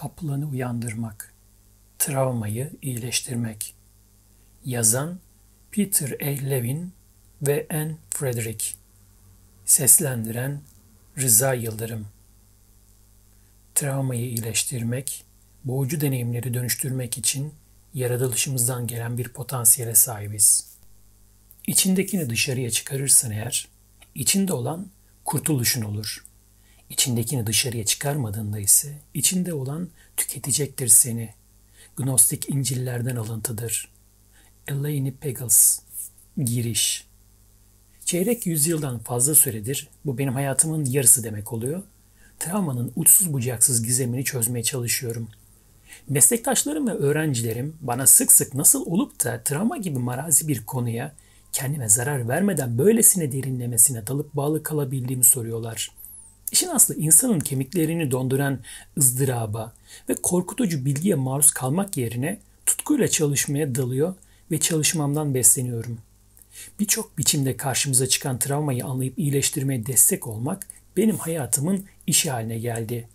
kaplanı uyandırmak, travmayı iyileştirmek. Yazan Peter A. Levin ve Anne Frederick. Seslendiren Rıza Yıldırım. Travmayı iyileştirmek, boğucu deneyimleri dönüştürmek için yaratılışımızdan gelen bir potansiyele sahibiz. İçindekini dışarıya çıkarırsan eğer, içinde olan kurtuluşun olur.'' İçindekini dışarıya çıkarmadığında ise içinde olan tüketecektir seni. Gnostik İncil'lerden alıntıdır. Elaine Pagels Giriş Çeyrek yüzyıldan fazla süredir, bu benim hayatımın yarısı demek oluyor, travmanın uçsuz bucaksız gizemini çözmeye çalışıyorum. Meslektaşlarım ve öğrencilerim bana sık sık nasıl olup da travma gibi marazi bir konuya kendime zarar vermeden böylesine derinlemesine dalıp bağlı kalabildiğimi soruyorlar.'' İşin aslı insanın kemiklerini donduran ızdıraba ve korkutucu bilgiye maruz kalmak yerine tutkuyla çalışmaya dalıyor ve çalışmamdan besleniyorum. Birçok biçimde karşımıza çıkan travmayı anlayıp iyileştirmeye destek olmak benim hayatımın işi haline geldi.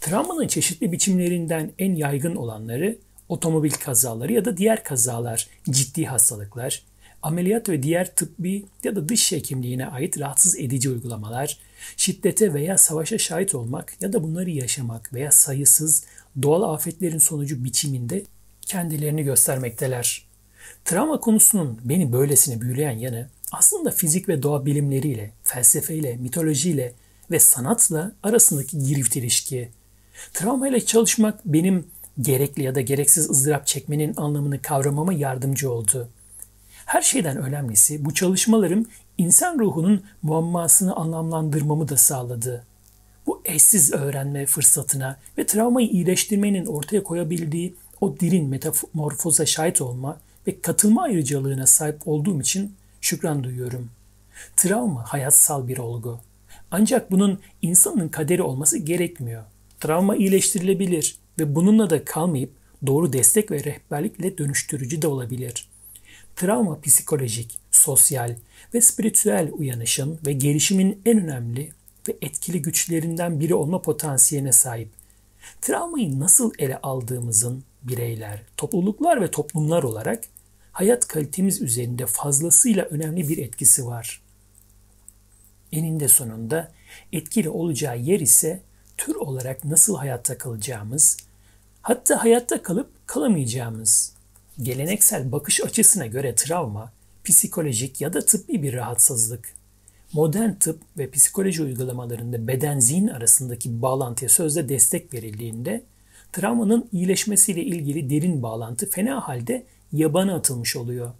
Travmanın çeşitli biçimlerinden en yaygın olanları otomobil kazaları ya da diğer kazalar, ciddi hastalıklar, ameliyat ve diğer tıbbi ya da dış hekimliğine ait rahatsız edici uygulamalar, şiddete veya savaşa şahit olmak ya da bunları yaşamak veya sayısız doğal afetlerin sonucu biçiminde kendilerini göstermekteler. Travma konusunun beni böylesine büyüleyen yanı aslında fizik ve doğa bilimleriyle, felsefeyle, mitolojiyle ve sanatla arasındaki girift ilişki. Travma ile çalışmak benim gerekli ya da gereksiz ızdırap çekmenin anlamını kavramama yardımcı oldu.'' Her şeyden önemlisi bu çalışmalarım insan ruhunun muammasını anlamlandırmamı da sağladı. Bu eşsiz öğrenme fırsatına ve travmayı iyileştirmenin ortaya koyabildiği o derin metamorfoza şahit olma ve katılma ayrıcalığına sahip olduğum için şükran duyuyorum. Travma hayatsal bir olgu. Ancak bunun insanın kaderi olması gerekmiyor. Travma iyileştirilebilir ve bununla da kalmayıp doğru destek ve rehberlikle dönüştürücü de olabilir travma psikolojik, sosyal ve spiritüel uyanışın ve gelişimin en önemli ve etkili güçlerinden biri olma potansiyeline sahip. Travmayı nasıl ele aldığımızın bireyler, topluluklar ve toplumlar olarak hayat kalitemiz üzerinde fazlasıyla önemli bir etkisi var. Eninde sonunda etkili olacağı yer ise tür olarak nasıl hayatta kalacağımız, hatta hayatta kalıp kalamayacağımız Geleneksel bakış açısına göre travma, psikolojik ya da tıbbi bir rahatsızlık. Modern tıp ve psikoloji uygulamalarında beden-zihin arasındaki bağlantıya sözde destek verildiğinde travmanın iyileşmesiyle ilgili derin bağlantı fena halde yabana atılmış oluyor.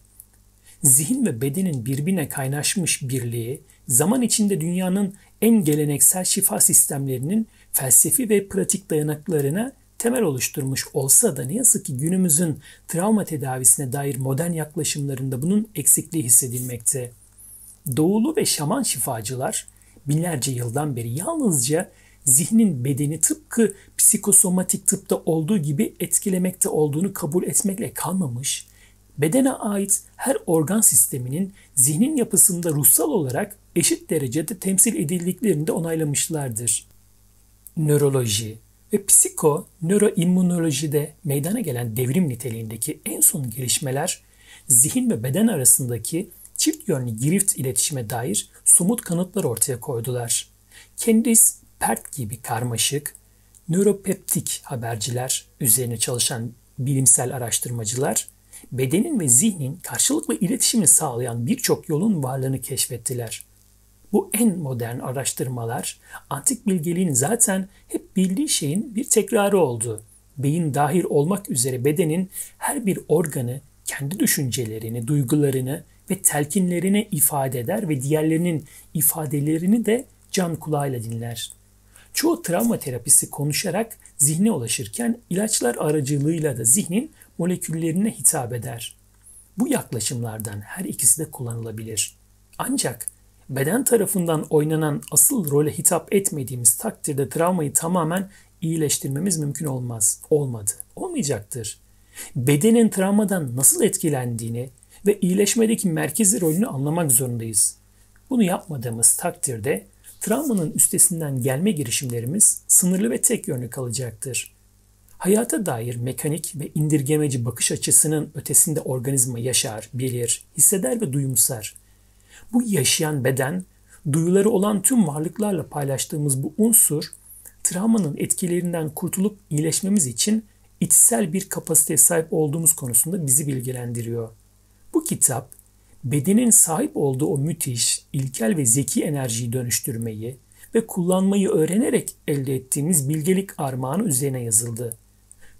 Zihin ve bedenin birbirine kaynaşmış birliği zaman içinde dünyanın en geleneksel şifa sistemlerinin felsefi ve pratik dayanaklarına temel oluşturmuş olsa da ne yazık ki günümüzün travma tedavisine dair modern yaklaşımlarında bunun eksikliği hissedilmekte. Doğulu ve şaman şifacılar binlerce yıldan beri yalnızca zihnin bedeni tıpkı psikosomatik tıpta olduğu gibi etkilemekte olduğunu kabul etmekle kalmamış, bedene ait her organ sisteminin zihnin yapısında ruhsal olarak eşit derecede temsil edildiklerini de onaylamışlardır. Nöroloji ve psiko nöroimmünolojide meydana gelen devrim niteliğindeki en son gelişmeler zihin ve beden arasındaki çift yönlü girift iletişime dair somut kanıtlar ortaya koydular. Kendis, Pert gibi karmaşık, nöropeptik haberciler üzerine çalışan bilimsel araştırmacılar, bedenin ve zihnin karşılıklı iletişimi sağlayan birçok yolun varlığını keşfettiler. Bu en modern araştırmalar antik bilgeliğin zaten hep bildiği şeyin bir tekrarı oldu. Beyin dahil olmak üzere bedenin her bir organı kendi düşüncelerini, duygularını ve telkinlerini ifade eder ve diğerlerinin ifadelerini de can kulağıyla dinler. Çoğu travma terapisi konuşarak zihne ulaşırken ilaçlar aracılığıyla da zihnin moleküllerine hitap eder. Bu yaklaşımlardan her ikisi de kullanılabilir. Ancak beden tarafından oynanan asıl role hitap etmediğimiz takdirde travmayı tamamen iyileştirmemiz mümkün olmaz. Olmadı. Olmayacaktır. Bedenin travmadan nasıl etkilendiğini ve iyileşmedeki merkezi rolünü anlamak zorundayız. Bunu yapmadığımız takdirde travmanın üstesinden gelme girişimlerimiz sınırlı ve tek yönlü kalacaktır. Hayata dair mekanik ve indirgemeci bakış açısının ötesinde organizma yaşar, bilir, hisseder ve duyumsar bu yaşayan beden, duyuları olan tüm varlıklarla paylaştığımız bu unsur, travmanın etkilerinden kurtulup iyileşmemiz için içsel bir kapasiteye sahip olduğumuz konusunda bizi bilgilendiriyor. Bu kitap, bedenin sahip olduğu o müthiş, ilkel ve zeki enerjiyi dönüştürmeyi ve kullanmayı öğrenerek elde ettiğimiz bilgelik armağanı üzerine yazıldı.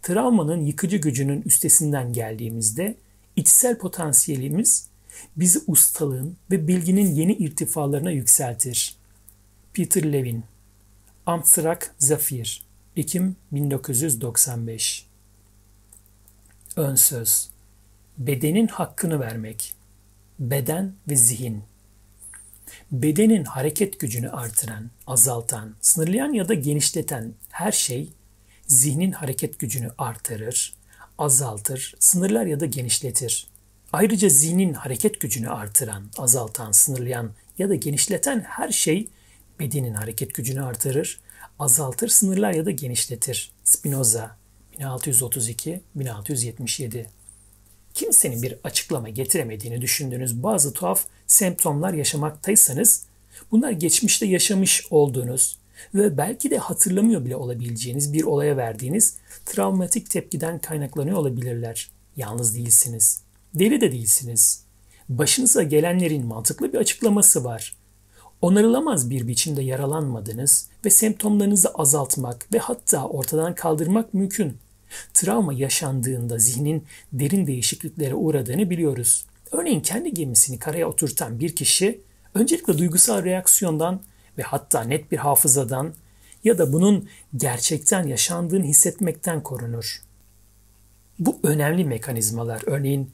Travmanın yıkıcı gücünün üstesinden geldiğimizde içsel potansiyelimiz bizi ustalığın ve bilginin yeni irtifalarına yükseltir. Peter Levin Amtrak Zafir Ekim 1995 Önsöz. Bedenin hakkını vermek Beden ve zihin Bedenin hareket gücünü artıran, azaltan, sınırlayan ya da genişleten her şey zihnin hareket gücünü artırır, azaltır, sınırlar ya da genişletir. Ayrıca zihnin hareket gücünü artıran, azaltan, sınırlayan ya da genişleten her şey bedenin hareket gücünü artırır, azaltır, sınırlar ya da genişletir. Spinoza 1632-1677 Kimsenin bir açıklama getiremediğini düşündüğünüz bazı tuhaf semptomlar yaşamaktaysanız bunlar geçmişte yaşamış olduğunuz ve belki de hatırlamıyor bile olabileceğiniz bir olaya verdiğiniz travmatik tepkiden kaynaklanıyor olabilirler. Yalnız değilsiniz. Deli de değilsiniz. Başınıza gelenlerin mantıklı bir açıklaması var. Onarılamaz bir biçimde yaralanmadınız ve semptomlarınızı azaltmak ve hatta ortadan kaldırmak mümkün. Travma yaşandığında zihnin derin değişikliklere uğradığını biliyoruz. Örneğin kendi gemisini karaya oturtan bir kişi öncelikle duygusal reaksiyondan ve hatta net bir hafızadan ya da bunun gerçekten yaşandığını hissetmekten korunur. Bu önemli mekanizmalar örneğin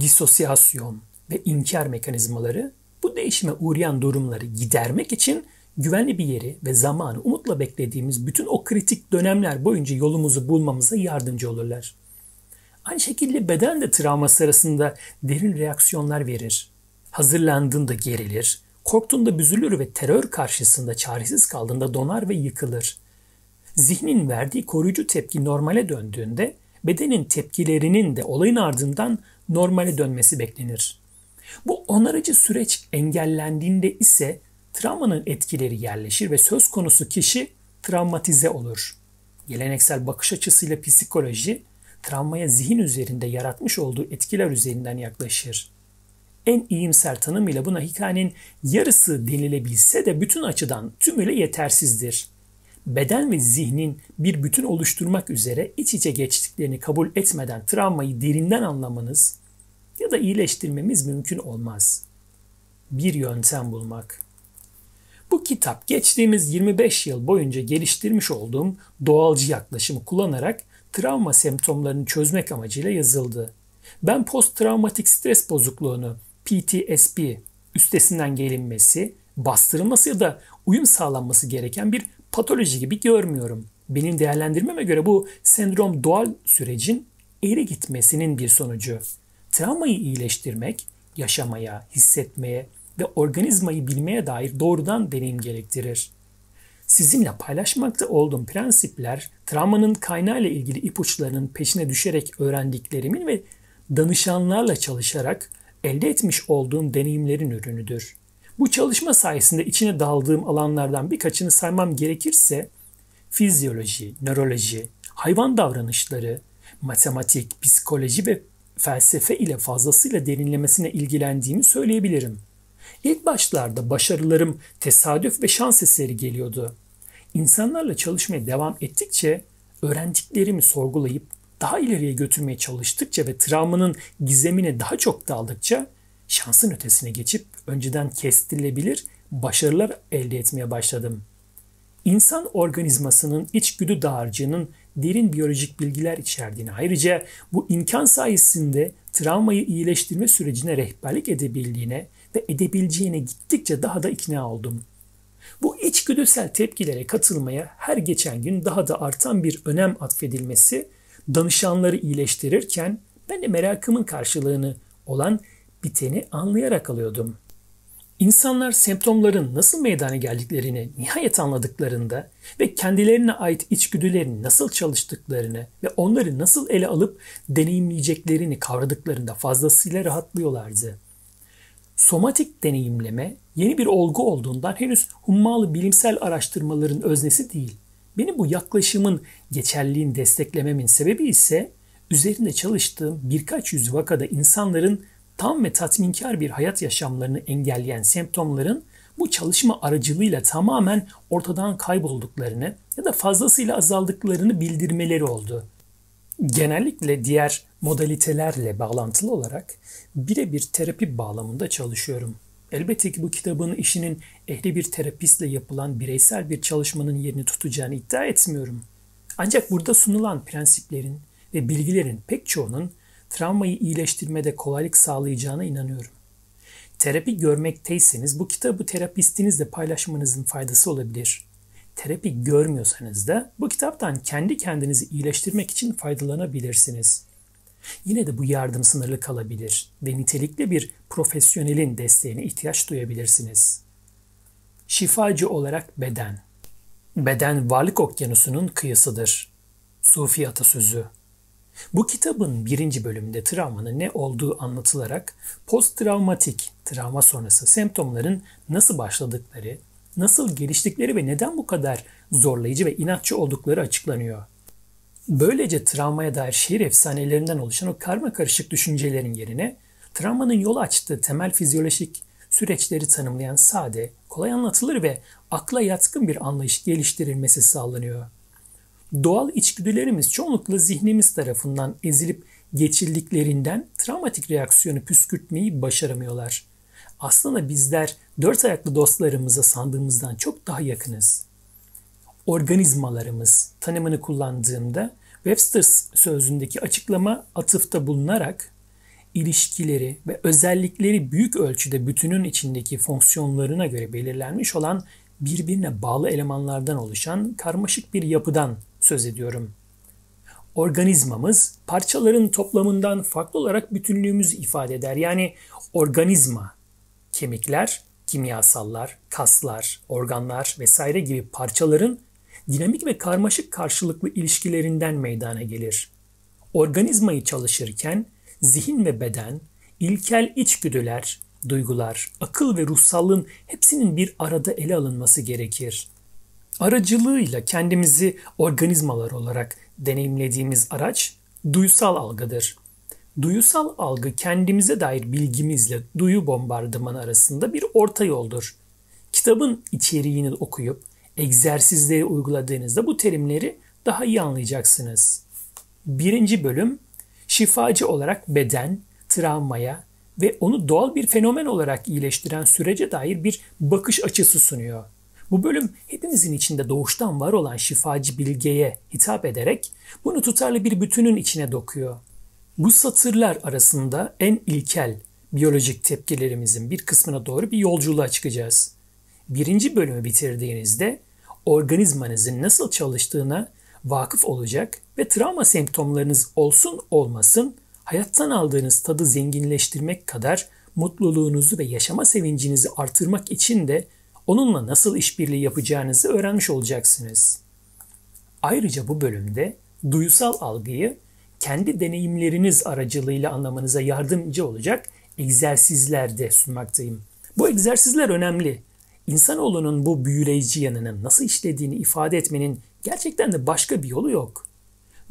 disosyasyon ve inkar mekanizmaları bu değişime uğrayan durumları gidermek için güvenli bir yeri ve zamanı umutla beklediğimiz bütün o kritik dönemler boyunca yolumuzu bulmamıza yardımcı olurlar. Aynı şekilde beden de travma sırasında derin reaksiyonlar verir. Hazırlandığında gerilir, korktuğunda büzülür ve terör karşısında çaresiz kaldığında donar ve yıkılır. Zihnin verdiği koruyucu tepki normale döndüğünde bedenin tepkilerinin de olayın ardından normale dönmesi beklenir. Bu onarıcı süreç engellendiğinde ise travmanın etkileri yerleşir ve söz konusu kişi travmatize olur. Geleneksel bakış açısıyla psikoloji travmaya zihin üzerinde yaratmış olduğu etkiler üzerinden yaklaşır. En iyimser tanımıyla buna hikayenin yarısı denilebilse de bütün açıdan tümüyle yetersizdir beden ve zihnin bir bütün oluşturmak üzere iç içe geçtiklerini kabul etmeden travmayı derinden anlamanız ya da iyileştirmemiz mümkün olmaz. Bir yöntem bulmak. Bu kitap geçtiğimiz 25 yıl boyunca geliştirmiş olduğum doğalcı yaklaşımı kullanarak travma semptomlarını çözmek amacıyla yazıldı. Ben post travmatik stres bozukluğunu PTSD üstesinden gelinmesi, bastırılması ya da uyum sağlanması gereken bir patoloji gibi görmüyorum. Benim değerlendirmeme göre bu sendrom doğal sürecin eri gitmesinin bir sonucu. Travmayı iyileştirmek, yaşamaya, hissetmeye ve organizmayı bilmeye dair doğrudan deneyim gerektirir. Sizinle paylaşmakta olduğum prensipler, travmanın kaynağıyla ilgili ipuçlarının peşine düşerek öğrendiklerimin ve danışanlarla çalışarak elde etmiş olduğum deneyimlerin ürünüdür. Bu çalışma sayesinde içine daldığım alanlardan birkaçını saymam gerekirse fizyoloji, nöroloji, hayvan davranışları, matematik, psikoloji ve felsefe ile fazlasıyla derinlemesine ilgilendiğimi söyleyebilirim. İlk başlarda başarılarım tesadüf ve şans eseri geliyordu. İnsanlarla çalışmaya devam ettikçe öğrendiklerimi sorgulayıp daha ileriye götürmeye çalıştıkça ve travmanın gizemine daha çok daldıkça şansın ötesine geçip önceden kestirilebilir başarılar elde etmeye başladım. İnsan organizmasının içgüdü dağarcığının derin biyolojik bilgiler içerdiğini ayrıca bu imkan sayesinde travmayı iyileştirme sürecine rehberlik edebildiğine ve edebileceğine gittikçe daha da ikna oldum. Bu içgüdüsel tepkilere katılmaya her geçen gün daha da artan bir önem atfedilmesi danışanları iyileştirirken ben de merakımın karşılığını olan biteni anlayarak alıyordum. İnsanlar semptomların nasıl meydana geldiklerini nihayet anladıklarında ve kendilerine ait içgüdülerin nasıl çalıştıklarını ve onları nasıl ele alıp deneyimleyeceklerini kavradıklarında fazlasıyla rahatlıyorlardı. Somatik deneyimleme yeni bir olgu olduğundan henüz hummalı bilimsel araştırmaların öznesi değil. Beni bu yaklaşımın geçerliğini desteklememin sebebi ise üzerinde çalıştığım birkaç yüz vakada insanların tam ve tatminkar bir hayat yaşamlarını engelleyen semptomların bu çalışma aracılığıyla tamamen ortadan kaybolduklarını ya da fazlasıyla azaldıklarını bildirmeleri oldu. Genellikle diğer modalitelerle bağlantılı olarak birebir terapi bağlamında çalışıyorum. Elbette ki bu kitabın işinin ehli bir terapistle yapılan bireysel bir çalışmanın yerini tutacağını iddia etmiyorum. Ancak burada sunulan prensiplerin ve bilgilerin pek çoğunun travmayı iyileştirmede kolaylık sağlayacağına inanıyorum. Terapi görmekteyseniz bu kitabı terapistinizle paylaşmanızın faydası olabilir. Terapi görmüyorsanız da bu kitaptan kendi kendinizi iyileştirmek için faydalanabilirsiniz. Yine de bu yardım sınırlı kalabilir ve nitelikli bir profesyonelin desteğine ihtiyaç duyabilirsiniz. Şifacı olarak beden. Beden varlık okyanusunun kıyısıdır. Sufi atasözü. Bu kitabın birinci bölümünde travmanın ne olduğu anlatılarak posttravmatik travma sonrası semptomların nasıl başladıkları, nasıl geliştikleri ve neden bu kadar zorlayıcı ve inatçı oldukları açıklanıyor. Böylece travmaya dair şehir efsanelerinden oluşan o karma karışık düşüncelerin yerine travmanın yol açtığı temel fizyolojik süreçleri tanımlayan sade, kolay anlatılır ve akla yatkın bir anlayış geliştirilmesi sağlanıyor doğal içgüdülerimiz çoğunlukla zihnimiz tarafından ezilip geçildiklerinden travmatik reaksiyonu püskürtmeyi başaramıyorlar. Aslında bizler dört ayaklı dostlarımıza sandığımızdan çok daha yakınız. Organizmalarımız tanımını kullandığımda Webster's sözündeki açıklama atıfta bulunarak ilişkileri ve özellikleri büyük ölçüde bütünün içindeki fonksiyonlarına göre belirlenmiş olan birbirine bağlı elemanlardan oluşan karmaşık bir yapıdan söz ediyorum. Organizmamız parçaların toplamından farklı olarak bütünlüğümüzü ifade eder. Yani organizma, kemikler, kimyasallar, kaslar, organlar vesaire gibi parçaların dinamik ve karmaşık karşılıklı ilişkilerinden meydana gelir. Organizmayı çalışırken zihin ve beden, ilkel içgüdüler, duygular, akıl ve ruhsallığın hepsinin bir arada ele alınması gerekir aracılığıyla kendimizi organizmalar olarak deneyimlediğimiz araç duysal algıdır. Duyusal algı kendimize dair bilgimizle duyu bombardımanı arasında bir orta yoldur. Kitabın içeriğini okuyup egzersizleri uyguladığınızda bu terimleri daha iyi anlayacaksınız. Birinci bölüm şifacı olarak beden, travmaya ve onu doğal bir fenomen olarak iyileştiren sürece dair bir bakış açısı sunuyor. Bu bölüm hepimizin içinde doğuştan var olan şifacı bilgeye hitap ederek bunu tutarlı bir bütünün içine dokuyor. Bu satırlar arasında en ilkel biyolojik tepkilerimizin bir kısmına doğru bir yolculuğa çıkacağız. Birinci bölümü bitirdiğinizde organizmanızın nasıl çalıştığına vakıf olacak ve travma semptomlarınız olsun olmasın hayattan aldığınız tadı zenginleştirmek kadar mutluluğunuzu ve yaşama sevincinizi artırmak için de onunla nasıl işbirliği yapacağınızı öğrenmiş olacaksınız. Ayrıca bu bölümde duyusal algıyı kendi deneyimleriniz aracılığıyla anlamanıza yardımcı olacak egzersizler de sunmaktayım. Bu egzersizler önemli. İnsanoğlunun bu büyüleyici yanının nasıl işlediğini ifade etmenin gerçekten de başka bir yolu yok.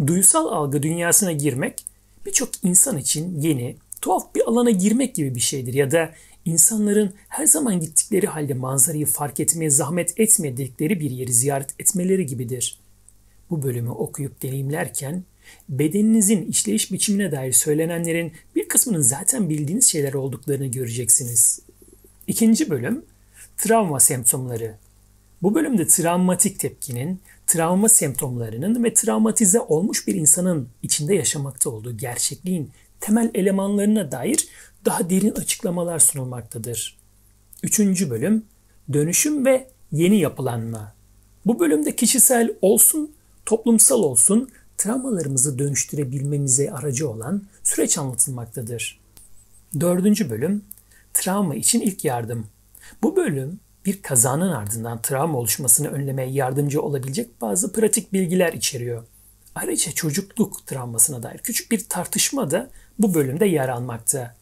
Duyusal algı dünyasına girmek birçok insan için yeni, tuhaf bir alana girmek gibi bir şeydir ya da İnsanların her zaman gittikleri halde manzarayı fark etmeye zahmet etmedikleri bir yeri ziyaret etmeleri gibidir. Bu bölümü okuyup deneyimlerken bedeninizin işleyiş biçimine dair söylenenlerin bir kısmının zaten bildiğiniz şeyler olduklarını göreceksiniz. İkinci bölüm travma semptomları. Bu bölümde travmatik tepkinin, travma semptomlarının ve travmatize olmuş bir insanın içinde yaşamakta olduğu gerçekliğin temel elemanlarına dair daha derin açıklamalar sunulmaktadır. Üçüncü bölüm dönüşüm ve yeni yapılanma. Bu bölümde kişisel olsun, toplumsal olsun travmalarımızı dönüştürebilmemize aracı olan süreç anlatılmaktadır. Dördüncü bölüm travma için ilk yardım. Bu bölüm bir kazanın ardından travma oluşmasını önlemeye yardımcı olabilecek bazı pratik bilgiler içeriyor. Ayrıca çocukluk travmasına dair küçük bir tartışma da bu bölümde yer almakta.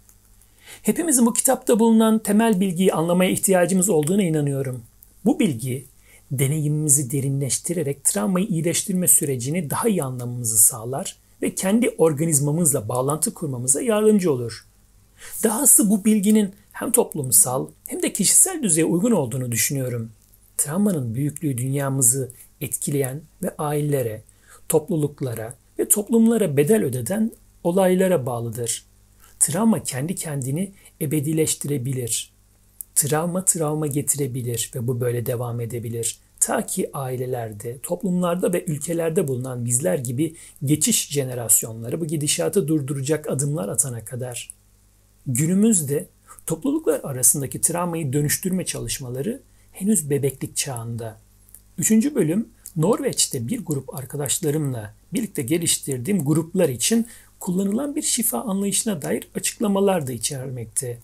Hepimizin bu kitapta bulunan temel bilgiyi anlamaya ihtiyacımız olduğuna inanıyorum. Bu bilgi deneyimimizi derinleştirerek travmayı iyileştirme sürecini daha iyi anlamamızı sağlar ve kendi organizmamızla bağlantı kurmamıza yardımcı olur. Dahası bu bilginin hem toplumsal hem de kişisel düzeye uygun olduğunu düşünüyorum. Travmanın büyüklüğü dünyamızı etkileyen ve ailelere, topluluklara ve toplumlara bedel ödeden olaylara bağlıdır. Travma kendi kendini ebedileştirebilir. Travma travma getirebilir ve bu böyle devam edebilir. Ta ki ailelerde, toplumlarda ve ülkelerde bulunan bizler gibi geçiş jenerasyonları bu gidişatı durduracak adımlar atana kadar. Günümüzde topluluklar arasındaki travmayı dönüştürme çalışmaları henüz bebeklik çağında. Üçüncü bölüm Norveç'te bir grup arkadaşlarımla birlikte geliştirdiğim gruplar için kullanılan bir şifa anlayışına dair açıklamalar da içermekte.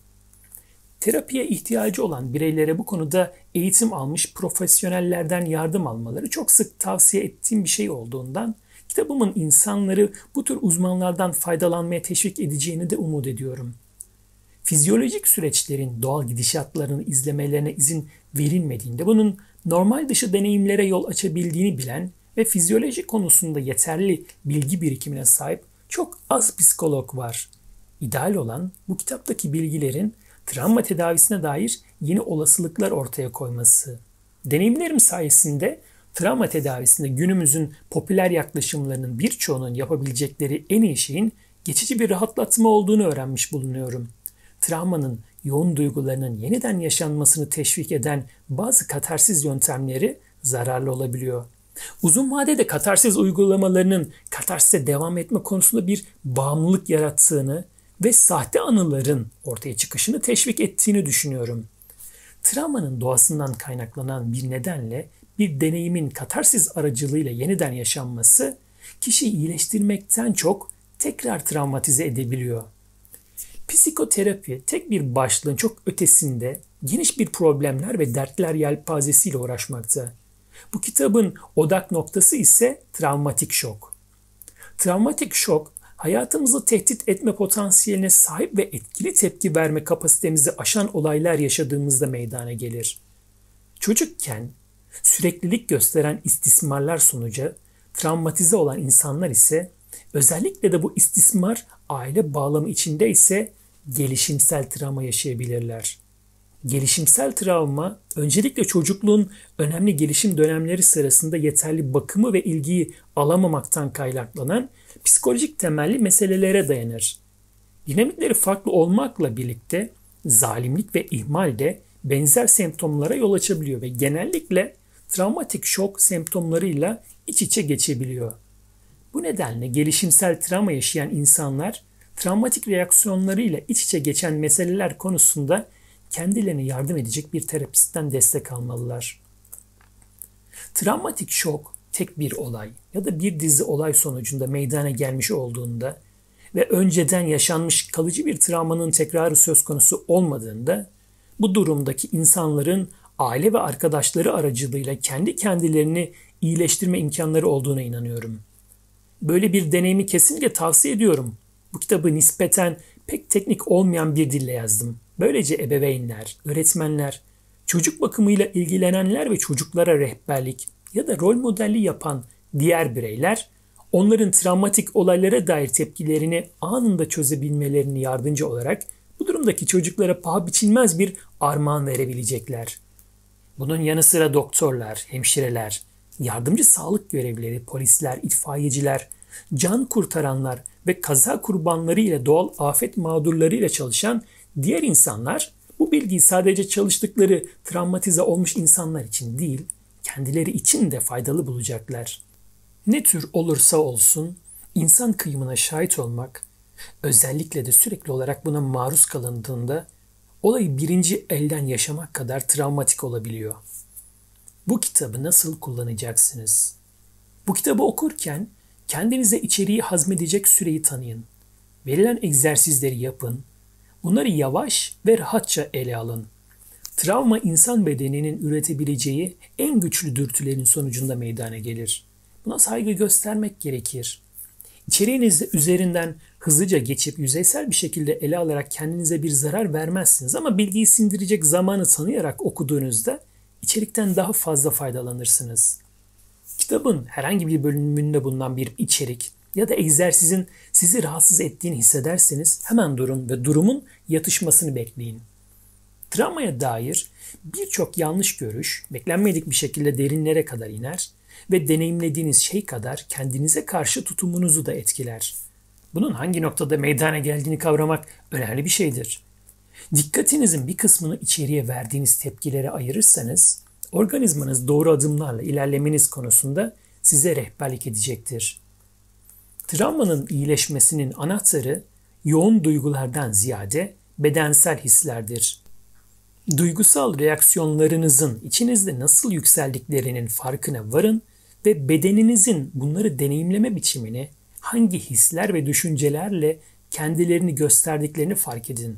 Terapiye ihtiyacı olan bireylere bu konuda eğitim almış profesyonellerden yardım almaları çok sık tavsiye ettiğim bir şey olduğundan kitabımın insanları bu tür uzmanlardan faydalanmaya teşvik edeceğini de umut ediyorum. Fizyolojik süreçlerin doğal gidişatlarını izlemelerine izin verilmediğinde bunun normal dışı deneyimlere yol açabildiğini bilen ve fizyoloji konusunda yeterli bilgi birikimine sahip çok az psikolog var. İdeal olan bu kitaptaki bilgilerin travma tedavisine dair yeni olasılıklar ortaya koyması. Deneyimlerim sayesinde travma tedavisinde günümüzün popüler yaklaşımlarının birçoğunun yapabilecekleri en iyi şeyin geçici bir rahatlatma olduğunu öğrenmiş bulunuyorum. Travmanın yoğun duygularının yeniden yaşanmasını teşvik eden bazı katarsiz yöntemleri zararlı olabiliyor. Uzun vadede katarsiz uygulamalarının katarsise devam etme konusunda bir bağımlılık yarattığını ve sahte anıların ortaya çıkışını teşvik ettiğini düşünüyorum. Travmanın doğasından kaynaklanan bir nedenle bir deneyimin katarsiz aracılığıyla yeniden yaşanması kişiyi iyileştirmekten çok tekrar travmatize edebiliyor. Psikoterapi tek bir başlığın çok ötesinde geniş bir problemler ve dertler yelpazesiyle uğraşmakta. Bu kitabın odak noktası ise travmatik şok. Travmatik şok hayatımızı tehdit etme potansiyeline sahip ve etkili tepki verme kapasitemizi aşan olaylar yaşadığımızda meydana gelir. Çocukken süreklilik gösteren istismarlar sonucu travmatize olan insanlar ise özellikle de bu istismar aile bağlamı içinde ise gelişimsel travma yaşayabilirler gelişimsel travma öncelikle çocukluğun önemli gelişim dönemleri sırasında yeterli bakımı ve ilgiyi alamamaktan kaynaklanan psikolojik temelli meselelere dayanır. Dinamikleri farklı olmakla birlikte zalimlik ve ihmal de benzer semptomlara yol açabiliyor ve genellikle travmatik şok semptomlarıyla iç içe geçebiliyor. Bu nedenle gelişimsel travma yaşayan insanlar travmatik reaksiyonlarıyla iç içe geçen meseleler konusunda kendilerine yardım edecek bir terapistten destek almalılar. Travmatik şok tek bir olay ya da bir dizi olay sonucunda meydana gelmiş olduğunda ve önceden yaşanmış kalıcı bir travmanın tekrarı söz konusu olmadığında bu durumdaki insanların aile ve arkadaşları aracılığıyla kendi kendilerini iyileştirme imkanları olduğuna inanıyorum. Böyle bir deneyimi kesinlikle tavsiye ediyorum. Bu kitabı nispeten pek teknik olmayan bir dille yazdım. Böylece ebeveynler, öğretmenler, çocuk bakımıyla ilgilenenler ve çocuklara rehberlik ya da rol modeli yapan diğer bireyler onların travmatik olaylara dair tepkilerini anında çözebilmelerini yardımcı olarak bu durumdaki çocuklara paha biçilmez bir armağan verebilecekler. Bunun yanı sıra doktorlar, hemşireler, yardımcı sağlık görevlileri, polisler, itfaiyeciler, can kurtaranlar ve kaza kurbanları ile doğal afet mağdurları ile çalışan Diğer insanlar bu bilgiyi sadece çalıştıkları travmatize olmuş insanlar için değil, kendileri için de faydalı bulacaklar. Ne tür olursa olsun insan kıyımına şahit olmak, özellikle de sürekli olarak buna maruz kalındığında olayı birinci elden yaşamak kadar travmatik olabiliyor. Bu kitabı nasıl kullanacaksınız? Bu kitabı okurken kendinize içeriği hazmedecek süreyi tanıyın. Verilen egzersizleri yapın Bunları yavaş ve rahatça ele alın. Travma insan bedeninin üretebileceği en güçlü dürtülerin sonucunda meydana gelir. Buna saygı göstermek gerekir. İçeriğinizde üzerinden hızlıca geçip yüzeysel bir şekilde ele alarak kendinize bir zarar vermezsiniz ama bilgiyi sindirecek zamanı tanıyarak okuduğunuzda içerikten daha fazla faydalanırsınız. Kitabın herhangi bir bölümünde bulunan bir içerik ya da egzersizin sizi rahatsız ettiğini hissederseniz hemen durun ve durumun yatışmasını bekleyin. Travmaya dair birçok yanlış görüş beklenmedik bir şekilde derinlere kadar iner ve deneyimlediğiniz şey kadar kendinize karşı tutumunuzu da etkiler. Bunun hangi noktada meydana geldiğini kavramak önemli bir şeydir. Dikkatinizin bir kısmını içeriye verdiğiniz tepkilere ayırırsanız, organizmanız doğru adımlarla ilerlemeniz konusunda size rehberlik edecektir. Travmanın iyileşmesinin anahtarı yoğun duygulardan ziyade bedensel hislerdir. Duygusal reaksiyonlarınızın içinizde nasıl yükseldiklerinin farkına varın ve bedeninizin bunları deneyimleme biçimini hangi hisler ve düşüncelerle kendilerini gösterdiklerini fark edin.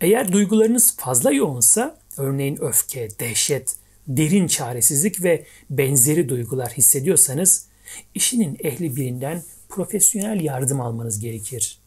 Eğer duygularınız fazla yoğunsa, örneğin öfke, dehşet, derin çaresizlik ve benzeri duygular hissediyorsanız, işinin ehli birinden profesyonel yardım almanız gerekir.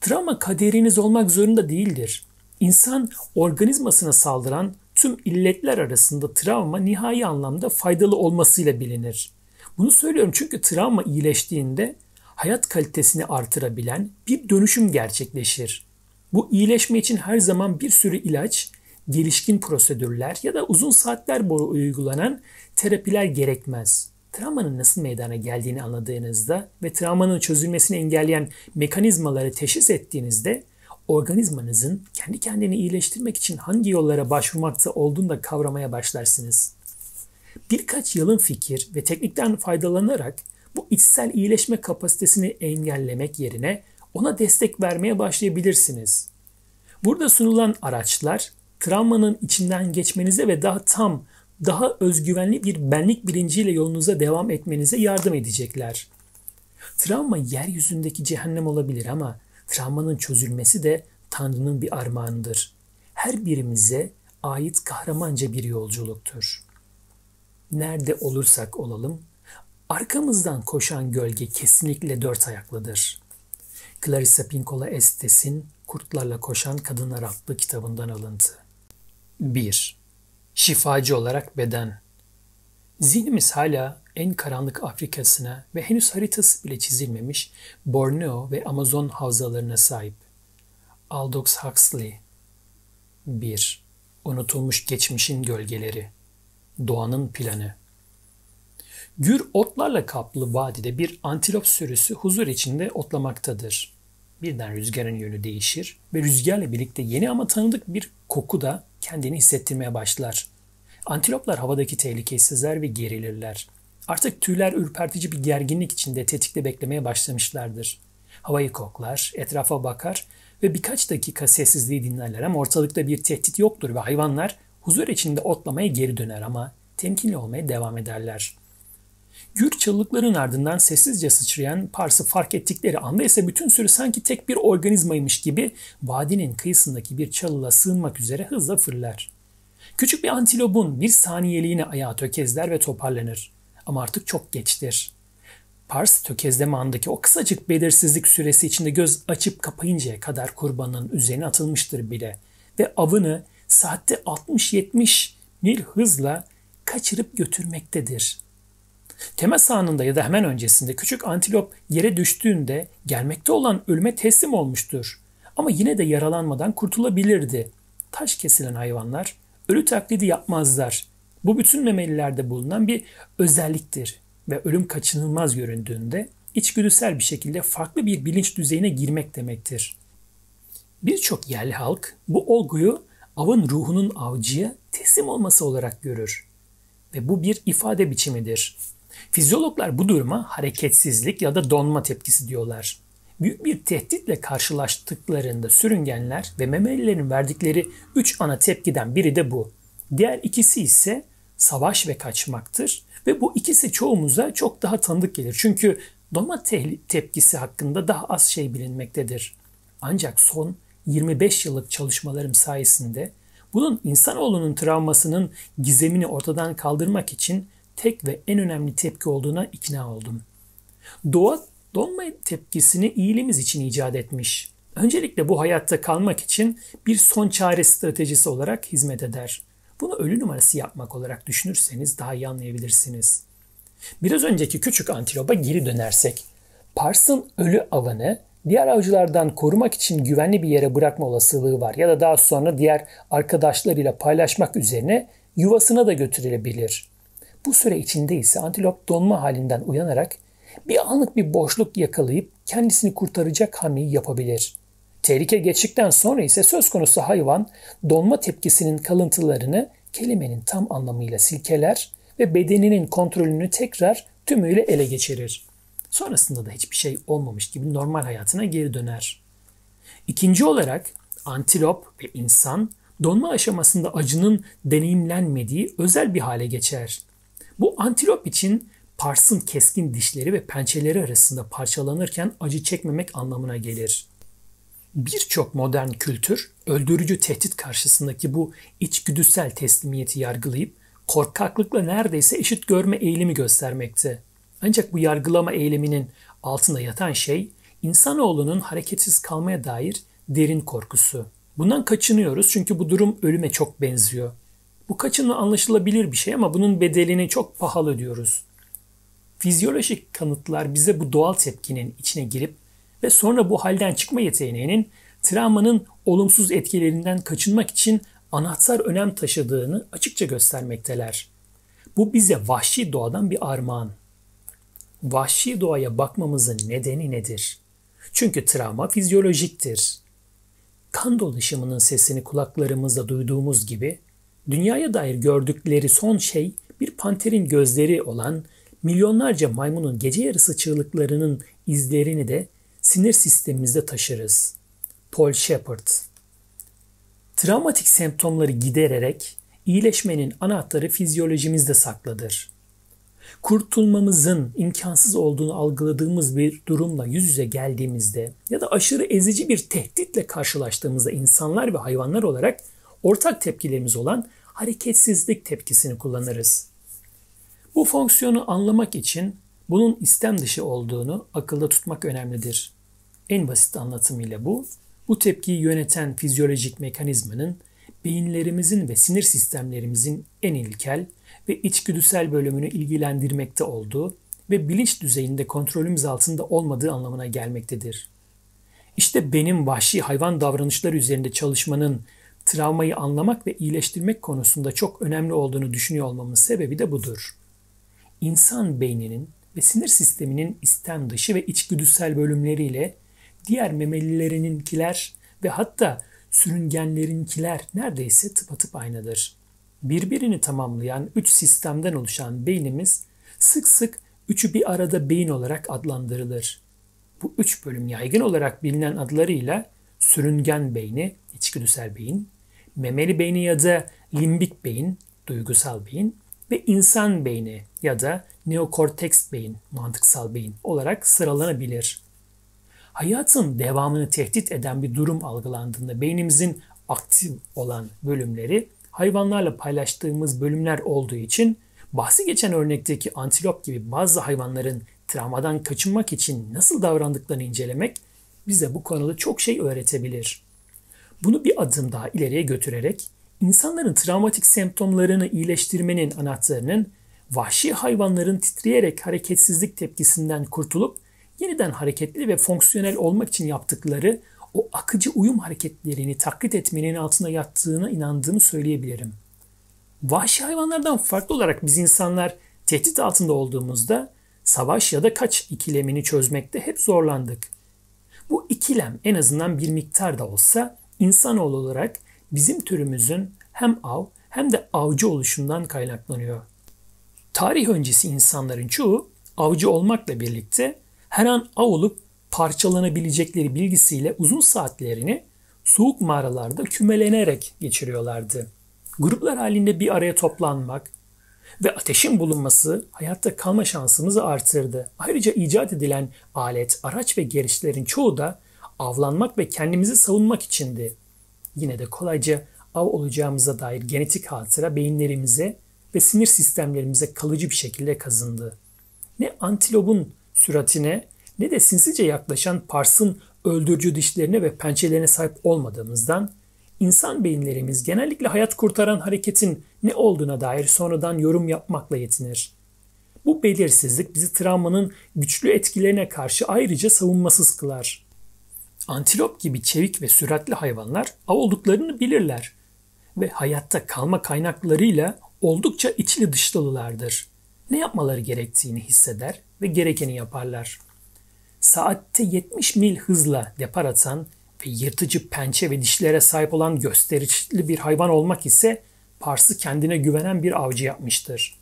Travma kaderiniz olmak zorunda değildir. İnsan organizmasına saldıran tüm illetler arasında travma nihai anlamda faydalı olmasıyla bilinir. Bunu söylüyorum çünkü travma iyileştiğinde hayat kalitesini artırabilen bir dönüşüm gerçekleşir. Bu iyileşme için her zaman bir sürü ilaç, gelişkin prosedürler ya da uzun saatler boyu uygulanan terapiler gerekmez travmanın nasıl meydana geldiğini anladığınızda ve travmanın çözülmesini engelleyen mekanizmaları teşhis ettiğinizde organizmanızın kendi kendini iyileştirmek için hangi yollara başvurmakta olduğunu da kavramaya başlarsınız. Birkaç yılın fikir ve teknikten faydalanarak bu içsel iyileşme kapasitesini engellemek yerine ona destek vermeye başlayabilirsiniz. Burada sunulan araçlar travmanın içinden geçmenize ve daha tam daha özgüvenli bir benlik bilinciyle yolunuza devam etmenize yardım edecekler. Travma yeryüzündeki cehennem olabilir ama travmanın çözülmesi de Tanrı'nın bir armağanıdır. Her birimize ait kahramanca bir yolculuktur. Nerede olursak olalım, arkamızdan koşan gölge kesinlikle dört ayaklıdır. Clarissa Pinkola Estes'in Kurtlarla Koşan Kadınlar adlı kitabından alıntı. 1 şifacı olarak beden. Zihnimiz hala en karanlık Afrika'sına ve henüz haritası bile çizilmemiş Borneo ve Amazon havzalarına sahip. Aldous Huxley 1. Unutulmuş geçmişin gölgeleri Doğanın planı Gür otlarla kaplı vadide bir antilop sürüsü huzur içinde otlamaktadır. Birden rüzgarın yönü değişir ve rüzgarla birlikte yeni ama tanıdık bir koku da kendini hissettirmeye başlar. Antiloplar havadaki tehlikeyi sezer ve gerilirler. Artık tüyler ürpertici bir gerginlik içinde tetikte beklemeye başlamışlardır. Havayı koklar, etrafa bakar ve birkaç dakika sessizliği dinlerler ama ortalıkta bir tehdit yoktur ve hayvanlar huzur içinde otlamaya geri döner ama temkinli olmaya devam ederler. Gür çığlıkların ardından sessizce sıçrayan Pars'ı fark ettikleri anda ise bütün sürü sanki tek bir organizmaymış gibi vadinin kıyısındaki bir çalıla sığınmak üzere hızla fırlar. Küçük bir antilobun bir saniyeliğine ayağı tökezler ve toparlanır. Ama artık çok geçtir. Pars tökezleme andaki o kısacık belirsizlik süresi içinde göz açıp kapayıncaya kadar kurbanın üzerine atılmıştır bile ve avını saatte 60-70 mil hızla kaçırıp götürmektedir.'' Temas anında ya da hemen öncesinde küçük antilop yere düştüğünde gelmekte olan ölüme teslim olmuştur. Ama yine de yaralanmadan kurtulabilirdi. Taş kesilen hayvanlar ölü taklidi yapmazlar. Bu bütün memelilerde bulunan bir özelliktir ve ölüm kaçınılmaz göründüğünde içgüdüsel bir şekilde farklı bir bilinç düzeyine girmek demektir. Birçok yerli halk bu olguyu avın ruhunun avcıya teslim olması olarak görür ve bu bir ifade biçimidir. Fizyologlar bu duruma hareketsizlik ya da donma tepkisi diyorlar. Büyük bir tehditle karşılaştıklarında sürüngenler ve memelilerin verdikleri 3 ana tepkiden biri de bu. Diğer ikisi ise savaş ve kaçmaktır ve bu ikisi çoğumuza çok daha tanıdık gelir. Çünkü donma te- tepkisi hakkında daha az şey bilinmektedir. Ancak son 25 yıllık çalışmalarım sayesinde bunun insanoğlunun travmasının gizemini ortadan kaldırmak için tek ve en önemli tepki olduğuna ikna oldum. Doğa donma tepkisini iyiliğimiz için icat etmiş. Öncelikle bu hayatta kalmak için bir son çare stratejisi olarak hizmet eder. Bunu ölü numarası yapmak olarak düşünürseniz daha iyi anlayabilirsiniz. Biraz önceki küçük antilopa geri dönersek. Pars'ın ölü avını diğer avcılardan korumak için güvenli bir yere bırakma olasılığı var ya da daha sonra diğer arkadaşlarıyla paylaşmak üzerine yuvasına da götürülebilir. Bu süre içinde ise antilop donma halinden uyanarak bir anlık bir boşluk yakalayıp kendisini kurtaracak hamleyi yapabilir. Tehlike geçtikten sonra ise söz konusu hayvan donma tepkisinin kalıntılarını kelimenin tam anlamıyla silkeler ve bedeninin kontrolünü tekrar tümüyle ele geçirir. Sonrasında da hiçbir şey olmamış gibi normal hayatına geri döner. İkinci olarak antilop ve insan donma aşamasında acının deneyimlenmediği özel bir hale geçer. Bu antilop için parsın keskin dişleri ve pençeleri arasında parçalanırken acı çekmemek anlamına gelir. Birçok modern kültür öldürücü tehdit karşısındaki bu içgüdüsel teslimiyeti yargılayıp korkaklıkla neredeyse eşit görme eğilimi göstermekte. Ancak bu yargılama eyleminin altında yatan şey insanoğlunun hareketsiz kalmaya dair derin korkusu. Bundan kaçınıyoruz çünkü bu durum ölüme çok benziyor. Bu kaçınla anlaşılabilir bir şey ama bunun bedelini çok pahalı diyoruz. Fizyolojik kanıtlar bize bu doğal tepkinin içine girip ve sonra bu halden çıkma yeteneğinin travmanın olumsuz etkilerinden kaçınmak için anahtar önem taşıdığını açıkça göstermekteler. Bu bize vahşi doğadan bir armağan. Vahşi doğaya bakmamızın nedeni nedir? Çünkü travma fizyolojiktir. Kan dolaşımının sesini kulaklarımızda duyduğumuz gibi Dünyaya dair gördükleri son şey bir panterin gözleri olan milyonlarca maymunun gece yarısı çığlıklarının izlerini de sinir sistemimizde taşırız. Paul Shepard Travmatik semptomları gidererek iyileşmenin anahtarı fizyolojimizde saklıdır. Kurtulmamızın imkansız olduğunu algıladığımız bir durumla yüz yüze geldiğimizde ya da aşırı ezici bir tehditle karşılaştığımızda insanlar ve hayvanlar olarak ortak tepkilerimiz olan hareketsizlik tepkisini kullanırız. Bu fonksiyonu anlamak için bunun istem dışı olduğunu akılda tutmak önemlidir. En basit anlatımıyla bu, bu tepkiyi yöneten fizyolojik mekanizmanın beyinlerimizin ve sinir sistemlerimizin en ilkel ve içgüdüsel bölümünü ilgilendirmekte olduğu ve bilinç düzeyinde kontrolümüz altında olmadığı anlamına gelmektedir. İşte benim vahşi hayvan davranışları üzerinde çalışmanın travmayı anlamak ve iyileştirmek konusunda çok önemli olduğunu düşünüyor olmamın sebebi de budur. İnsan beyninin ve sinir sisteminin istem dışı ve içgüdüsel bölümleriyle diğer memelilerininkiler ve hatta sürüngenlerinkiler neredeyse tıpatıp aynıdır. Birbirini tamamlayan üç sistemden oluşan beynimiz sık sık üçü bir arada beyin olarak adlandırılır. Bu üç bölüm yaygın olarak bilinen adlarıyla sürüngen beyni, içgüdüsel beyin, memeli beyni ya da limbik beyin, duygusal beyin ve insan beyni ya da neokorteks beyin, mantıksal beyin olarak sıralanabilir. Hayatın devamını tehdit eden bir durum algılandığında beynimizin aktif olan bölümleri hayvanlarla paylaştığımız bölümler olduğu için bahsi geçen örnekteki antilop gibi bazı hayvanların travmadan kaçınmak için nasıl davrandıklarını incelemek bize bu konuda çok şey öğretebilir. Bunu bir adım daha ileriye götürerek insanların travmatik semptomlarını iyileştirmenin anahtarının vahşi hayvanların titreyerek hareketsizlik tepkisinden kurtulup yeniden hareketli ve fonksiyonel olmak için yaptıkları o akıcı uyum hareketlerini taklit etmenin altına yattığına inandığımı söyleyebilirim. Vahşi hayvanlardan farklı olarak biz insanlar tehdit altında olduğumuzda savaş ya da kaç ikilemini çözmekte hep zorlandık. Bu ikilem en azından bir miktar da olsa İnsanoğlu olarak bizim türümüzün hem av hem de avcı oluşundan kaynaklanıyor. Tarih öncesi insanların çoğu avcı olmakla birlikte her an av olup parçalanabilecekleri bilgisiyle uzun saatlerini soğuk mağaralarda kümelenerek geçiriyorlardı. Gruplar halinde bir araya toplanmak ve ateşin bulunması hayatta kalma şansımızı artırdı. Ayrıca icat edilen alet, araç ve gereçlerin çoğu da avlanmak ve kendimizi savunmak içindi. Yine de kolayca av olacağımıza dair genetik hatıra beyinlerimize ve sinir sistemlerimize kalıcı bir şekilde kazındı. Ne antilobun süratine ne de sinsice yaklaşan Pars'ın öldürücü dişlerine ve pençelerine sahip olmadığımızdan insan beyinlerimiz genellikle hayat kurtaran hareketin ne olduğuna dair sonradan yorum yapmakla yetinir. Bu belirsizlik bizi travmanın güçlü etkilerine karşı ayrıca savunmasız kılar. Antilop gibi çevik ve süratli hayvanlar av olduklarını bilirler ve hayatta kalma kaynaklarıyla oldukça içli dışlılardır. Ne yapmaları gerektiğini hisseder ve gerekeni yaparlar. Saatte 70 mil hızla depar atan ve yırtıcı pençe ve dişlere sahip olan gösterişli bir hayvan olmak ise Pars'ı kendine güvenen bir avcı yapmıştır.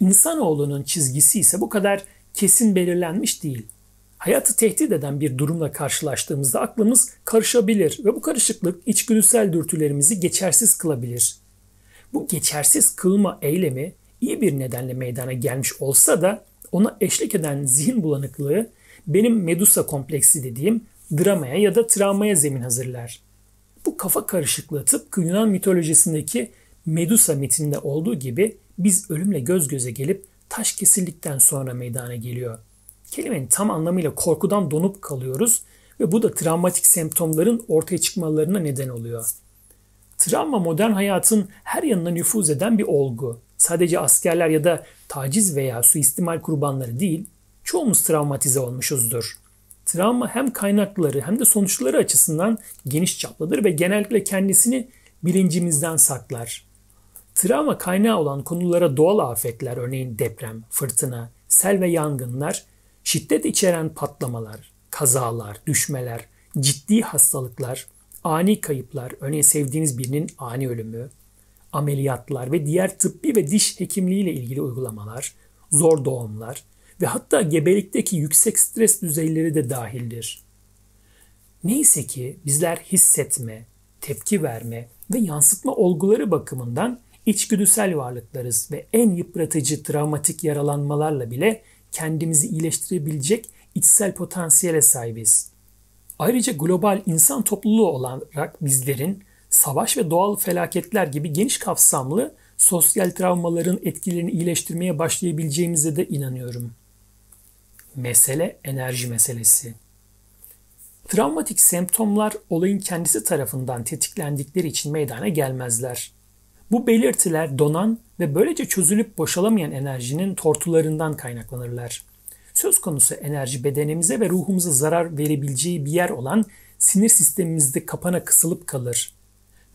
İnsanoğlunun çizgisi ise bu kadar kesin belirlenmiş değil hayatı tehdit eden bir durumla karşılaştığımızda aklımız karışabilir ve bu karışıklık içgüdüsel dürtülerimizi geçersiz kılabilir. Bu geçersiz kılma eylemi iyi bir nedenle meydana gelmiş olsa da ona eşlik eden zihin bulanıklığı benim Medusa kompleksi dediğim dramaya ya da travmaya zemin hazırlar. Bu kafa karışıklığı tıpkı Yunan mitolojisindeki Medusa mitinde olduğu gibi biz ölümle göz göze gelip taş kesillikten sonra meydana geliyor.'' Kelimenin tam anlamıyla korkudan donup kalıyoruz ve bu da travmatik semptomların ortaya çıkmalarına neden oluyor. Travma modern hayatın her yanına nüfuz eden bir olgu. Sadece askerler ya da taciz veya suistimal kurbanları değil, çoğumuz travmatize olmuşuzdur. Travma hem kaynakları hem de sonuçları açısından geniş çaplıdır ve genellikle kendisini bilincimizden saklar. Travma kaynağı olan konulara doğal afetler örneğin deprem, fırtına, sel ve yangınlar şiddet içeren patlamalar, kazalar, düşmeler, ciddi hastalıklar, ani kayıplar, örneğin sevdiğiniz birinin ani ölümü, ameliyatlar ve diğer tıbbi ve diş hekimliğiyle ilgili uygulamalar, zor doğumlar ve hatta gebelikteki yüksek stres düzeyleri de dahildir. Neyse ki bizler hissetme, tepki verme ve yansıtma olguları bakımından içgüdüsel varlıklarız ve en yıpratıcı travmatik yaralanmalarla bile kendimizi iyileştirebilecek içsel potansiyele sahibiz. Ayrıca global insan topluluğu olarak bizlerin savaş ve doğal felaketler gibi geniş kapsamlı sosyal travmaların etkilerini iyileştirmeye başlayabileceğimize de inanıyorum. Mesele enerji meselesi. Travmatik semptomlar olayın kendisi tarafından tetiklendikleri için meydana gelmezler. Bu belirtiler donan ve böylece çözülüp boşalamayan enerjinin tortularından kaynaklanırlar. Söz konusu enerji bedenimize ve ruhumuza zarar verebileceği bir yer olan sinir sistemimizde kapana kısılıp kalır.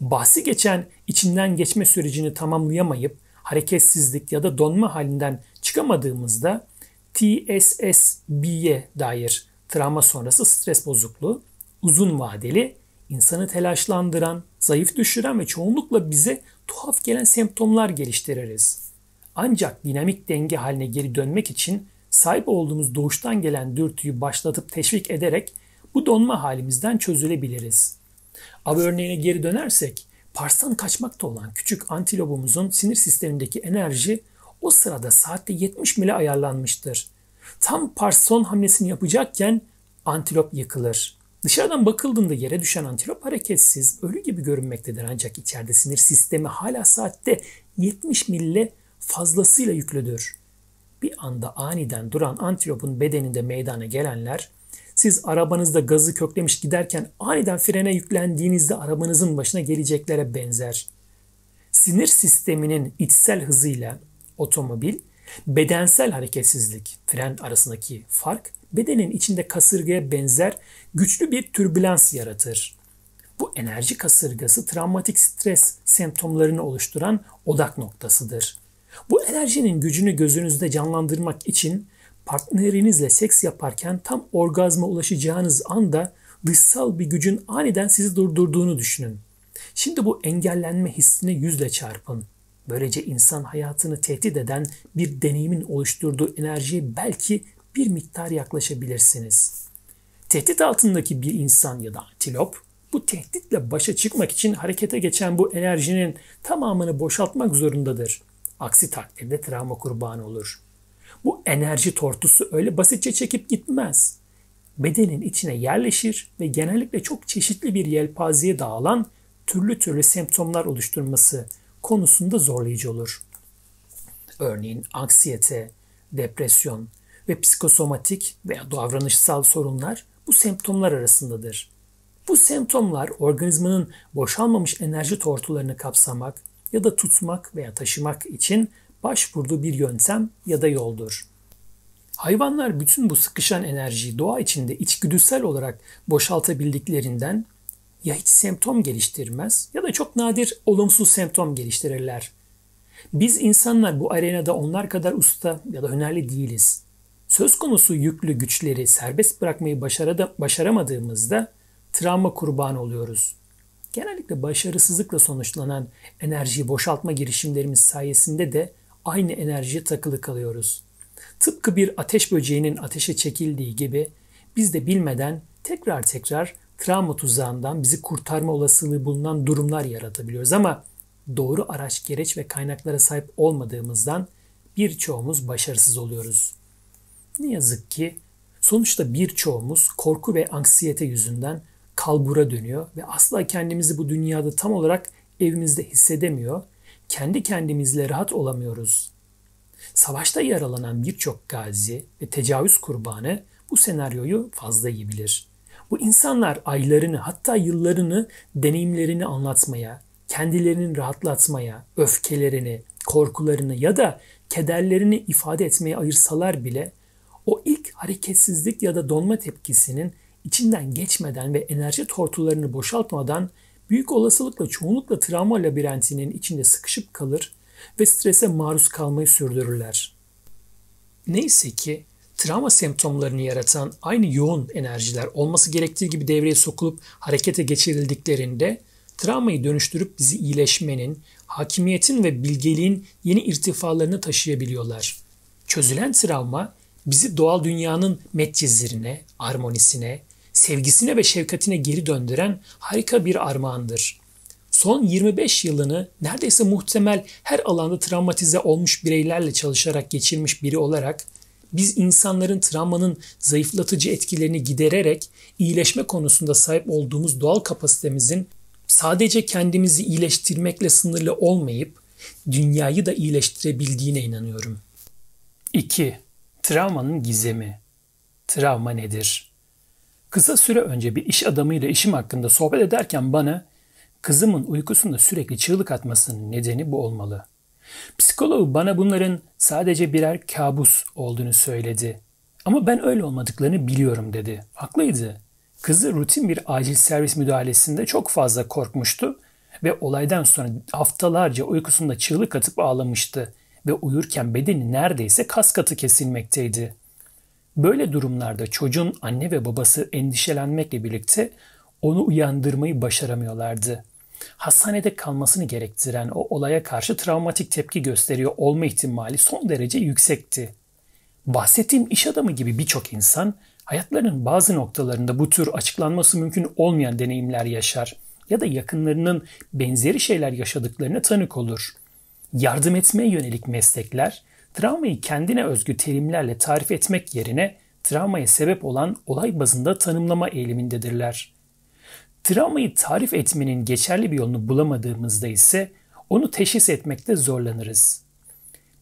Bahsi geçen içinden geçme sürecini tamamlayamayıp hareketsizlik ya da donma halinden çıkamadığımızda TSSB'ye dair travma sonrası stres bozukluğu uzun vadeli insanı telaşlandıran, zayıf düşüren ve çoğunlukla bize tuhaf gelen semptomlar geliştiririz. Ancak dinamik denge haline geri dönmek için sahip olduğumuz doğuştan gelen dürtüyü başlatıp teşvik ederek bu donma halimizden çözülebiliriz. Av örneğine geri dönersek, Parstan kaçmakta olan küçük antilobumuzun sinir sistemindeki enerji o sırada saatte 70 mile ayarlanmıştır. Tam Parson hamlesini yapacakken antilop yıkılır. Dışarıdan bakıldığında yere düşen antilop hareketsiz, ölü gibi görünmektedir ancak içeride sinir sistemi hala saatte 70 mille fazlasıyla yüklüdür. Bir anda aniden duran antilopun bedeninde meydana gelenler, siz arabanızda gazı köklemiş giderken aniden frene yüklendiğinizde arabanızın başına geleceklere benzer. Sinir sisteminin içsel hızıyla otomobil, bedensel hareketsizlik, fren arasındaki fark bedenin içinde kasırgaya benzer güçlü bir türbülans yaratır. Bu enerji kasırgası travmatik stres semptomlarını oluşturan odak noktasıdır. Bu enerjinin gücünü gözünüzde canlandırmak için partnerinizle seks yaparken tam orgazma ulaşacağınız anda dışsal bir gücün aniden sizi durdurduğunu düşünün. Şimdi bu engellenme hissini yüzle çarpın. Böylece insan hayatını tehdit eden bir deneyimin oluşturduğu enerjiyi belki bir miktar yaklaşabilirsiniz. Tehdit altındaki bir insan ya da antilop bu tehditle başa çıkmak için harekete geçen bu enerjinin tamamını boşaltmak zorundadır. Aksi takdirde travma kurbanı olur. Bu enerji tortusu öyle basitçe çekip gitmez. Bedenin içine yerleşir ve genellikle çok çeşitli bir yelpazeye dağılan türlü türlü semptomlar oluşturması konusunda zorlayıcı olur. Örneğin anksiyete, depresyon, ve psikosomatik veya davranışsal sorunlar bu semptomlar arasındadır. Bu semptomlar organizmanın boşalmamış enerji tortularını kapsamak ya da tutmak veya taşımak için başvurduğu bir yöntem ya da yoldur. Hayvanlar bütün bu sıkışan enerjiyi doğa içinde içgüdüsel olarak boşaltabildiklerinden ya hiç semptom geliştirmez ya da çok nadir olumsuz semptom geliştirirler. Biz insanlar bu arenada onlar kadar usta ya da önerli değiliz. Söz konusu yüklü güçleri serbest bırakmayı başaramadığımızda travma kurbanı oluyoruz. Genellikle başarısızlıkla sonuçlanan enerjiyi boşaltma girişimlerimiz sayesinde de aynı enerjiye takılı kalıyoruz. Tıpkı bir ateş böceğinin ateşe çekildiği gibi biz de bilmeden tekrar tekrar travma tuzağından bizi kurtarma olasılığı bulunan durumlar yaratabiliyoruz ama doğru araç, gereç ve kaynaklara sahip olmadığımızdan birçoğumuz başarısız oluyoruz. Ne yazık ki sonuçta birçoğumuz korku ve anksiyete yüzünden kalbura dönüyor ve asla kendimizi bu dünyada tam olarak evimizde hissedemiyor, kendi kendimizle rahat olamıyoruz. Savaşta yaralanan birçok gazi ve tecavüz kurbanı bu senaryoyu fazla iyi bilir. Bu insanlar aylarını hatta yıllarını deneyimlerini anlatmaya, kendilerini rahatlatmaya, öfkelerini, korkularını ya da kederlerini ifade etmeye ayırsalar bile o ilk hareketsizlik ya da donma tepkisinin içinden geçmeden ve enerji tortularını boşaltmadan büyük olasılıkla çoğunlukla travma labirentinin içinde sıkışıp kalır ve strese maruz kalmayı sürdürürler. Neyse ki travma semptomlarını yaratan aynı yoğun enerjiler olması gerektiği gibi devreye sokulup harekete geçirildiklerinde travmayı dönüştürüp bizi iyileşmenin, hakimiyetin ve bilgeliğin yeni irtifalarını taşıyabiliyorlar. Çözülen travma bizi doğal dünyanın metcezlerine, armonisine, sevgisine ve şefkatine geri döndüren harika bir armağandır. Son 25 yılını neredeyse muhtemel her alanda travmatize olmuş bireylerle çalışarak geçirmiş biri olarak biz insanların travmanın zayıflatıcı etkilerini gidererek iyileşme konusunda sahip olduğumuz doğal kapasitemizin sadece kendimizi iyileştirmekle sınırlı olmayıp dünyayı da iyileştirebildiğine inanıyorum. 2. Travmanın gizemi. Travma nedir? Kısa süre önce bir iş adamıyla işim hakkında sohbet ederken bana kızımın uykusunda sürekli çığlık atmasının nedeni bu olmalı. Psikoloğu bana bunların sadece birer kabus olduğunu söyledi. Ama ben öyle olmadıklarını biliyorum dedi. Haklıydı. Kızı rutin bir acil servis müdahalesinde çok fazla korkmuştu ve olaydan sonra haftalarca uykusunda çığlık atıp ağlamıştı ve uyurken bedeni neredeyse kas katı kesilmekteydi. Böyle durumlarda çocuğun anne ve babası endişelenmekle birlikte onu uyandırmayı başaramıyorlardı. Hastanede kalmasını gerektiren o olaya karşı travmatik tepki gösteriyor olma ihtimali son derece yüksekti. Bahsettiğim iş adamı gibi birçok insan hayatlarının bazı noktalarında bu tür açıklanması mümkün olmayan deneyimler yaşar ya da yakınlarının benzeri şeyler yaşadıklarına tanık olur yardım etmeye yönelik meslekler travmayı kendine özgü terimlerle tarif etmek yerine travmaya sebep olan olay bazında tanımlama eğilimindedirler. Travmayı tarif etmenin geçerli bir yolunu bulamadığımızda ise onu teşhis etmekte zorlanırız.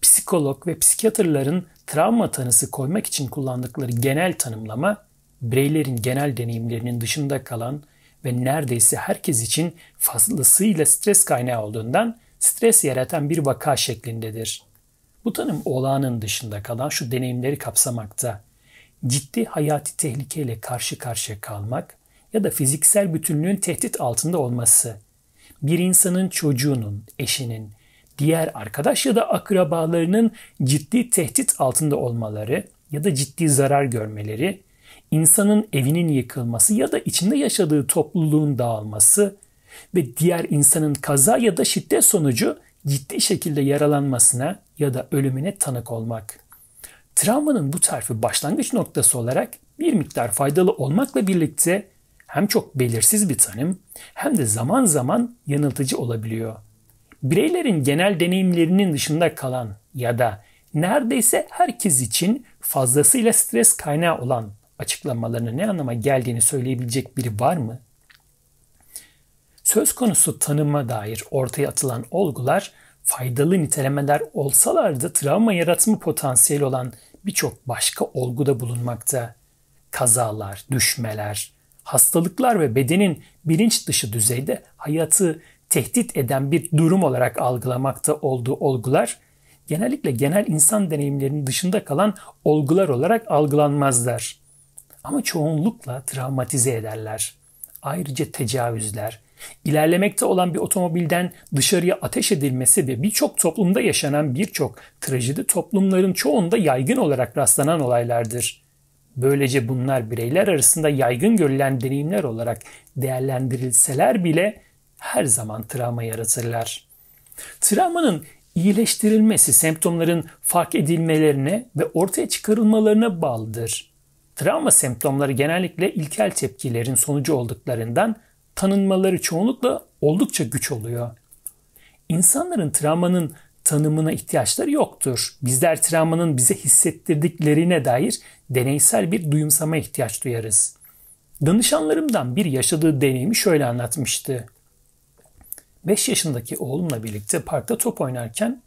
Psikolog ve psikiyatrların travma tanısı koymak için kullandıkları genel tanımlama, bireylerin genel deneyimlerinin dışında kalan ve neredeyse herkes için fazlasıyla stres kaynağı olduğundan stres yaratan bir vaka şeklindedir. Bu tanım olağanın dışında kalan şu deneyimleri kapsamakta. Ciddi hayati tehlikeyle karşı karşıya kalmak ya da fiziksel bütünlüğün tehdit altında olması. Bir insanın çocuğunun, eşinin, diğer arkadaş ya da akrabalarının ciddi tehdit altında olmaları ya da ciddi zarar görmeleri, insanın evinin yıkılması ya da içinde yaşadığı topluluğun dağılması ve diğer insanın kaza ya da şiddet sonucu ciddi şekilde yaralanmasına ya da ölümüne tanık olmak. Travmanın bu tarifi başlangıç noktası olarak bir miktar faydalı olmakla birlikte hem çok belirsiz bir tanım hem de zaman zaman yanıltıcı olabiliyor. Bireylerin genel deneyimlerinin dışında kalan ya da neredeyse herkes için fazlasıyla stres kaynağı olan açıklamalarının ne anlama geldiğini söyleyebilecek biri var mı? söz konusu tanıma dair ortaya atılan olgular faydalı nitelemeler olsalardı, travma yaratma potansiyeli olan birçok başka olguda bulunmakta. Kazalar, düşmeler, hastalıklar ve bedenin bilinç dışı düzeyde hayatı tehdit eden bir durum olarak algılamakta olduğu olgular genellikle genel insan deneyimlerinin dışında kalan olgular olarak algılanmazlar. Ama çoğunlukla travmatize ederler. Ayrıca tecavüzler, İlerlemekte olan bir otomobilden dışarıya ateş edilmesi ve birçok toplumda yaşanan birçok trajedi toplumların çoğunda yaygın olarak rastlanan olaylardır. Böylece bunlar bireyler arasında yaygın görülen deneyimler olarak değerlendirilseler bile her zaman travma yaratırlar. Travmanın iyileştirilmesi semptomların fark edilmelerine ve ortaya çıkarılmalarına bağlıdır. Travma semptomları genellikle ilkel tepkilerin sonucu olduklarından tanınmaları çoğunlukla oldukça güç oluyor. İnsanların travmanın tanımına ihtiyaçları yoktur. Bizler travmanın bize hissettirdiklerine dair deneysel bir duyumsama ihtiyaç duyarız. Danışanlarımdan bir yaşadığı deneyimi şöyle anlatmıştı. 5 yaşındaki oğlumla birlikte parkta top oynarken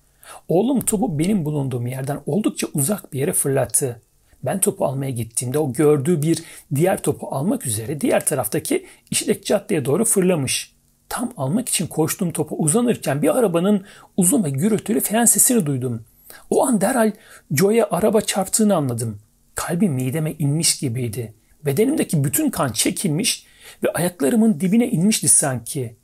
oğlum topu benim bulunduğum yerden oldukça uzak bir yere fırlattı. Ben topu almaya gittiğimde o gördüğü bir diğer topu almak üzere diğer taraftaki işlek caddeye doğru fırlamış. Tam almak için koştuğum topa uzanırken bir arabanın uzun ve gürültülü fren sesini duydum. O an derhal Joe'ya araba çarptığını anladım. Kalbim mideme inmiş gibiydi. Bedenimdeki bütün kan çekilmiş ve ayaklarımın dibine inmişti sanki.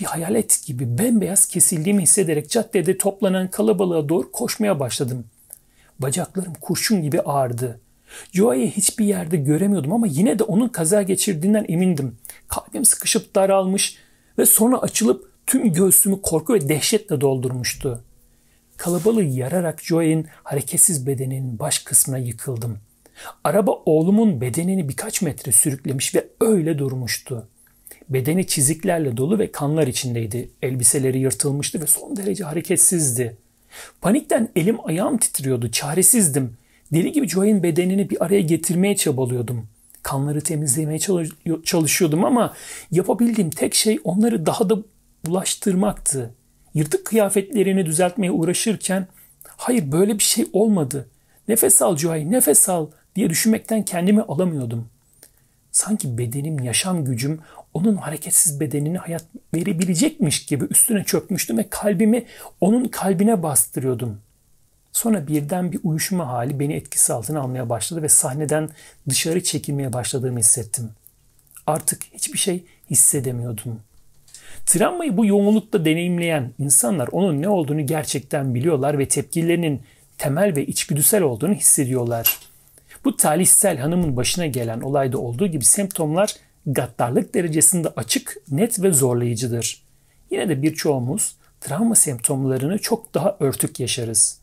Bir hayalet gibi bembeyaz kesildiğimi hissederek caddede toplanan kalabalığa doğru koşmaya başladım.'' Bacaklarım kurşun gibi ağrıdı. Joa'yı hiçbir yerde göremiyordum ama yine de onun kaza geçirdiğinden emindim. Kalbim sıkışıp daralmış ve sonra açılıp tüm göğsümü korku ve dehşetle doldurmuştu. Kalabalığı yararak Joey'in hareketsiz bedeninin baş kısmına yıkıldım. Araba oğlumun bedenini birkaç metre sürüklemiş ve öyle durmuştu. Bedeni çiziklerle dolu ve kanlar içindeydi. Elbiseleri yırtılmıştı ve son derece hareketsizdi. Panikten elim ayağım titriyordu, çaresizdim. Deli gibi Joy'in bedenini bir araya getirmeye çabalıyordum. Kanları temizlemeye çalışıyordum ama yapabildiğim tek şey onları daha da bulaştırmaktı. Yırtık kıyafetlerini düzeltmeye uğraşırken hayır böyle bir şey olmadı. Nefes al Joy, nefes al diye düşünmekten kendimi alamıyordum. Sanki bedenim, yaşam gücüm onun hareketsiz bedenini hayat verebilecekmiş gibi üstüne çökmüştüm ve kalbimi onun kalbine bastırıyordum. Sonra birden bir uyuşma hali beni etkisi altına almaya başladı ve sahneden dışarı çekilmeye başladığımı hissettim. Artık hiçbir şey hissedemiyordum. Travmayı bu yoğunlukta deneyimleyen insanlar onun ne olduğunu gerçekten biliyorlar ve tepkilerinin temel ve içgüdüsel olduğunu hissediyorlar. Bu talihsel hanımın başına gelen olayda olduğu gibi semptomlar gaddarlık derecesinde açık, net ve zorlayıcıdır. Yine de birçoğumuz travma semptomlarını çok daha örtük yaşarız.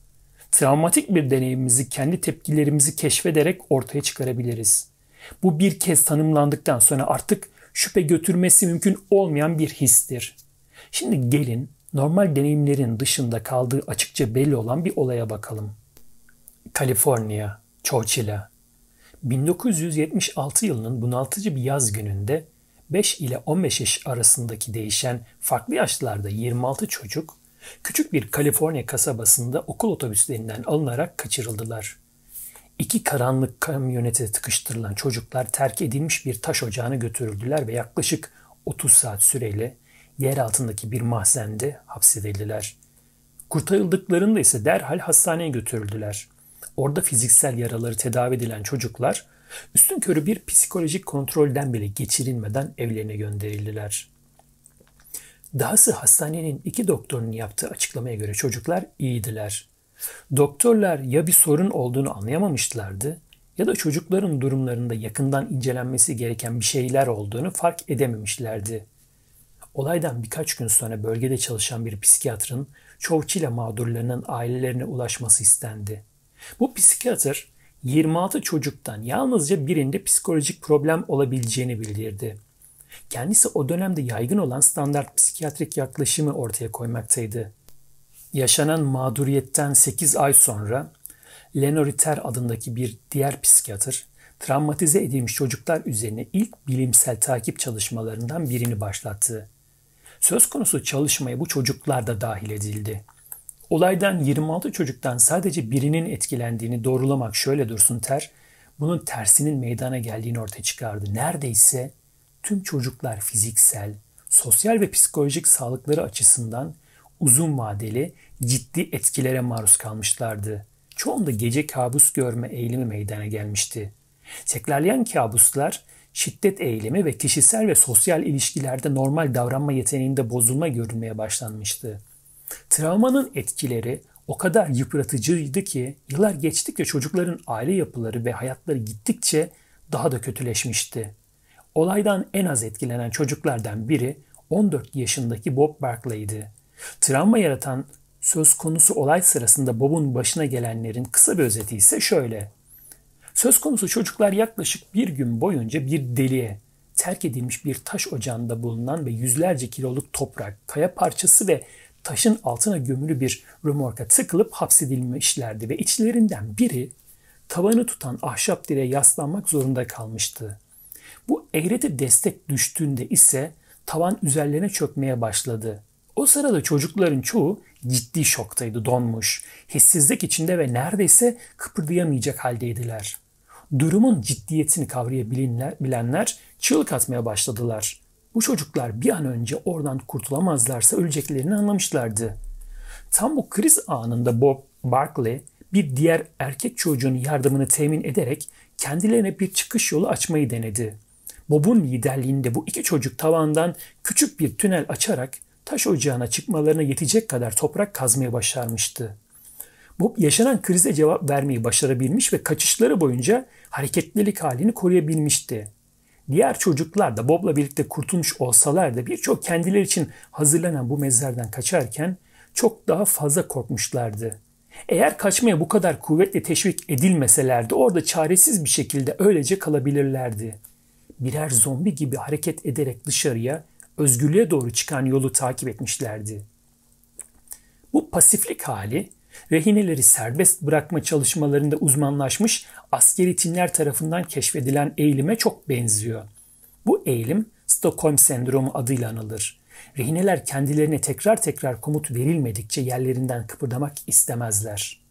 Travmatik bir deneyimimizi kendi tepkilerimizi keşfederek ortaya çıkarabiliriz. Bu bir kez tanımlandıktan sonra artık şüphe götürmesi mümkün olmayan bir histir. Şimdi gelin normal deneyimlerin dışında kaldığı açıkça belli olan bir olaya bakalım. Kaliforniya, Chowchilla, 1976 yılının bunaltıcı bir yaz gününde 5 ile 15 yaş arasındaki değişen farklı yaşlarda 26 çocuk küçük bir Kaliforniya kasabasında okul otobüslerinden alınarak kaçırıldılar. İki karanlık kamyonete tıkıştırılan çocuklar terk edilmiş bir taş ocağına götürüldüler ve yaklaşık 30 saat süreyle yer altındaki bir mahzende hapsedildiler. Kurtarıldıklarında ise derhal hastaneye götürüldüler orada fiziksel yaraları tedavi edilen çocuklar üstün körü bir psikolojik kontrolden bile geçirilmeden evlerine gönderildiler. Dahası hastanenin iki doktorunun yaptığı açıklamaya göre çocuklar iyiydiler. Doktorlar ya bir sorun olduğunu anlayamamışlardı ya da çocukların durumlarında yakından incelenmesi gereken bir şeyler olduğunu fark edememişlerdi. Olaydan birkaç gün sonra bölgede çalışan bir psikiyatrın Çovçila mağdurlarının ailelerine ulaşması istendi. Bu psikiyatr 26 çocuktan yalnızca birinde psikolojik problem olabileceğini bildirdi. Kendisi o dönemde yaygın olan standart psikiyatrik yaklaşımı ortaya koymaktaydı. Yaşanan mağduriyetten 8 ay sonra Lenoriter adındaki bir diğer psikiyatr, travmatize edilmiş çocuklar üzerine ilk bilimsel takip çalışmalarından birini başlattı. Söz konusu çalışmaya bu çocuklar da dahil edildi. Olaydan 26 çocuktan sadece birinin etkilendiğini doğrulamak şöyle dursun ter, bunun tersinin meydana geldiğini ortaya çıkardı. Neredeyse tüm çocuklar fiziksel, sosyal ve psikolojik sağlıkları açısından uzun vadeli ciddi etkilere maruz kalmışlardı. Çoğunda gece kabus görme eğilimi meydana gelmişti. Tekrarlayan kabuslar şiddet eğilimi ve kişisel ve sosyal ilişkilerde normal davranma yeteneğinde bozulma görülmeye başlanmıştı. Travmanın etkileri o kadar yıpratıcıydı ki yıllar geçtikçe çocukların aile yapıları ve hayatları gittikçe daha da kötüleşmişti. Olaydan en az etkilenen çocuklardan biri 14 yaşındaki Bob Barkley'di. Travma yaratan söz konusu olay sırasında Bob'un başına gelenlerin kısa bir özeti ise şöyle. Söz konusu çocuklar yaklaşık bir gün boyunca bir deliğe, terk edilmiş bir taş ocağında bulunan ve yüzlerce kiloluk toprak, kaya parçası ve taşın altına gömülü bir römorka tıkılıp hapsedilmişlerdi ve içlerinden biri tavanı tutan ahşap direğe yaslanmak zorunda kalmıştı. Bu eğreti destek düştüğünde ise tavan üzerlerine çökmeye başladı. O sırada çocukların çoğu ciddi şoktaydı, donmuş, hissizlik içinde ve neredeyse kıpırdayamayacak haldeydiler. Durumun ciddiyetini kavrayabilenler çığlık atmaya başladılar. Bu çocuklar bir an önce oradan kurtulamazlarsa öleceklerini anlamışlardı. Tam bu kriz anında Bob Barkley bir diğer erkek çocuğun yardımını temin ederek kendilerine bir çıkış yolu açmayı denedi. Bob'un liderliğinde bu iki çocuk tavandan küçük bir tünel açarak taş ocağına çıkmalarına yetecek kadar toprak kazmaya başarmıştı. Bob yaşanan krize cevap vermeyi başarabilmiş ve kaçışları boyunca hareketlilik halini koruyabilmişti. Diğer çocuklar da Bob'la birlikte kurtulmuş olsalar da birçok kendileri için hazırlanan bu mezardan kaçarken çok daha fazla korkmuşlardı. Eğer kaçmaya bu kadar kuvvetle teşvik edilmeselerdi orada çaresiz bir şekilde öylece kalabilirlerdi. Birer zombi gibi hareket ederek dışarıya, özgürlüğe doğru çıkan yolu takip etmişlerdi. Bu pasiflik hali rehineleri serbest bırakma çalışmalarında uzmanlaşmış askeri timler tarafından keşfedilen eğilime çok benziyor. Bu eğilim Stockholm sendromu adıyla anılır. Rehineler kendilerine tekrar tekrar komut verilmedikçe yerlerinden kıpırdamak istemezler.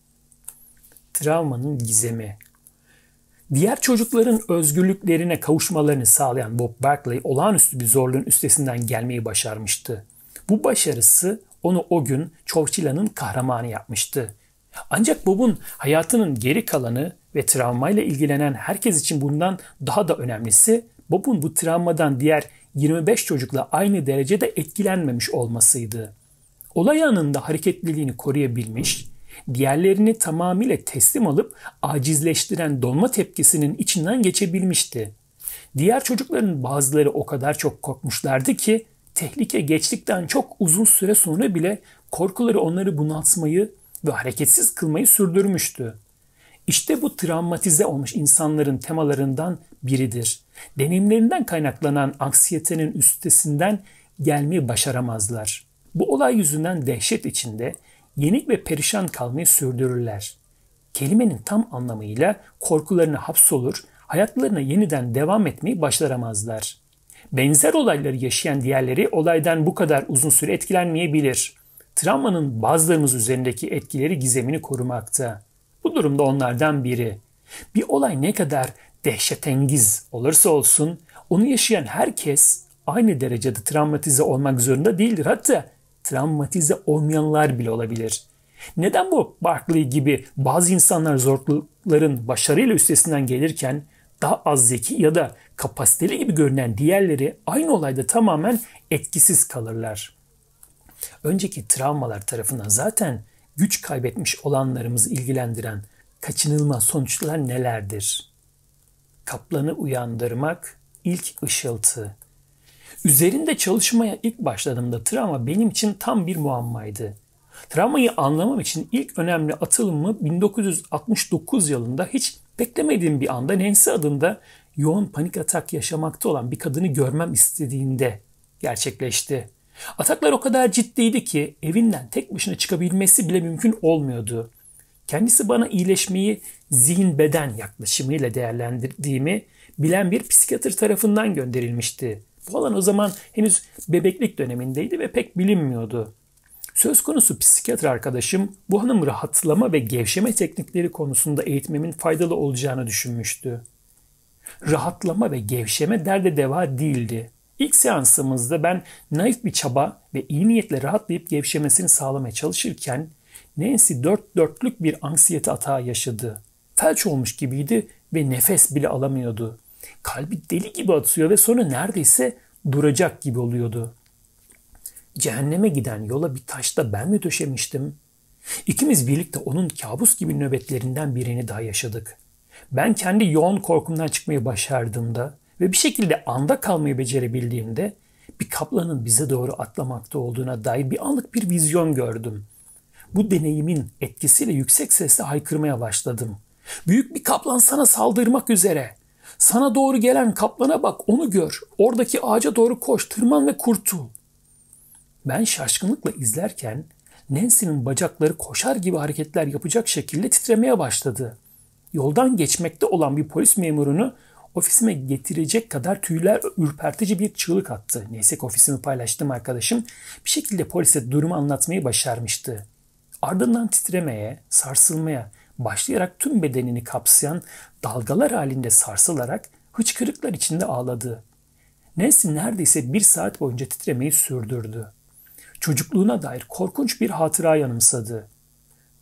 Travmanın gizemi Diğer çocukların özgürlüklerine kavuşmalarını sağlayan Bob Barkley olağanüstü bir zorluğun üstesinden gelmeyi başarmıştı. Bu başarısı onu o gün Chowchila'nın kahramanı yapmıştı. Ancak Bob'un hayatının geri kalanı ve travmayla ilgilenen herkes için bundan daha da önemlisi Bob'un bu travmadan diğer 25 çocukla aynı derecede etkilenmemiş olmasıydı. Olay anında hareketliliğini koruyabilmiş, diğerlerini tamamıyla teslim alıp acizleştiren donma tepkisinin içinden geçebilmişti. Diğer çocukların bazıları o kadar çok korkmuşlardı ki tehlike geçtikten çok uzun süre sonra bile korkuları onları bunaltmayı ve hareketsiz kılmayı sürdürmüştü. İşte bu travmatize olmuş insanların temalarından biridir. Deneyimlerinden kaynaklanan anksiyetenin üstesinden gelmeyi başaramazlar. Bu olay yüzünden dehşet içinde yenik ve perişan kalmayı sürdürürler. Kelimenin tam anlamıyla korkularına hapsolur, hayatlarına yeniden devam etmeyi başaramazlar.'' Benzer olayları yaşayan diğerleri olaydan bu kadar uzun süre etkilenmeyebilir. Travmanın bazılarımız üzerindeki etkileri gizemini korumakta. Bu durumda onlardan biri. Bir olay ne kadar dehşetengiz olursa olsun onu yaşayan herkes aynı derecede travmatize olmak zorunda değildir. Hatta travmatize olmayanlar bile olabilir. Neden bu Barkley gibi bazı insanlar zorlukların başarıyla üstesinden gelirken daha az zeki ya da kapasiteli gibi görünen diğerleri aynı olayda tamamen etkisiz kalırlar. Önceki travmalar tarafından zaten güç kaybetmiş olanlarımızı ilgilendiren kaçınılmaz sonuçlar nelerdir? Kaplanı uyandırmak ilk ışıltı. Üzerinde çalışmaya ilk başladığımda travma benim için tam bir muammaydı. Travmayı anlamam için ilk önemli atılımı 1969 yılında hiç Beklemediğim bir anda Nancy adında yoğun panik atak yaşamakta olan bir kadını görmem istediğinde gerçekleşti. Ataklar o kadar ciddiydi ki evinden tek başına çıkabilmesi bile mümkün olmuyordu. Kendisi bana iyileşmeyi zihin beden yaklaşımıyla değerlendirdiğimi bilen bir psikiyatr tarafından gönderilmişti. Bu alan o zaman henüz bebeklik dönemindeydi ve pek bilinmiyordu. Söz konusu psikiyatr arkadaşım bu hanım rahatlama ve gevşeme teknikleri konusunda eğitmemin faydalı olacağını düşünmüştü. Rahatlama ve gevşeme derde deva değildi. İlk seansımızda ben naif bir çaba ve iyi niyetle rahatlayıp gevşemesini sağlamaya çalışırken Nancy dört dörtlük bir anksiyete atağı yaşadı. Felç olmuş gibiydi ve nefes bile alamıyordu. Kalbi deli gibi atıyor ve sonra neredeyse duracak gibi oluyordu. Cehenneme giden yola bir taş da ben mi döşemiştim? İkimiz birlikte onun kabus gibi nöbetlerinden birini daha yaşadık. Ben kendi yoğun korkumdan çıkmayı başardığımda ve bir şekilde anda kalmayı becerebildiğimde bir kaplanın bize doğru atlamakta olduğuna dair bir anlık bir vizyon gördüm. Bu deneyimin etkisiyle yüksek sesle haykırmaya başladım. Büyük bir kaplan sana saldırmak üzere. Sana doğru gelen kaplana bak, onu gör. Oradaki ağaca doğru koş, tırman ve kurtul. Ben şaşkınlıkla izlerken Nancy'nin bacakları koşar gibi hareketler yapacak şekilde titremeye başladı. Yoldan geçmekte olan bir polis memurunu ofisime getirecek kadar tüyler ürpertici bir çığlık attı. Neyse ki ofisimi paylaştım arkadaşım bir şekilde polise durumu anlatmayı başarmıştı. Ardından titremeye, sarsılmaya, başlayarak tüm bedenini kapsayan dalgalar halinde sarsılarak hıçkırıklar içinde ağladı. Nancy neredeyse bir saat boyunca titremeyi sürdürdü çocukluğuna dair korkunç bir hatıra yanımsadı.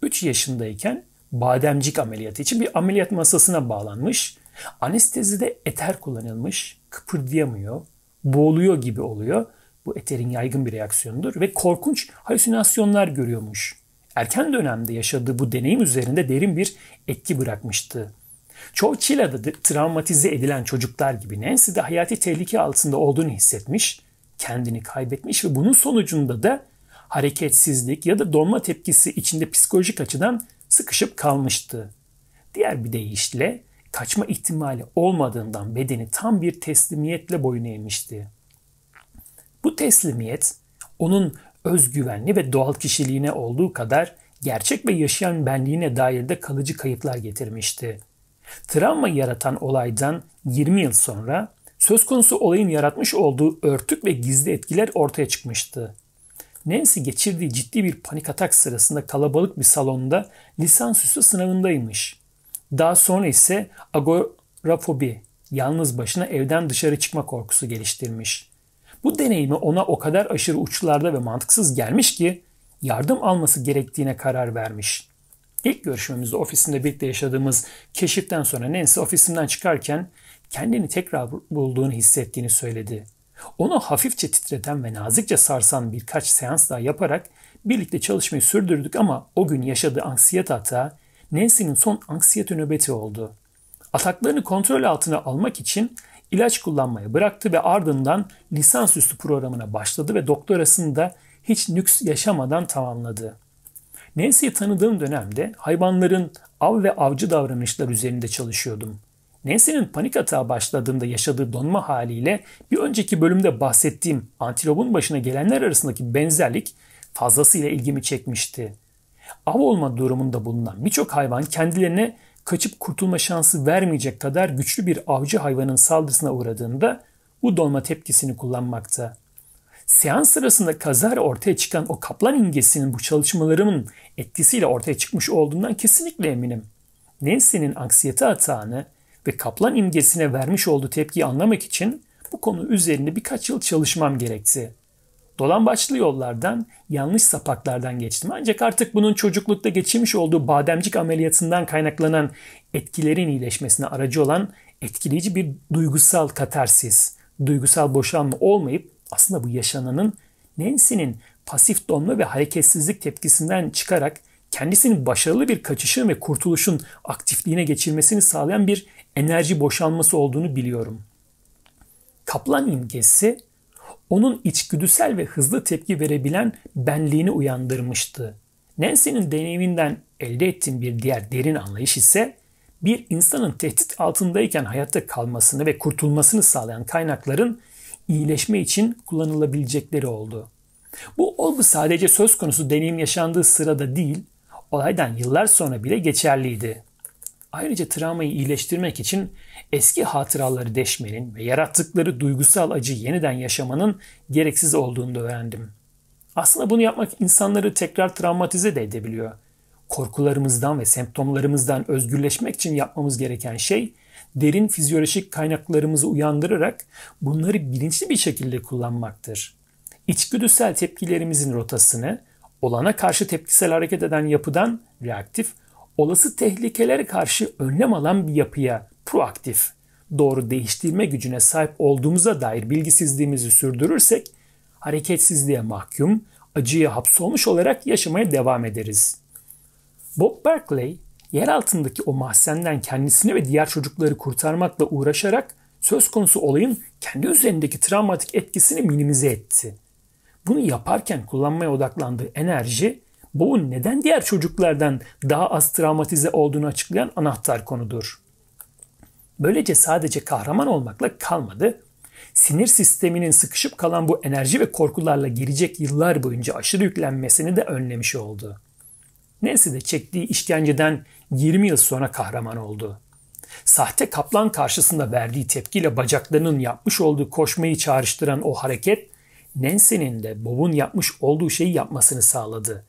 3 yaşındayken bademcik ameliyatı için bir ameliyat masasına bağlanmış. Anestezide eter kullanılmış, kıpırdayamıyor, boğuluyor gibi oluyor. Bu eterin yaygın bir reaksiyonudur ve korkunç halüsinasyonlar görüyormuş. Erken dönemde yaşadığı bu deneyim üzerinde derin bir etki bırakmıştı. Çoğu çilede travmatize edilen çocuklar gibi Nancy de hayati tehlike altında olduğunu hissetmiş kendini kaybetmiş ve bunun sonucunda da hareketsizlik ya da donma tepkisi içinde psikolojik açıdan sıkışıp kalmıştı. Diğer bir deyişle kaçma ihtimali olmadığından bedeni tam bir teslimiyetle boyun eğmişti. Bu teslimiyet onun özgüvenli ve doğal kişiliğine olduğu kadar gerçek ve yaşayan benliğine dair de kalıcı kayıplar getirmişti. Travma yaratan olaydan 20 yıl sonra söz konusu olayın yaratmış olduğu örtük ve gizli etkiler ortaya çıkmıştı. Nancy geçirdiği ciddi bir panik atak sırasında kalabalık bir salonda lisansüstü sınavındaymış. Daha sonra ise agorafobi, yalnız başına evden dışarı çıkma korkusu geliştirmiş. Bu deneyimi ona o kadar aşırı uçlarda ve mantıksız gelmiş ki yardım alması gerektiğine karar vermiş. İlk görüşmemizde ofisinde birlikte yaşadığımız keşiften sonra Nancy ofisinden çıkarken kendini tekrar bulduğunu hissettiğini söyledi. Onu hafifçe titreten ve nazikçe sarsan birkaç seans daha yaparak birlikte çalışmayı sürdürdük ama o gün yaşadığı anksiyete hata Nancy'nin son anksiyete nöbeti oldu. Ataklarını kontrol altına almak için ilaç kullanmayı bıraktı ve ardından lisansüstü programına başladı ve doktorasını da hiç nüks yaşamadan tamamladı. Nancy'yi tanıdığım dönemde hayvanların av ve avcı davranışlar üzerinde çalışıyordum. Nancy'nin panik atağa başladığında yaşadığı donma haliyle bir önceki bölümde bahsettiğim antilopun başına gelenler arasındaki benzerlik fazlasıyla ilgimi çekmişti. Av olma durumunda bulunan birçok hayvan kendilerine kaçıp kurtulma şansı vermeyecek kadar güçlü bir avcı hayvanın saldırısına uğradığında bu donma tepkisini kullanmakta. Seans sırasında kazar ortaya çıkan o kaplan ingesinin bu çalışmalarımın etkisiyle ortaya çıkmış olduğundan kesinlikle eminim. Nancy'nin anksiyete atağını ve kaplan imgesine vermiş olduğu tepkiyi anlamak için bu konu üzerinde birkaç yıl çalışmam gerekti. Dolambaçlı yollardan, yanlış sapaklardan geçtim. Ancak artık bunun çocuklukta geçirmiş olduğu bademcik ameliyatından kaynaklanan etkilerin iyileşmesine aracı olan etkileyici bir duygusal katarsis, duygusal boşalma olmayıp aslında bu yaşananın Nancy'nin pasif donma ve hareketsizlik tepkisinden çıkarak kendisinin başarılı bir kaçışın ve kurtuluşun aktifliğine geçirmesini sağlayan bir enerji boşalması olduğunu biliyorum. Kaplan imgesi onun içgüdüsel ve hızlı tepki verebilen benliğini uyandırmıştı. Nancy'nin deneyiminden elde ettiğim bir diğer derin anlayış ise bir insanın tehdit altındayken hayatta kalmasını ve kurtulmasını sağlayan kaynakların iyileşme için kullanılabilecekleri oldu. Bu olgu sadece söz konusu deneyim yaşandığı sırada değil, olaydan yıllar sonra bile geçerliydi. Ayrıca travmayı iyileştirmek için eski hatıraları deşmenin ve yarattıkları duygusal acı yeniden yaşamanın gereksiz olduğunu da öğrendim. Aslında bunu yapmak insanları tekrar travmatize de edebiliyor. Korkularımızdan ve semptomlarımızdan özgürleşmek için yapmamız gereken şey derin fizyolojik kaynaklarımızı uyandırarak bunları bilinçli bir şekilde kullanmaktır. İçgüdüsel tepkilerimizin rotasını olana karşı tepkisel hareket eden yapıdan reaktif olası tehlikelere karşı önlem alan bir yapıya proaktif, doğru değiştirme gücüne sahip olduğumuza dair bilgisizliğimizi sürdürürsek hareketsizliğe mahkum, acıya hapsolmuş olarak yaşamaya devam ederiz. Bob Berkeley, yer altındaki o mahzenden kendisini ve diğer çocukları kurtarmakla uğraşarak söz konusu olayın kendi üzerindeki travmatik etkisini minimize etti. Bunu yaparken kullanmaya odaklandığı enerji Bow'un neden diğer çocuklardan daha az travmatize olduğunu açıklayan anahtar konudur. Böylece sadece kahraman olmakla kalmadı, sinir sisteminin sıkışıp kalan bu enerji ve korkularla gelecek yıllar boyunca aşırı yüklenmesini de önlemiş oldu. Nancy de çektiği işkenceden 20 yıl sonra kahraman oldu. Sahte kaplan karşısında verdiği tepkiyle bacaklarının yapmış olduğu koşmayı çağrıştıran o hareket Nancy'nin de Bob'un yapmış olduğu şeyi yapmasını sağladı.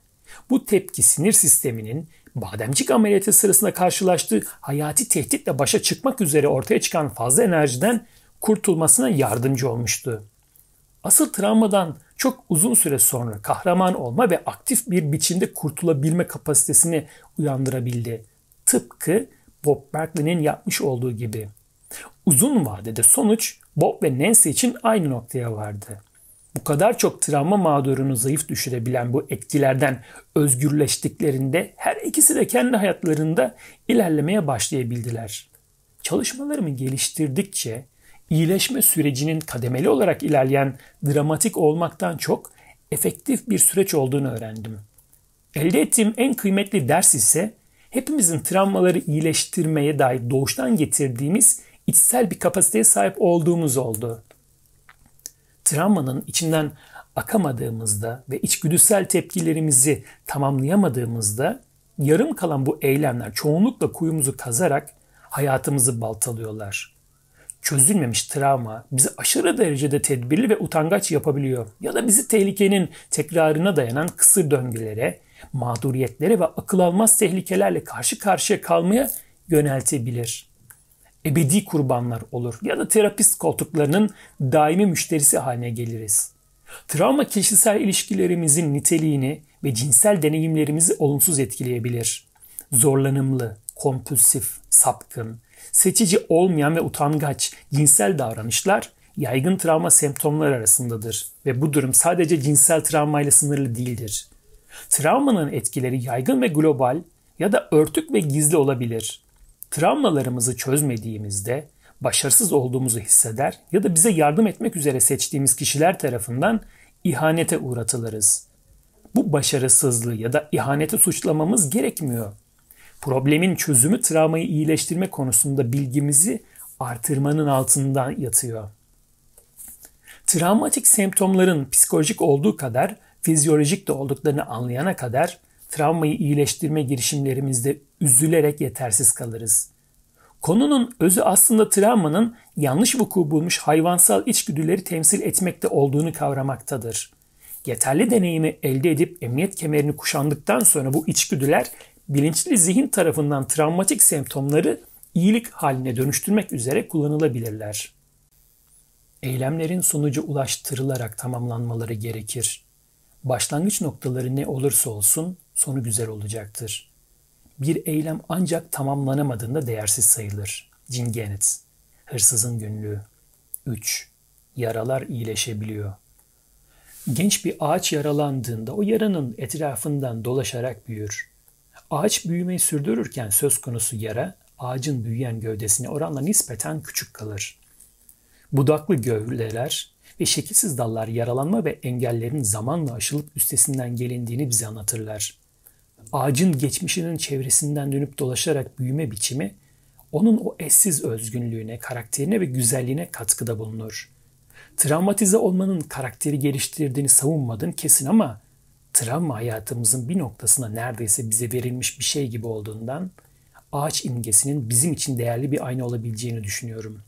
Bu tepki sinir sisteminin bademcik ameliyatı sırasında karşılaştığı hayati tehditle başa çıkmak üzere ortaya çıkan fazla enerjiden kurtulmasına yardımcı olmuştu. Asıl travmadan çok uzun süre sonra kahraman olma ve aktif bir biçimde kurtulabilme kapasitesini uyandırabildi. Tıpkı Bob Berkley'nin yapmış olduğu gibi. Uzun vadede sonuç Bob ve Nancy için aynı noktaya vardı bu kadar çok travma mağdurunu zayıf düşürebilen bu etkilerden özgürleştiklerinde her ikisi de kendi hayatlarında ilerlemeye başlayabildiler. Çalışmalarımı geliştirdikçe iyileşme sürecinin kademeli olarak ilerleyen dramatik olmaktan çok efektif bir süreç olduğunu öğrendim. Elde ettiğim en kıymetli ders ise hepimizin travmaları iyileştirmeye dair doğuştan getirdiğimiz içsel bir kapasiteye sahip olduğumuz oldu travmanın içinden akamadığımızda ve içgüdüsel tepkilerimizi tamamlayamadığımızda yarım kalan bu eylemler çoğunlukla kuyumuzu kazarak hayatımızı baltalıyorlar. Çözülmemiş travma bizi aşırı derecede tedbirli ve utangaç yapabiliyor ya da bizi tehlikenin tekrarına dayanan kısır döngülere, mağduriyetlere ve akıl almaz tehlikelerle karşı karşıya kalmaya yöneltebilir.'' ebedi kurbanlar olur ya da terapist koltuklarının daimi müşterisi haline geliriz. Travma kişisel ilişkilerimizin niteliğini ve cinsel deneyimlerimizi olumsuz etkileyebilir. Zorlanımlı, kompulsif, sapkın, seçici olmayan ve utangaç cinsel davranışlar yaygın travma semptomları arasındadır ve bu durum sadece cinsel travmayla sınırlı değildir. Travmanın etkileri yaygın ve global ya da örtük ve gizli olabilir. Travmalarımızı çözmediğimizde başarısız olduğumuzu hisseder ya da bize yardım etmek üzere seçtiğimiz kişiler tarafından ihanete uğratılırız. Bu başarısızlığı ya da ihaneti suçlamamız gerekmiyor. Problemin çözümü travmayı iyileştirme konusunda bilgimizi artırmanın altında yatıyor. Travmatik semptomların psikolojik olduğu kadar fizyolojik de olduklarını anlayana kadar travmayı iyileştirme girişimlerimizde üzülerek yetersiz kalırız. Konunun özü aslında travmanın yanlış vuku bulmuş hayvansal içgüdüleri temsil etmekte olduğunu kavramaktadır. Yeterli deneyimi elde edip emniyet kemerini kuşandıktan sonra bu içgüdüler bilinçli zihin tarafından travmatik semptomları iyilik haline dönüştürmek üzere kullanılabilirler. Eylemlerin sonucu ulaştırılarak tamamlanmaları gerekir. Başlangıç noktaları ne olursa olsun sonu güzel olacaktır. Bir eylem ancak tamamlanamadığında değersiz sayılır. Jim Gannett Hırsızın Günlüğü 3. Yaralar iyileşebiliyor. Genç bir ağaç yaralandığında o yaranın etrafından dolaşarak büyür. Ağaç büyümeyi sürdürürken söz konusu yara ağacın büyüyen gövdesine oranla nispeten küçük kalır. Budaklı gövdeler ve şekilsiz dallar yaralanma ve engellerin zamanla aşılıp üstesinden gelindiğini bize anlatırlar ağacın geçmişinin çevresinden dönüp dolaşarak büyüme biçimi onun o eşsiz özgünlüğüne, karakterine ve güzelliğine katkıda bulunur. Travmatize olmanın karakteri geliştirdiğini savunmadın kesin ama travma hayatımızın bir noktasında neredeyse bize verilmiş bir şey gibi olduğundan ağaç imgesinin bizim için değerli bir ayna olabileceğini düşünüyorum.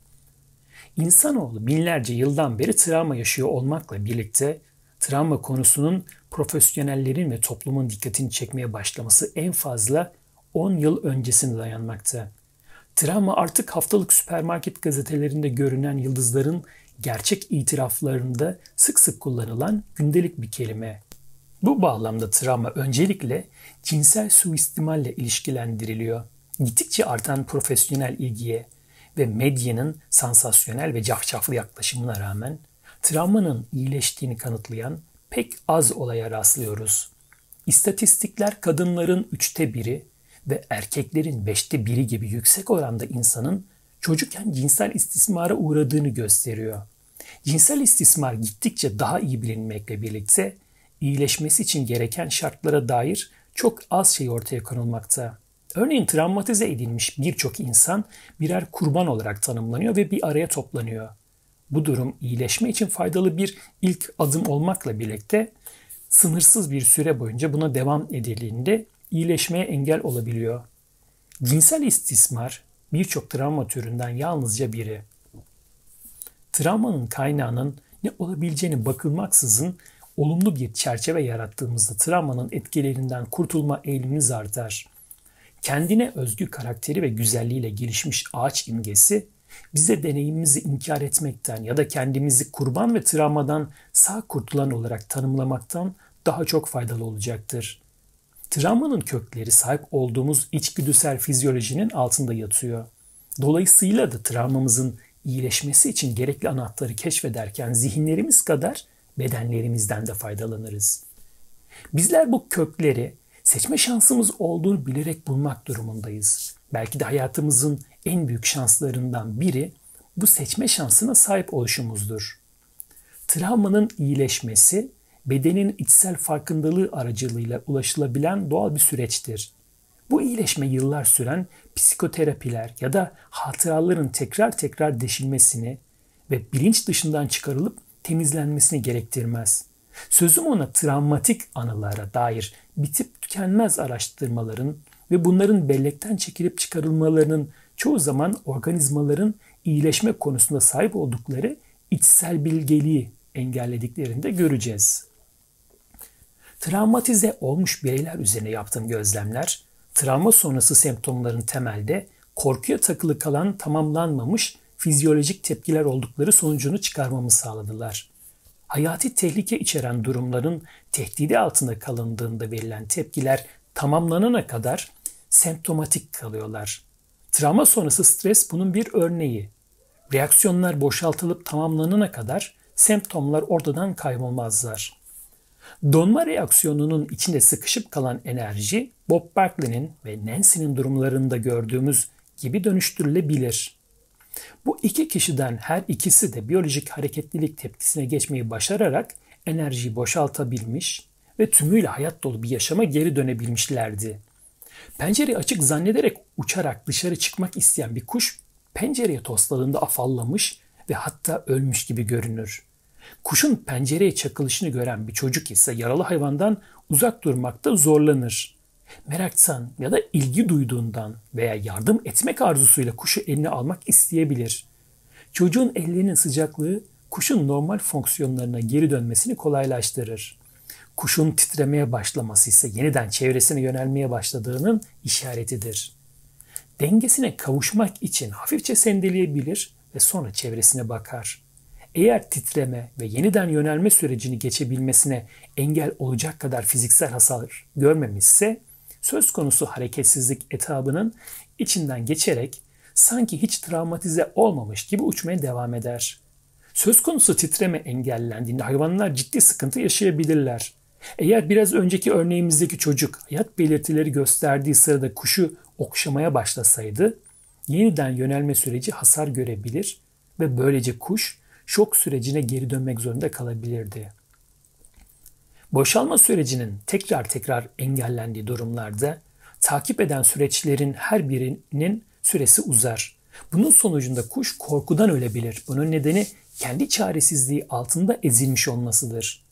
İnsanoğlu binlerce yıldan beri travma yaşıyor olmakla birlikte travma konusunun profesyonellerin ve toplumun dikkatini çekmeye başlaması en fazla 10 yıl öncesine dayanmakta. Travma artık haftalık süpermarket gazetelerinde görünen yıldızların gerçek itiraflarında sık sık kullanılan gündelik bir kelime. Bu bağlamda travma öncelikle cinsel suistimalle ilişkilendiriliyor. Gittikçe artan profesyonel ilgiye ve medyanın sansasyonel ve cafcaflı yaklaşımına rağmen travmanın iyileştiğini kanıtlayan pek az olaya rastlıyoruz. İstatistikler kadınların üçte biri ve erkeklerin beşte biri gibi yüksek oranda insanın çocukken cinsel istismara uğradığını gösteriyor. Cinsel istismar gittikçe daha iyi bilinmekle birlikte iyileşmesi için gereken şartlara dair çok az şey ortaya konulmakta. Örneğin travmatize edilmiş birçok insan birer kurban olarak tanımlanıyor ve bir araya toplanıyor. Bu durum iyileşme için faydalı bir ilk adım olmakla birlikte sınırsız bir süre boyunca buna devam edildiğinde iyileşmeye engel olabiliyor. Cinsel istismar birçok travma türünden yalnızca biri. Travmanın kaynağının ne olabileceğini bakılmaksızın olumlu bir çerçeve yarattığımızda travmanın etkilerinden kurtulma eğilimimiz artar. Kendine özgü karakteri ve güzelliğiyle gelişmiş ağaç imgesi bize deneyimimizi inkar etmekten ya da kendimizi kurban ve travmadan sağ kurtulan olarak tanımlamaktan daha çok faydalı olacaktır. Travmanın kökleri sahip olduğumuz içgüdüsel fizyolojinin altında yatıyor. Dolayısıyla da travmamızın iyileşmesi için gerekli anahtarı keşfederken zihinlerimiz kadar bedenlerimizden de faydalanırız. Bizler bu kökleri seçme şansımız olduğunu bilerek bulmak durumundayız belki de hayatımızın en büyük şanslarından biri bu seçme şansına sahip oluşumuzdur. Travmanın iyileşmesi bedenin içsel farkındalığı aracılığıyla ulaşılabilen doğal bir süreçtir. Bu iyileşme yıllar süren psikoterapiler ya da hatıraların tekrar tekrar deşilmesini ve bilinç dışından çıkarılıp temizlenmesini gerektirmez. Sözüm ona travmatik anılara dair bitip tükenmez araştırmaların ve bunların bellekten çekilip çıkarılmalarının çoğu zaman organizmaların iyileşme konusunda sahip oldukları içsel bilgeliği engellediklerinde göreceğiz. Travmatize olmuş bireyler üzerine yaptığım gözlemler, travma sonrası semptomların temelde korkuya takılı kalan tamamlanmamış fizyolojik tepkiler oldukları sonucunu çıkarmamı sağladılar. Hayati tehlike içeren durumların tehdidi altında kalındığında verilen tepkiler tamamlanana kadar semptomatik kalıyorlar. Travma sonrası stres bunun bir örneği. Reaksiyonlar boşaltılıp tamamlanana kadar semptomlar ortadan kaybolmazlar. Donma reaksiyonunun içinde sıkışıp kalan enerji Bob Barkley'nin ve Nancy'nin durumlarında gördüğümüz gibi dönüştürülebilir. Bu iki kişiden her ikisi de biyolojik hareketlilik tepkisine geçmeyi başararak enerjiyi boşaltabilmiş ve tümüyle hayat dolu bir yaşama geri dönebilmişlerdi. Pencereyi açık zannederek uçarak dışarı çıkmak isteyen bir kuş pencereye tosladığında afallamış ve hatta ölmüş gibi görünür. Kuşun pencereye çakılışını gören bir çocuk ise yaralı hayvandan uzak durmakta zorlanır. Meraksan ya da ilgi duyduğundan veya yardım etmek arzusuyla kuşu eline almak isteyebilir. Çocuğun ellerinin sıcaklığı kuşun normal fonksiyonlarına geri dönmesini kolaylaştırır kuşun titremeye başlaması ise yeniden çevresine yönelmeye başladığının işaretidir. Dengesine kavuşmak için hafifçe sendeleyebilir ve sonra çevresine bakar. Eğer titreme ve yeniden yönelme sürecini geçebilmesine engel olacak kadar fiziksel hasar görmemişse, söz konusu hareketsizlik etabının içinden geçerek sanki hiç travmatize olmamış gibi uçmaya devam eder. Söz konusu titreme engellendiğinde hayvanlar ciddi sıkıntı yaşayabilirler. Eğer biraz önceki örneğimizdeki çocuk hayat belirtileri gösterdiği sırada kuşu okşamaya başlasaydı yeniden yönelme süreci hasar görebilir ve böylece kuş şok sürecine geri dönmek zorunda kalabilirdi. Boşalma sürecinin tekrar tekrar engellendiği durumlarda takip eden süreçlerin her birinin süresi uzar. Bunun sonucunda kuş korkudan ölebilir. Bunun nedeni kendi çaresizliği altında ezilmiş olmasıdır.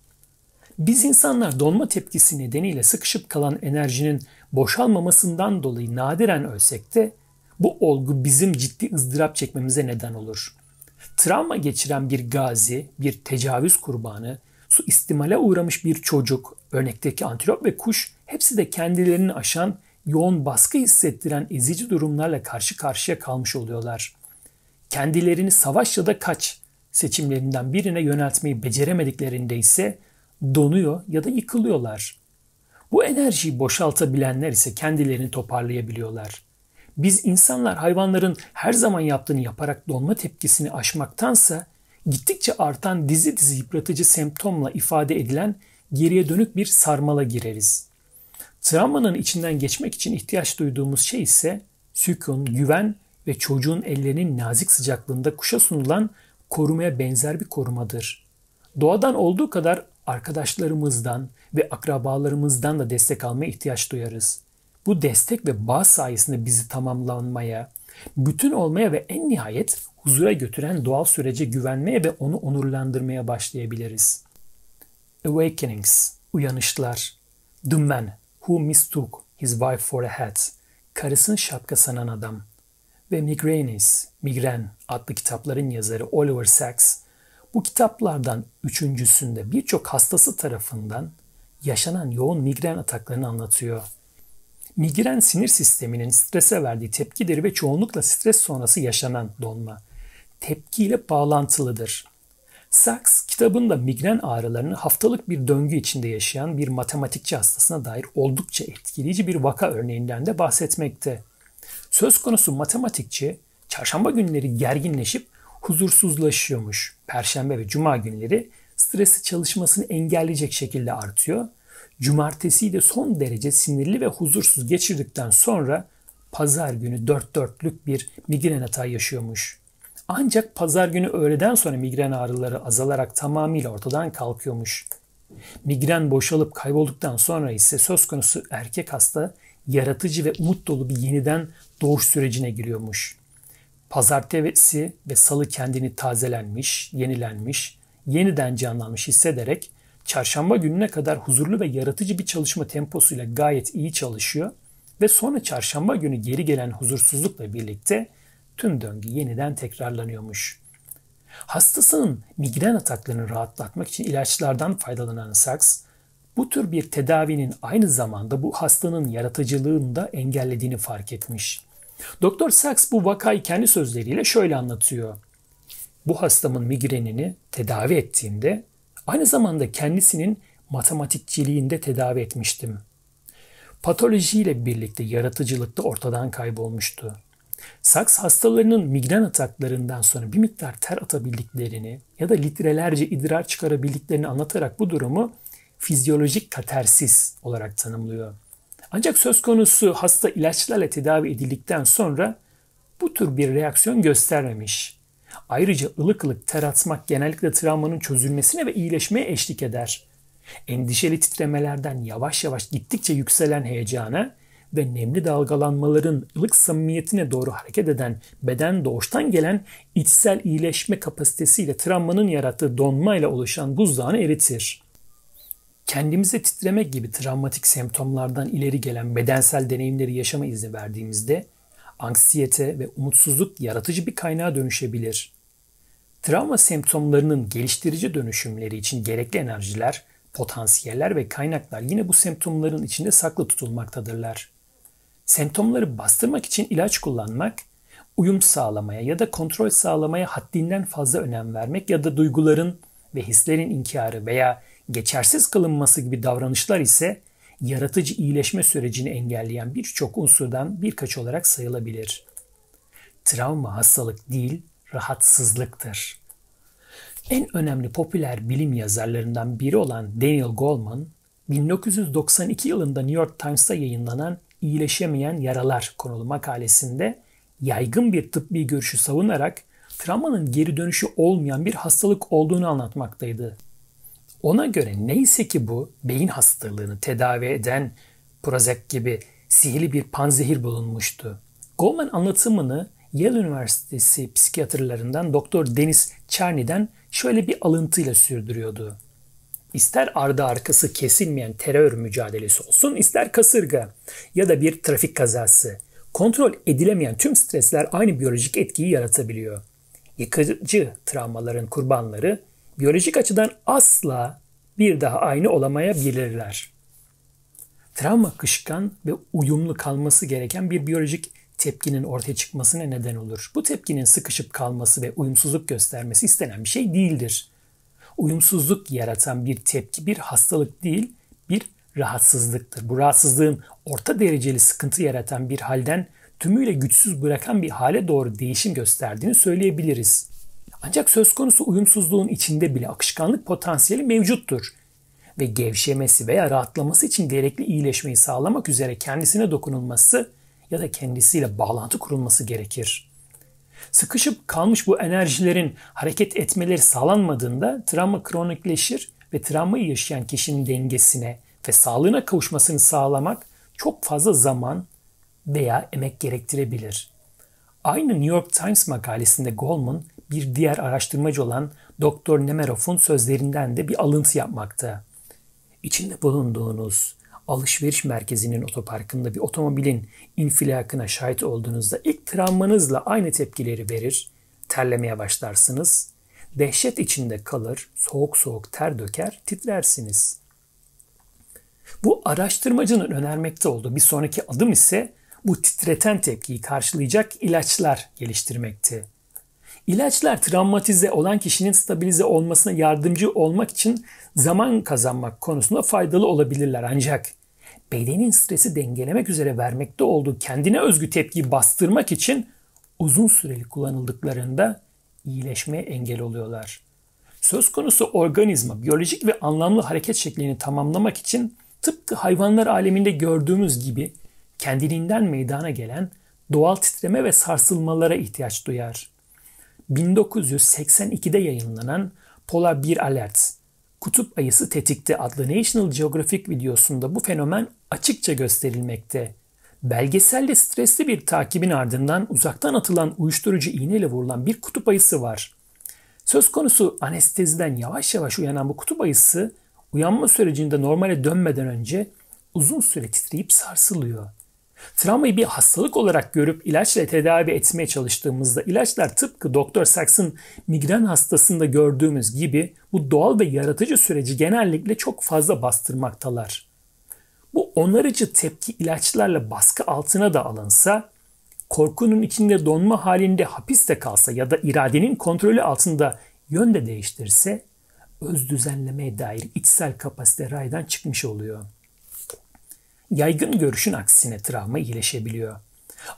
Biz insanlar donma tepkisi nedeniyle sıkışıp kalan enerjinin boşalmamasından dolayı nadiren ölsek de bu olgu bizim ciddi ızdırap çekmemize neden olur. Travma geçiren bir gazi, bir tecavüz kurbanı, su istimale uğramış bir çocuk, örnekteki antilop ve kuş hepsi de kendilerini aşan yoğun baskı hissettiren ezici durumlarla karşı karşıya kalmış oluyorlar. Kendilerini savaş ya da kaç seçimlerinden birine yöneltmeyi beceremediklerinde ise donuyor ya da yıkılıyorlar. Bu enerjiyi boşaltabilenler ise kendilerini toparlayabiliyorlar. Biz insanlar hayvanların her zaman yaptığını yaparak donma tepkisini aşmaktansa gittikçe artan dizi dizi yıpratıcı semptomla ifade edilen geriye dönük bir sarmala gireriz. Travmanın içinden geçmek için ihtiyaç duyduğumuz şey ise sükun, güven ve çocuğun ellerinin nazik sıcaklığında kuşa sunulan korumaya benzer bir korumadır. Doğadan olduğu kadar arkadaşlarımızdan ve akrabalarımızdan da destek almaya ihtiyaç duyarız. Bu destek ve bağ sayesinde bizi tamamlanmaya, bütün olmaya ve en nihayet huzura götüren doğal sürece güvenmeye ve onu onurlandırmaya başlayabiliriz. Awakenings, uyanışlar. The man who mistook his wife for a hat, karısını şapka sanan adam. Ve Migraines, Migren adlı kitapların yazarı Oliver Sacks, bu kitaplardan üçüncüsünde birçok hastası tarafından yaşanan yoğun migren ataklarını anlatıyor. Migren sinir sisteminin strese verdiği tepkidir ve çoğunlukla stres sonrası yaşanan donma. Tepkiyle bağlantılıdır. Sachs kitabında migren ağrılarını haftalık bir döngü içinde yaşayan bir matematikçi hastasına dair oldukça etkileyici bir vaka örneğinden de bahsetmekte. Söz konusu matematikçi çarşamba günleri gerginleşip huzursuzlaşıyormuş. Perşembe ve cuma günleri stresi çalışmasını engelleyecek şekilde artıyor. Cumartesiyi de son derece sinirli ve huzursuz geçirdikten sonra pazar günü dört dörtlük bir migren atağı yaşıyormuş. Ancak pazar günü öğleden sonra migren ağrıları azalarak tamamıyla ortadan kalkıyormuş. Migren boşalıp kaybolduktan sonra ise söz konusu erkek hasta yaratıcı ve umut dolu bir yeniden doğuş sürecine giriyormuş. Pazartesi ve salı kendini tazelenmiş, yenilenmiş, yeniden canlanmış hissederek çarşamba gününe kadar huzurlu ve yaratıcı bir çalışma temposuyla gayet iyi çalışıyor ve sonra çarşamba günü geri gelen huzursuzlukla birlikte tüm döngü yeniden tekrarlanıyormuş. Hastasının migren ataklarını rahatlatmak için ilaçlardan faydalanan Sachs, bu tür bir tedavinin aynı zamanda bu hastanın yaratıcılığını da engellediğini fark etmiş. Doktor Sachs bu vakayı kendi sözleriyle şöyle anlatıyor. Bu hastamın migrenini tedavi ettiğimde aynı zamanda kendisinin matematikçiliğinde tedavi etmiştim. Patolojiyle birlikte yaratıcılık da ortadan kaybolmuştu. Saks hastalarının migren ataklarından sonra bir miktar ter atabildiklerini ya da litrelerce idrar çıkarabildiklerini anlatarak bu durumu fizyolojik katersiz olarak tanımlıyor. Ancak söz konusu hasta ilaçlarla tedavi edildikten sonra bu tür bir reaksiyon göstermemiş. Ayrıca ılık ılık ter atmak genellikle travmanın çözülmesine ve iyileşmeye eşlik eder. Endişeli titremelerden yavaş yavaş gittikçe yükselen heyecana ve nemli dalgalanmaların ılık samimiyetine doğru hareket eden beden doğuştan gelen içsel iyileşme kapasitesiyle travmanın yarattığı donmayla oluşan buzdağını eritir kendimize titremek gibi travmatik semptomlardan ileri gelen bedensel deneyimleri yaşama izni verdiğimizde anksiyete ve umutsuzluk yaratıcı bir kaynağa dönüşebilir. Travma semptomlarının geliştirici dönüşümleri için gerekli enerjiler, potansiyeller ve kaynaklar yine bu semptomların içinde saklı tutulmaktadırlar. Semptomları bastırmak için ilaç kullanmak, uyum sağlamaya ya da kontrol sağlamaya haddinden fazla önem vermek ya da duyguların ve hislerin inkarı veya geçersiz kılınması gibi davranışlar ise yaratıcı iyileşme sürecini engelleyen birçok unsurdan birkaç olarak sayılabilir. Travma hastalık değil, rahatsızlıktır. En önemli popüler bilim yazarlarından biri olan Daniel Goleman, 1992 yılında New York Times'ta yayınlanan İyileşemeyen Yaralar konulu makalesinde yaygın bir tıbbi görüşü savunarak travmanın geri dönüşü olmayan bir hastalık olduğunu anlatmaktaydı. Ona göre neyse ki bu beyin hastalığını tedavi eden Prozac gibi sihirli bir panzehir bulunmuştu. Goldman anlatımını Yale Üniversitesi psikiyatrlarından Doktor Deniz Czerny'den şöyle bir alıntıyla sürdürüyordu. İster ardı arkası kesilmeyen terör mücadelesi olsun, ister kasırga ya da bir trafik kazası. Kontrol edilemeyen tüm stresler aynı biyolojik etkiyi yaratabiliyor. Yıkıcı travmaların kurbanları biyolojik açıdan asla bir daha aynı olamayabilirler. Travma kışkan ve uyumlu kalması gereken bir biyolojik tepkinin ortaya çıkmasına neden olur. Bu tepkinin sıkışıp kalması ve uyumsuzluk göstermesi istenen bir şey değildir. Uyumsuzluk yaratan bir tepki bir hastalık değil, bir rahatsızlıktır. Bu rahatsızlığın orta dereceli sıkıntı yaratan bir halden tümüyle güçsüz bırakan bir hale doğru değişim gösterdiğini söyleyebiliriz. Ancak söz konusu uyumsuzluğun içinde bile akışkanlık potansiyeli mevcuttur ve gevşemesi veya rahatlaması için gerekli iyileşmeyi sağlamak üzere kendisine dokunulması ya da kendisiyle bağlantı kurulması gerekir. Sıkışıp kalmış bu enerjilerin hareket etmeleri sağlanmadığında travma kronikleşir ve travmayı yaşayan kişinin dengesine ve sağlığına kavuşmasını sağlamak çok fazla zaman veya emek gerektirebilir. Aynı New York Times makalesinde Goldman bir diğer araştırmacı olan Doktor Nemerov'un sözlerinden de bir alıntı yapmakta. İçinde bulunduğunuz alışveriş merkezinin otoparkında bir otomobilin infilakına şahit olduğunuzda ilk travmanızla aynı tepkileri verir, terlemeye başlarsınız, dehşet içinde kalır, soğuk soğuk ter döker, titrersiniz. Bu araştırmacının önermekte olduğu bir sonraki adım ise bu titreten tepkiyi karşılayacak ilaçlar geliştirmekti. İlaçlar travmatize olan kişinin stabilize olmasına yardımcı olmak için zaman kazanmak konusunda faydalı olabilirler ancak bedenin stresi dengelemek üzere vermekte olduğu kendine özgü tepkiyi bastırmak için uzun süreli kullanıldıklarında iyileşmeye engel oluyorlar. Söz konusu organizma biyolojik ve anlamlı hareket şeklini tamamlamak için tıpkı hayvanlar aleminde gördüğümüz gibi kendiliğinden meydana gelen doğal titreme ve sarsılmalara ihtiyaç duyar. 1982'de yayınlanan Polar Bir Alert, Kutup Ayısı Tetikte adlı National Geographic videosunda bu fenomen açıkça gösterilmekte. Belgeselde stresli bir takibin ardından uzaktan atılan uyuşturucu iğneyle vurulan bir kutup ayısı var. Söz konusu anesteziden yavaş yavaş uyanan bu kutup ayısı uyanma sürecinde normale dönmeden önce uzun süre titreyip sarsılıyor. Travmayı bir hastalık olarak görüp ilaçla tedavi etmeye çalıştığımızda ilaçlar tıpkı Dr. Sachs'ın migren hastasında gördüğümüz gibi bu doğal ve yaratıcı süreci genellikle çok fazla bastırmaktalar. Bu onarıcı tepki ilaçlarla baskı altına da alınsa, korkunun içinde donma halinde hapiste kalsa ya da iradenin kontrolü altında yön de değiştirse öz düzenlemeye dair içsel kapasite raydan çıkmış oluyor.'' Yaygın görüşün aksine travma iyileşebiliyor.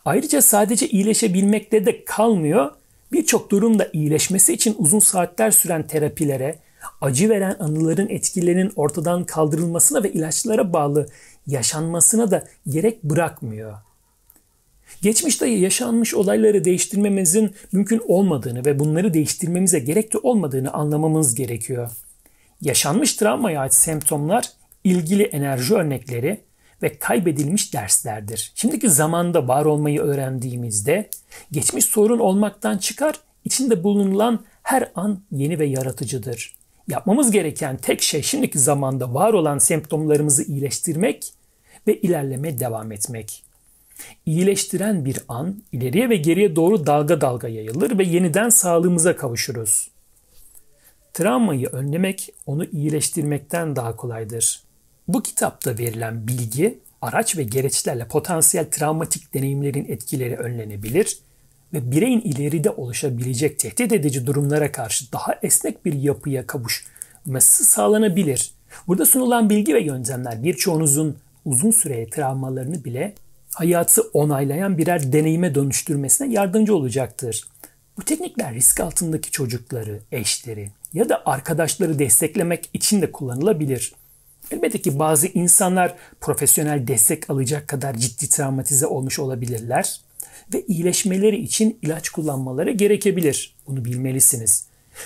Ayrıca sadece iyileşebilmekle de kalmıyor. Birçok durumda iyileşmesi için uzun saatler süren terapilere, acı veren anıların etkilerinin ortadan kaldırılmasına ve ilaçlara bağlı yaşanmasına da gerek bırakmıyor. Geçmişte yaşanmış olayları değiştirmemizin mümkün olmadığını ve bunları değiştirmemize gerek de olmadığını anlamamız gerekiyor. Yaşanmış travmaya ait semptomlar, ilgili enerji örnekleri, ve kaybedilmiş derslerdir. Şimdiki zamanda var olmayı öğrendiğimizde geçmiş sorun olmaktan çıkar, içinde bulunulan her an yeni ve yaratıcıdır. Yapmamız gereken tek şey şimdiki zamanda var olan semptomlarımızı iyileştirmek ve ilerleme devam etmek. İyileştiren bir an ileriye ve geriye doğru dalga dalga yayılır ve yeniden sağlığımıza kavuşuruz. Travmayı önlemek onu iyileştirmekten daha kolaydır. Bu kitapta verilen bilgi, araç ve gereçlerle potansiyel travmatik deneyimlerin etkileri önlenebilir ve bireyin ileride oluşabilecek tehdit edici durumlara karşı daha esnek bir yapıya kavuşması sağlanabilir. Burada sunulan bilgi ve yöntemler birçoğunuzun uzun süreye travmalarını bile hayatı onaylayan birer deneyime dönüştürmesine yardımcı olacaktır. Bu teknikler risk altındaki çocukları, eşleri ya da arkadaşları desteklemek için de kullanılabilir. Elbette ki bazı insanlar profesyonel destek alacak kadar ciddi travmatize olmuş olabilirler ve iyileşmeleri için ilaç kullanmaları gerekebilir. Bunu bilmelisiniz.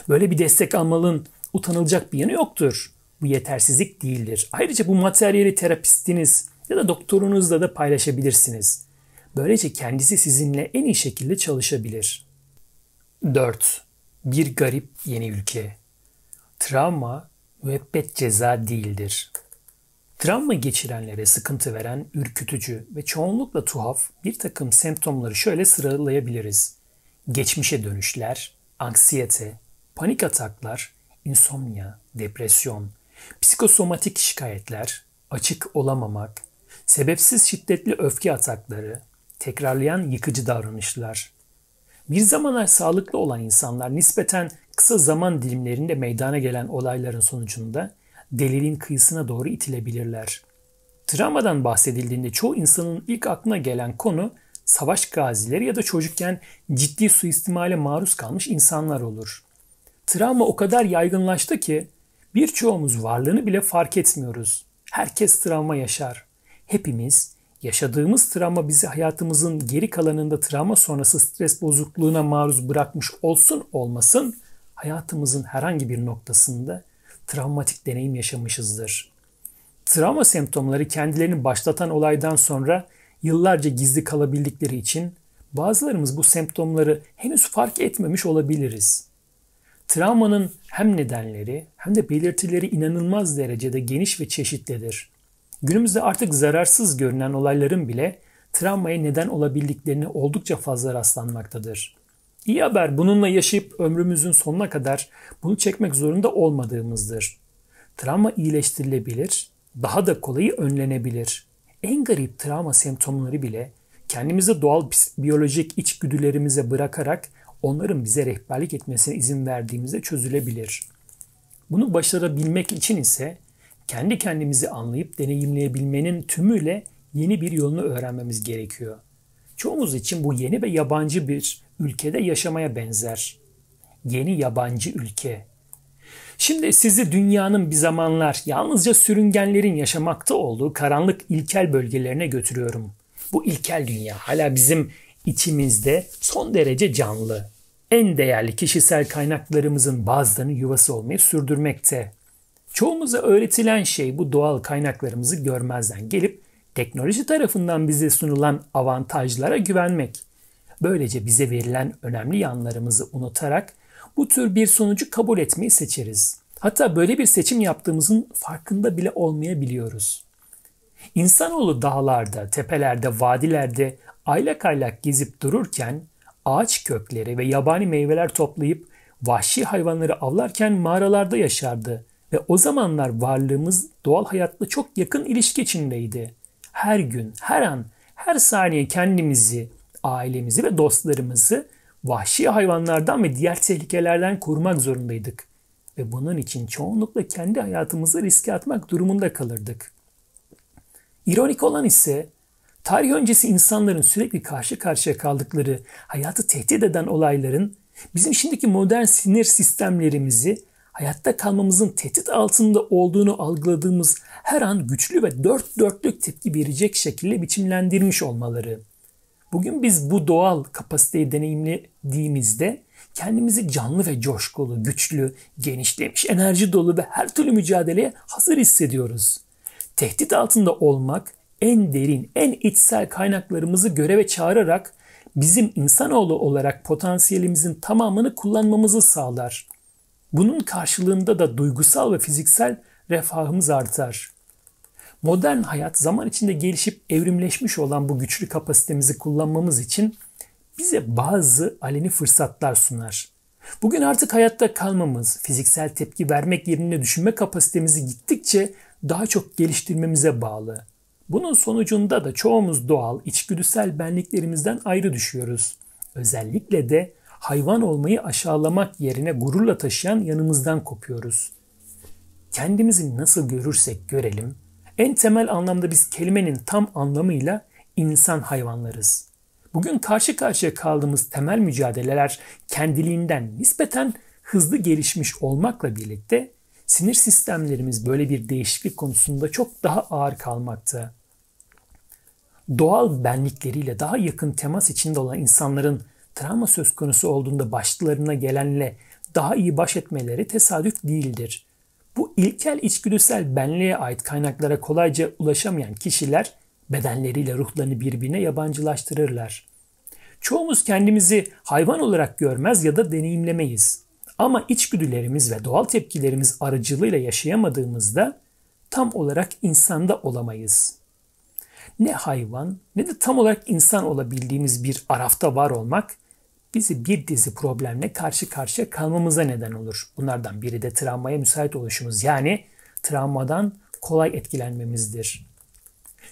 Böyle bir destek almalın utanılacak bir yanı yoktur. Bu yetersizlik değildir. Ayrıca bu materyali terapistiniz ya da doktorunuzla da paylaşabilirsiniz. Böylece kendisi sizinle en iyi şekilde çalışabilir. 4. Bir garip yeni ülke. Travma müebbet ceza değildir. Travma geçirenlere sıkıntı veren, ürkütücü ve çoğunlukla tuhaf bir takım semptomları şöyle sıralayabiliriz. Geçmişe dönüşler, anksiyete, panik ataklar, insomnia, depresyon, psikosomatik şikayetler, açık olamamak, sebepsiz şiddetli öfke atakları, tekrarlayan yıkıcı davranışlar. Bir zamanlar sağlıklı olan insanlar nispeten kısa zaman dilimlerinde meydana gelen olayların sonucunda deliliğin kıyısına doğru itilebilirler. Travmadan bahsedildiğinde çoğu insanın ilk aklına gelen konu savaş gazileri ya da çocukken ciddi suistimale maruz kalmış insanlar olur. Travma o kadar yaygınlaştı ki birçoğumuz varlığını bile fark etmiyoruz. Herkes travma yaşar. Hepimiz yaşadığımız travma bizi hayatımızın geri kalanında travma sonrası stres bozukluğuna maruz bırakmış olsun olmasın hayatımızın herhangi bir noktasında travmatik deneyim yaşamışızdır. Travma semptomları kendilerini başlatan olaydan sonra yıllarca gizli kalabildikleri için bazılarımız bu semptomları henüz fark etmemiş olabiliriz. Travmanın hem nedenleri hem de belirtileri inanılmaz derecede geniş ve çeşitlidir. Günümüzde artık zararsız görünen olayların bile travmaya neden olabildiklerini oldukça fazla rastlanmaktadır. İyi haber bununla yaşayıp ömrümüzün sonuna kadar bunu çekmek zorunda olmadığımızdır. Travma iyileştirilebilir, daha da kolayı önlenebilir. En garip travma semptomları bile kendimizi doğal biyolojik içgüdülerimize bırakarak onların bize rehberlik etmesine izin verdiğimizde çözülebilir. Bunu başarabilmek için ise kendi kendimizi anlayıp deneyimleyebilmenin tümüyle yeni bir yolunu öğrenmemiz gerekiyor. Çoğumuz için bu yeni ve yabancı bir ülkede yaşamaya benzer. Yeni yabancı ülke. Şimdi sizi dünyanın bir zamanlar yalnızca sürüngenlerin yaşamakta olduğu karanlık ilkel bölgelerine götürüyorum. Bu ilkel dünya hala bizim içimizde son derece canlı. En değerli kişisel kaynaklarımızın bazılarının yuvası olmayı sürdürmekte. Çoğumuza öğretilen şey bu doğal kaynaklarımızı görmezden gelip teknoloji tarafından bize sunulan avantajlara güvenmek. Böylece bize verilen önemli yanlarımızı unutarak bu tür bir sonucu kabul etmeyi seçeriz. Hatta böyle bir seçim yaptığımızın farkında bile olmayabiliyoruz. İnsanoğlu dağlarda, tepelerde, vadilerde aylak aylak gezip dururken ağaç kökleri ve yabani meyveler toplayıp vahşi hayvanları avlarken mağaralarda yaşardı ve o zamanlar varlığımız doğal hayatla çok yakın ilişki içindeydi. Her gün, her an, her saniye kendimizi, ailemizi ve dostlarımızı vahşi hayvanlardan ve diğer tehlikelerden korumak zorundaydık ve bunun için çoğunlukla kendi hayatımızı riske atmak durumunda kalırdık. İronik olan ise tarih öncesi insanların sürekli karşı karşıya kaldıkları hayatı tehdit eden olayların bizim şimdiki modern sinir sistemlerimizi hayatta kalmamızın tehdit altında olduğunu algıladığımız her an güçlü ve dört dörtlük tepki verecek şekilde biçimlendirmiş olmaları.'' Bugün biz bu doğal kapasiteyi deneyimlediğimizde kendimizi canlı ve coşkulu, güçlü, genişlemiş, enerji dolu ve her türlü mücadeleye hazır hissediyoruz. Tehdit altında olmak en derin, en içsel kaynaklarımızı göreve çağırarak bizim insanoğlu olarak potansiyelimizin tamamını kullanmamızı sağlar. Bunun karşılığında da duygusal ve fiziksel refahımız artar. Modern hayat zaman içinde gelişip evrimleşmiş olan bu güçlü kapasitemizi kullanmamız için bize bazı aleni fırsatlar sunar. Bugün artık hayatta kalmamız, fiziksel tepki vermek yerine düşünme kapasitemizi gittikçe daha çok geliştirmemize bağlı. Bunun sonucunda da çoğumuz doğal, içgüdüsel benliklerimizden ayrı düşüyoruz. Özellikle de hayvan olmayı aşağılamak yerine gururla taşıyan yanımızdan kopuyoruz. Kendimizi nasıl görürsek görelim, en temel anlamda biz kelimenin tam anlamıyla insan hayvanlarız. Bugün karşı karşıya kaldığımız temel mücadeleler kendiliğinden nispeten hızlı gelişmiş olmakla birlikte sinir sistemlerimiz böyle bir değişiklik konusunda çok daha ağır kalmakta. Doğal benlikleriyle daha yakın temas içinde olan insanların travma söz konusu olduğunda başlarına gelenle daha iyi baş etmeleri tesadüf değildir. Bu ilkel içgüdüsel benliğe ait kaynaklara kolayca ulaşamayan kişiler bedenleriyle ruhlarını birbirine yabancılaştırırlar. Çoğumuz kendimizi hayvan olarak görmez ya da deneyimlemeyiz. Ama içgüdülerimiz ve doğal tepkilerimiz aracılığıyla yaşayamadığımızda tam olarak insanda olamayız. Ne hayvan ne de tam olarak insan olabildiğimiz bir arafta var olmak bizi bir dizi problemle karşı karşıya kalmamıza neden olur. Bunlardan biri de travmaya müsait oluşumuz yani travmadan kolay etkilenmemizdir.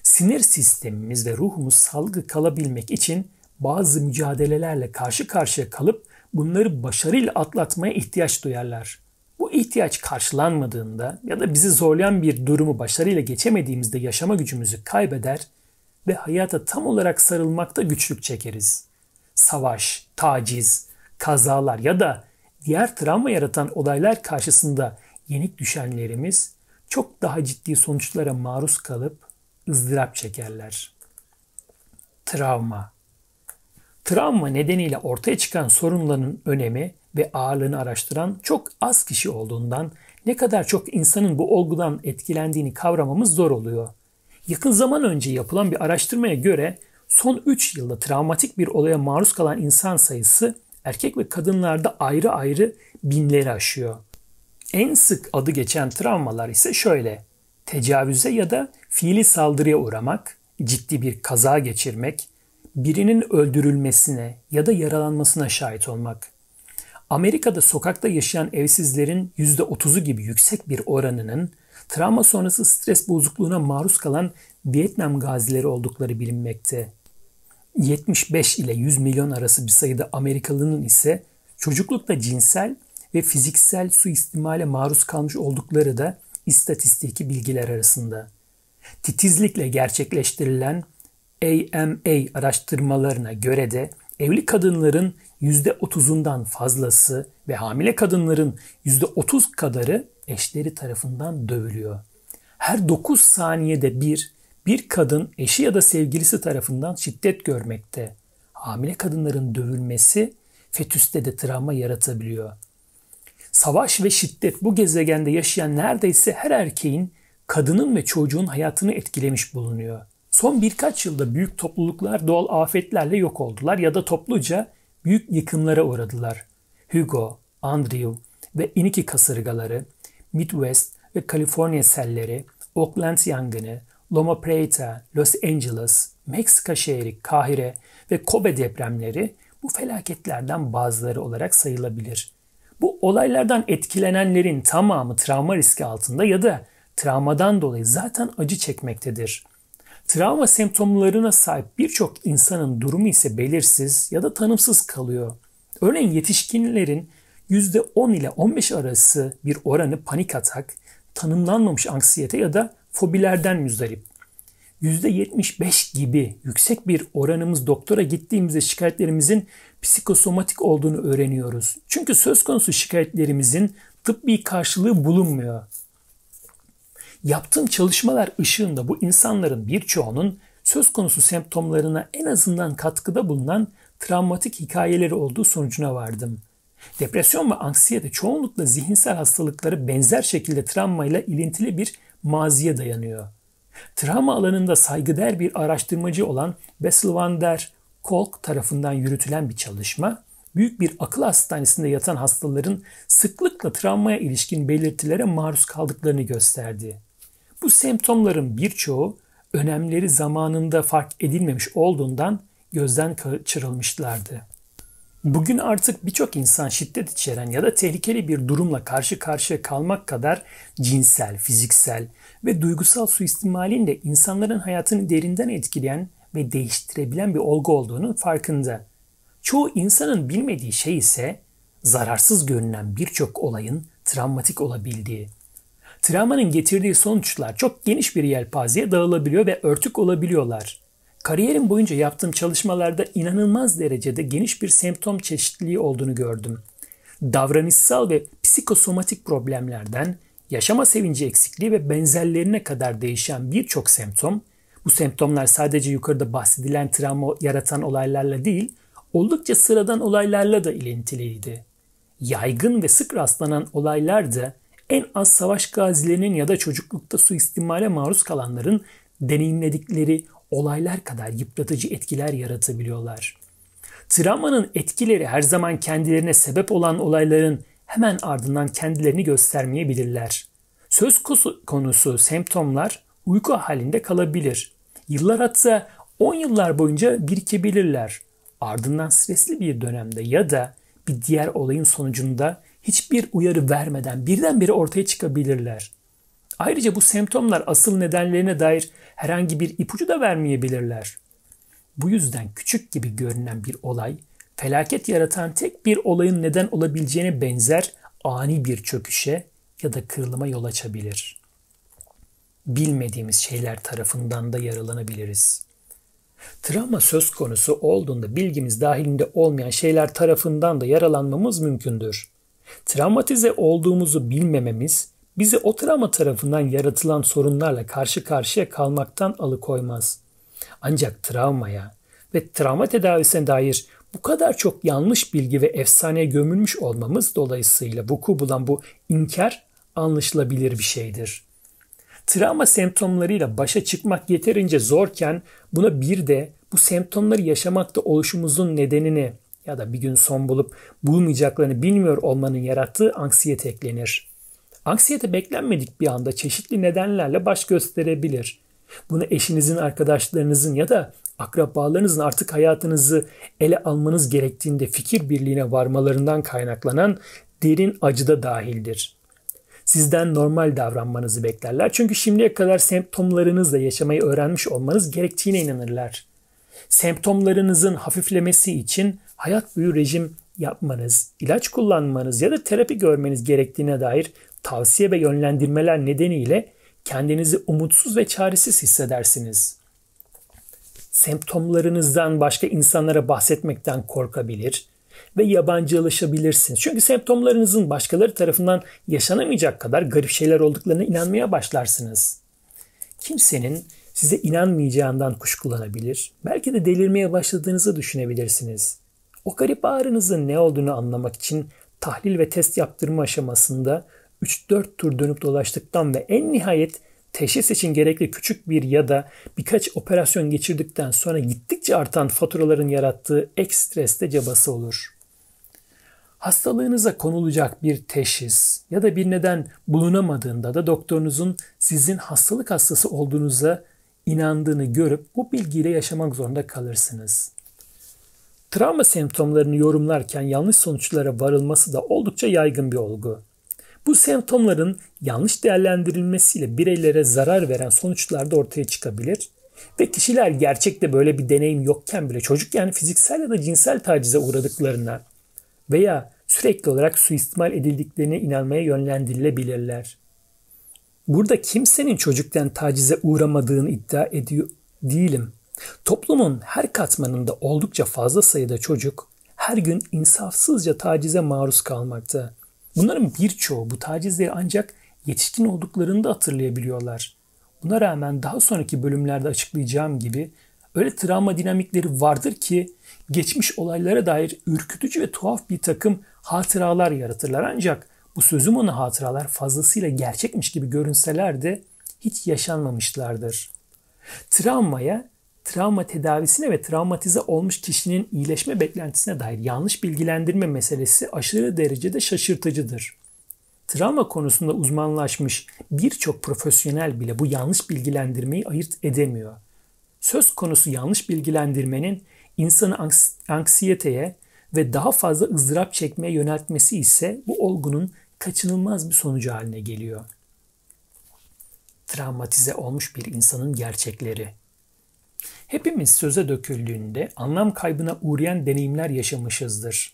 Sinir sistemimiz ve ruhumuz salgı kalabilmek için bazı mücadelelerle karşı karşıya kalıp bunları başarıyla atlatmaya ihtiyaç duyarlar. Bu ihtiyaç karşılanmadığında ya da bizi zorlayan bir durumu başarıyla geçemediğimizde yaşama gücümüzü kaybeder ve hayata tam olarak sarılmakta güçlük çekeriz savaş, taciz, kazalar ya da diğer travma yaratan olaylar karşısında yenik düşenlerimiz çok daha ciddi sonuçlara maruz kalıp ızdırap çekerler. Travma Travma nedeniyle ortaya çıkan sorunların önemi ve ağırlığını araştıran çok az kişi olduğundan ne kadar çok insanın bu olgudan etkilendiğini kavramamız zor oluyor. Yakın zaman önce yapılan bir araştırmaya göre son 3 yılda travmatik bir olaya maruz kalan insan sayısı erkek ve kadınlarda ayrı ayrı binleri aşıyor. En sık adı geçen travmalar ise şöyle. Tecavüze ya da fiili saldırıya uğramak, ciddi bir kaza geçirmek, birinin öldürülmesine ya da yaralanmasına şahit olmak. Amerika'da sokakta yaşayan evsizlerin %30'u gibi yüksek bir oranının travma sonrası stres bozukluğuna maruz kalan Vietnam gazileri oldukları bilinmekte. 75 ile 100 milyon arası bir sayıda Amerikalının ise çocuklukta cinsel ve fiziksel suistimale maruz kalmış oldukları da istatistiki bilgiler arasında. Titizlikle gerçekleştirilen AMA araştırmalarına göre de evli kadınların %30'undan fazlası ve hamile kadınların %30 kadarı eşleri tarafından dövülüyor. Her 9 saniyede bir bir kadın eşi ya da sevgilisi tarafından şiddet görmekte. Hamile kadınların dövülmesi fetüste de travma yaratabiliyor. Savaş ve şiddet bu gezegende yaşayan neredeyse her erkeğin kadının ve çocuğun hayatını etkilemiş bulunuyor. Son birkaç yılda büyük topluluklar doğal afetlerle yok oldular ya da topluca büyük yıkımlara uğradılar. Hugo, Andrew ve Iniki kasırgaları, Midwest ve Kaliforniya selleri, Oakland yangını, Loma Prieta, Los Angeles, Meksika şehri Kahire ve Kobe depremleri bu felaketlerden bazıları olarak sayılabilir. Bu olaylardan etkilenenlerin tamamı travma riski altında ya da travmadan dolayı zaten acı çekmektedir. Travma semptomlarına sahip birçok insanın durumu ise belirsiz ya da tanımsız kalıyor. Örneğin yetişkinlerin %10 ile 15 arası bir oranı panik atak, tanımlanmamış anksiyete ya da fobilerden müzdarip. %75 gibi yüksek bir oranımız doktora gittiğimizde şikayetlerimizin psikosomatik olduğunu öğreniyoruz. Çünkü söz konusu şikayetlerimizin tıbbi karşılığı bulunmuyor. Yaptığım çalışmalar ışığında bu insanların birçoğunun söz konusu semptomlarına en azından katkıda bulunan travmatik hikayeleri olduğu sonucuna vardım. Depresyon ve anksiyete çoğunlukla zihinsel hastalıkları benzer şekilde travmayla ilintili bir maziye dayanıyor. Travma alanında saygıdeğer bir araştırmacı olan Bessel van der Kolk tarafından yürütülen bir çalışma, büyük bir akıl hastanesinde yatan hastaların sıklıkla travmaya ilişkin belirtilere maruz kaldıklarını gösterdi. Bu semptomların birçoğu önemleri zamanında fark edilmemiş olduğundan gözden kaçırılmışlardı. Bugün artık birçok insan şiddet içeren ya da tehlikeli bir durumla karşı karşıya kalmak kadar cinsel, fiziksel ve duygusal suistimalin de insanların hayatını derinden etkileyen ve değiştirebilen bir olgu olduğunun farkında. Çoğu insanın bilmediği şey ise zararsız görünen birçok olayın travmatik olabildiği. Travmanın getirdiği sonuçlar çok geniş bir yelpazeye dağılabiliyor ve örtük olabiliyorlar. Kariyerim boyunca yaptığım çalışmalarda inanılmaz derecede geniş bir semptom çeşitliliği olduğunu gördüm. Davranışsal ve psikosomatik problemlerden yaşama sevinci eksikliği ve benzerlerine kadar değişen birçok semptom, bu semptomlar sadece yukarıda bahsedilen travma yaratan olaylarla değil, oldukça sıradan olaylarla da ilintiliydi. Yaygın ve sık rastlanan olaylar da en az savaş gazilerinin ya da çocuklukta suistimale maruz kalanların deneyimledikleri olaylar kadar yıpratıcı etkiler yaratabiliyorlar. Travmanın etkileri her zaman kendilerine sebep olan olayların hemen ardından kendilerini göstermeyebilirler. Söz konusu semptomlar uyku halinde kalabilir. Yıllar hatta 10 yıllar boyunca birikebilirler. Ardından stresli bir dönemde ya da bir diğer olayın sonucunda hiçbir uyarı vermeden birdenbire ortaya çıkabilirler. Ayrıca bu semptomlar asıl nedenlerine dair herhangi bir ipucu da vermeyebilirler. Bu yüzden küçük gibi görünen bir olay, felaket yaratan tek bir olayın neden olabileceğine benzer ani bir çöküşe ya da kırılıma yol açabilir. Bilmediğimiz şeyler tarafından da yaralanabiliriz. Travma söz konusu olduğunda bilgimiz dahilinde olmayan şeyler tarafından da yaralanmamız mümkündür. Travmatize olduğumuzu bilmememiz bizi o travma tarafından yaratılan sorunlarla karşı karşıya kalmaktan alıkoymaz. Ancak travmaya ve travma tedavisine dair bu kadar çok yanlış bilgi ve efsaneye gömülmüş olmamız dolayısıyla vuku bulan bu inkar anlaşılabilir bir şeydir. Travma semptomlarıyla başa çıkmak yeterince zorken buna bir de bu semptomları yaşamakta oluşumuzun nedenini ya da bir gün son bulup bulmayacaklarını bilmiyor olmanın yarattığı anksiyete eklenir. Aksiyete beklenmedik bir anda çeşitli nedenlerle baş gösterebilir. Bunu eşinizin, arkadaşlarınızın ya da akrabalarınızın artık hayatınızı ele almanız gerektiğinde fikir birliğine varmalarından kaynaklanan derin acı da dahildir. Sizden normal davranmanızı beklerler çünkü şimdiye kadar semptomlarınızla yaşamayı öğrenmiş olmanız gerektiğine inanırlar. Semptomlarınızın hafiflemesi için hayat boyu rejim yapmanız, ilaç kullanmanız ya da terapi görmeniz gerektiğine dair tavsiye ve yönlendirmeler nedeniyle kendinizi umutsuz ve çaresiz hissedersiniz. Semptomlarınızdan başka insanlara bahsetmekten korkabilir ve yabancılaşabilirsiniz. Çünkü semptomlarınızın başkaları tarafından yaşanamayacak kadar garip şeyler olduklarına inanmaya başlarsınız. Kimsenin size inanmayacağından kuşkulanabilir. Belki de delirmeye başladığınızı düşünebilirsiniz. O garip ağrınızın ne olduğunu anlamak için tahlil ve test yaptırma aşamasında 3-4 tur dönüp dolaştıktan ve en nihayet teşhis için gerekli küçük bir ya da birkaç operasyon geçirdikten sonra gittikçe artan faturaların yarattığı ek stres de cabası olur. Hastalığınıza konulacak bir teşhis ya da bir neden bulunamadığında da doktorunuzun sizin hastalık hastası olduğunuza inandığını görüp bu bilgiyle yaşamak zorunda kalırsınız. Travma semptomlarını yorumlarken yanlış sonuçlara varılması da oldukça yaygın bir olgu. Bu semptomların yanlış değerlendirilmesiyle bireylere zarar veren sonuçlar da ortaya çıkabilir. Ve kişiler gerçekte böyle bir deneyim yokken bile çocukken fiziksel ya da cinsel tacize uğradıklarına veya sürekli olarak suistimal edildiklerine inanmaya yönlendirilebilirler. Burada kimsenin çocukken tacize uğramadığını iddia ediyor değilim. Toplumun her katmanında oldukça fazla sayıda çocuk her gün insafsızca tacize maruz kalmakta Bunların birçoğu bu tacizleri ancak yetişkin olduklarında hatırlayabiliyorlar. Buna rağmen daha sonraki bölümlerde açıklayacağım gibi öyle travma dinamikleri vardır ki geçmiş olaylara dair ürkütücü ve tuhaf bir takım hatıralar yaratırlar ancak bu sözüm ona hatıralar fazlasıyla gerçekmiş gibi görünseler de hiç yaşanmamışlardır. Travmaya travma tedavisine ve travmatize olmuş kişinin iyileşme beklentisine dair yanlış bilgilendirme meselesi aşırı derecede şaşırtıcıdır. Travma konusunda uzmanlaşmış birçok profesyonel bile bu yanlış bilgilendirmeyi ayırt edemiyor. Söz konusu yanlış bilgilendirmenin insanı anks- anksiyeteye ve daha fazla ızdırap çekmeye yöneltmesi ise bu olgunun kaçınılmaz bir sonucu haline geliyor. Travmatize olmuş bir insanın gerçekleri Hepimiz söze döküldüğünde anlam kaybına uğrayan deneyimler yaşamışızdır.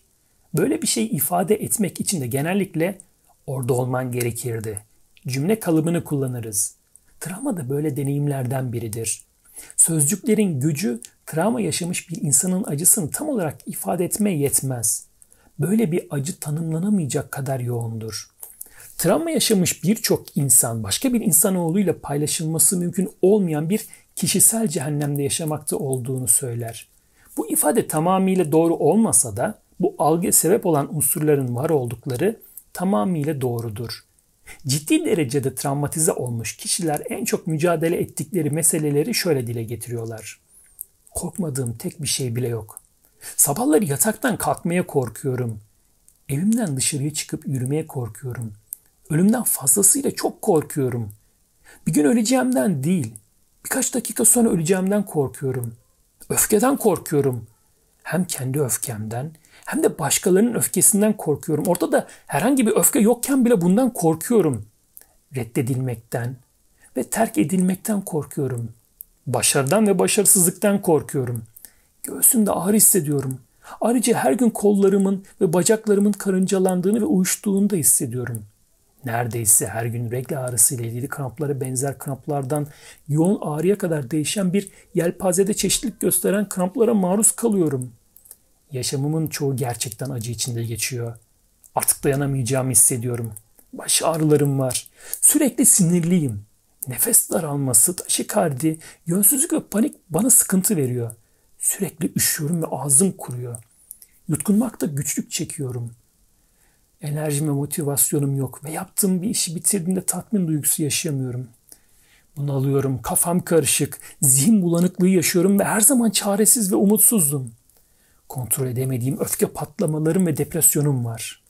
Böyle bir şey ifade etmek için de genellikle orada olman gerekirdi. Cümle kalıbını kullanırız. Travma da böyle deneyimlerden biridir. Sözcüklerin gücü travma yaşamış bir insanın acısını tam olarak ifade etmeye yetmez. Böyle bir acı tanımlanamayacak kadar yoğundur. Travma yaşamış birçok insan başka bir insanoğluyla paylaşılması mümkün olmayan bir kişisel cehennemde yaşamakta olduğunu söyler. Bu ifade tamamıyla doğru olmasa da bu algı sebep olan unsurların var oldukları tamamıyla doğrudur. Ciddi derecede travmatize olmuş kişiler en çok mücadele ettikleri meseleleri şöyle dile getiriyorlar. Korkmadığım tek bir şey bile yok. Sabahları yataktan kalkmaya korkuyorum. Evimden dışarıya çıkıp yürümeye korkuyorum. Ölümden fazlasıyla çok korkuyorum. Bir gün öleceğimden değil, Birkaç dakika sonra öleceğimden korkuyorum. Öfkeden korkuyorum. Hem kendi öfkemden hem de başkalarının öfkesinden korkuyorum. Ortada herhangi bir öfke yokken bile bundan korkuyorum. Reddedilmekten ve terk edilmekten korkuyorum. Başarıdan ve başarısızlıktan korkuyorum. Göğsümde ağır hissediyorum. Ayrıca her gün kollarımın ve bacaklarımın karıncalandığını ve uyuştuğunu da hissediyorum.'' neredeyse her gün regl ağrısı ile ilgili kramplara benzer kramplardan yoğun ağrıya kadar değişen bir yelpazede çeşitlilik gösteren kramplara maruz kalıyorum. Yaşamımın çoğu gerçekten acı içinde geçiyor. Artık dayanamayacağımı hissediyorum. Baş ağrılarım var. Sürekli sinirliyim. Nefes daralması, taşikardi, yönsüzlük ve panik bana sıkıntı veriyor. Sürekli üşüyorum ve ağzım kuruyor. Yutkunmakta güçlük çekiyorum.'' Enerjim ve motivasyonum yok ve yaptığım bir işi bitirdiğimde tatmin duygusu yaşamıyorum. Bunu alıyorum, kafam karışık, zihin bulanıklığı yaşıyorum ve her zaman çaresiz ve umutsuzdum. Kontrol edemediğim öfke patlamalarım ve depresyonum var.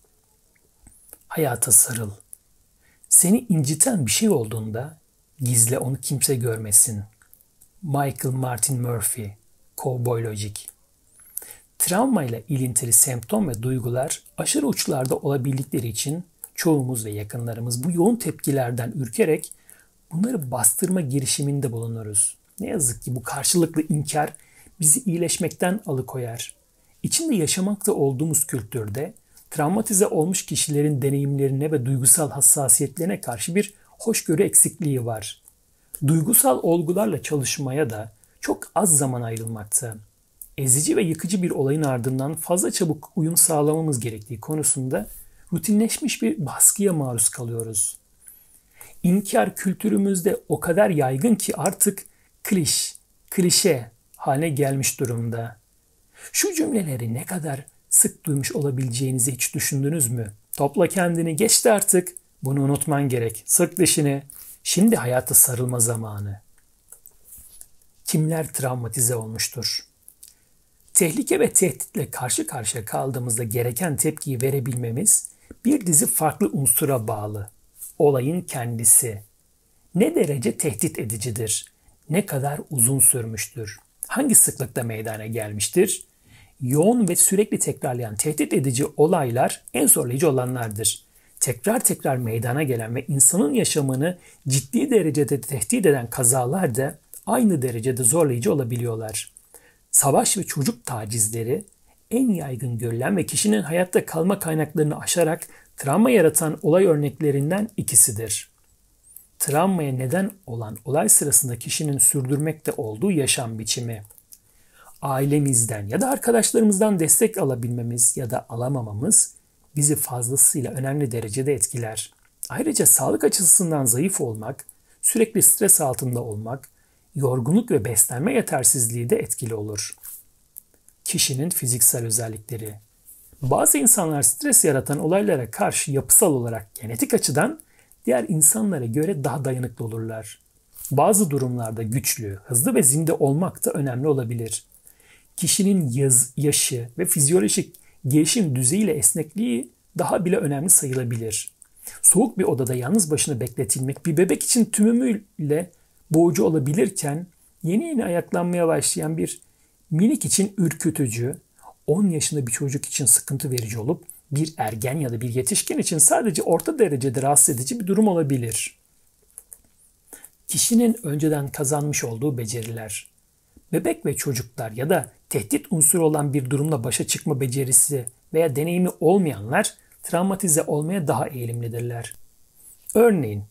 Hayata sarıl. Seni inciten bir şey olduğunda gizle onu kimse görmesin. Michael Martin Murphy, Cowboy Logic Travmayla ilintili semptom ve duygular aşırı uçlarda olabildikleri için çoğumuz ve yakınlarımız bu yoğun tepkilerden ürkerek bunları bastırma girişiminde bulunuruz. Ne yazık ki bu karşılıklı inkar bizi iyileşmekten alıkoyar. İçinde yaşamakta olduğumuz kültürde travmatize olmuş kişilerin deneyimlerine ve duygusal hassasiyetlerine karşı bir hoşgörü eksikliği var. Duygusal olgularla çalışmaya da çok az zaman ayrılmakta ezici ve yıkıcı bir olayın ardından fazla çabuk uyum sağlamamız gerektiği konusunda rutinleşmiş bir baskıya maruz kalıyoruz. İnkar kültürümüzde o kadar yaygın ki artık kliş, klişe hale gelmiş durumda. Şu cümleleri ne kadar sık duymuş olabileceğinizi hiç düşündünüz mü? Topla kendini, geçti artık. Bunu unutman gerek. Sık dişini. Şimdi hayata sarılma zamanı. Kimler travmatize olmuştur? Tehlike ve tehditle karşı karşıya kaldığımızda gereken tepkiyi verebilmemiz bir dizi farklı unsura bağlı. Olayın kendisi. Ne derece tehdit edicidir? Ne kadar uzun sürmüştür? Hangi sıklıkta meydana gelmiştir? Yoğun ve sürekli tekrarlayan tehdit edici olaylar en zorlayıcı olanlardır. Tekrar tekrar meydana gelen ve insanın yaşamını ciddi derecede tehdit eden kazalar da aynı derecede zorlayıcı olabiliyorlar savaş ve çocuk tacizleri en yaygın görülen ve kişinin hayatta kalma kaynaklarını aşarak travma yaratan olay örneklerinden ikisidir. Travmaya neden olan olay sırasında kişinin sürdürmekte olduğu yaşam biçimi. Ailemizden ya da arkadaşlarımızdan destek alabilmemiz ya da alamamamız bizi fazlasıyla önemli derecede etkiler. Ayrıca sağlık açısından zayıf olmak, sürekli stres altında olmak, yorgunluk ve beslenme yetersizliği de etkili olur. Kişinin fiziksel özellikleri Bazı insanlar stres yaratan olaylara karşı yapısal olarak genetik açıdan diğer insanlara göre daha dayanıklı olurlar. Bazı durumlarda güçlü, hızlı ve zinde olmak da önemli olabilir. Kişinin yaz, yaşı ve fizyolojik gelişim düzeyiyle esnekliği daha bile önemli sayılabilir. Soğuk bir odada yalnız başına bekletilmek bir bebek için tümümüyle boğucu olabilirken yeni yeni ayaklanmaya başlayan bir minik için ürkütücü, 10 yaşında bir çocuk için sıkıntı verici olup bir ergen ya da bir yetişkin için sadece orta derecede rahatsız edici bir durum olabilir. Kişinin önceden kazanmış olduğu beceriler. Bebek ve çocuklar ya da tehdit unsuru olan bir durumla başa çıkma becerisi veya deneyimi olmayanlar travmatize olmaya daha eğilimlidirler. Örneğin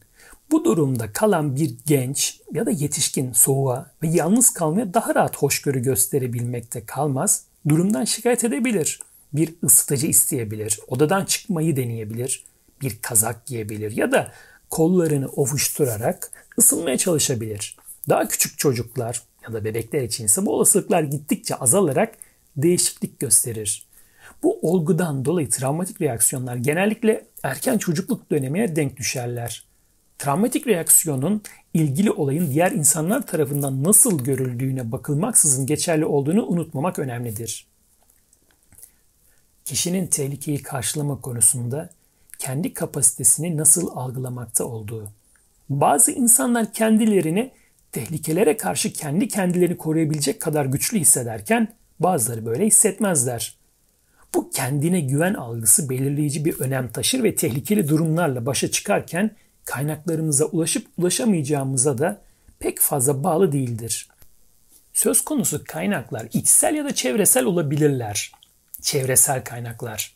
bu durumda kalan bir genç ya da yetişkin soğuğa ve yalnız kalmaya daha rahat hoşgörü gösterebilmekte kalmaz, durumdan şikayet edebilir. Bir ısıtıcı isteyebilir, odadan çıkmayı deneyebilir, bir kazak giyebilir ya da kollarını ovuşturarak ısınmaya çalışabilir. Daha küçük çocuklar ya da bebekler için ise bu olasılıklar gittikçe azalarak değişiklik gösterir. Bu olgudan dolayı travmatik reaksiyonlar genellikle erken çocukluk dönemine denk düşerler. Travmatik reaksiyonun ilgili olayın diğer insanlar tarafından nasıl görüldüğüne bakılmaksızın geçerli olduğunu unutmamak önemlidir. Kişinin tehlikeyi karşılama konusunda kendi kapasitesini nasıl algılamakta olduğu. Bazı insanlar kendilerini tehlikelere karşı kendi kendilerini koruyabilecek kadar güçlü hissederken bazıları böyle hissetmezler. Bu kendine güven algısı belirleyici bir önem taşır ve tehlikeli durumlarla başa çıkarken kaynaklarımıza ulaşıp ulaşamayacağımıza da pek fazla bağlı değildir. Söz konusu kaynaklar içsel ya da çevresel olabilirler. Çevresel kaynaklar.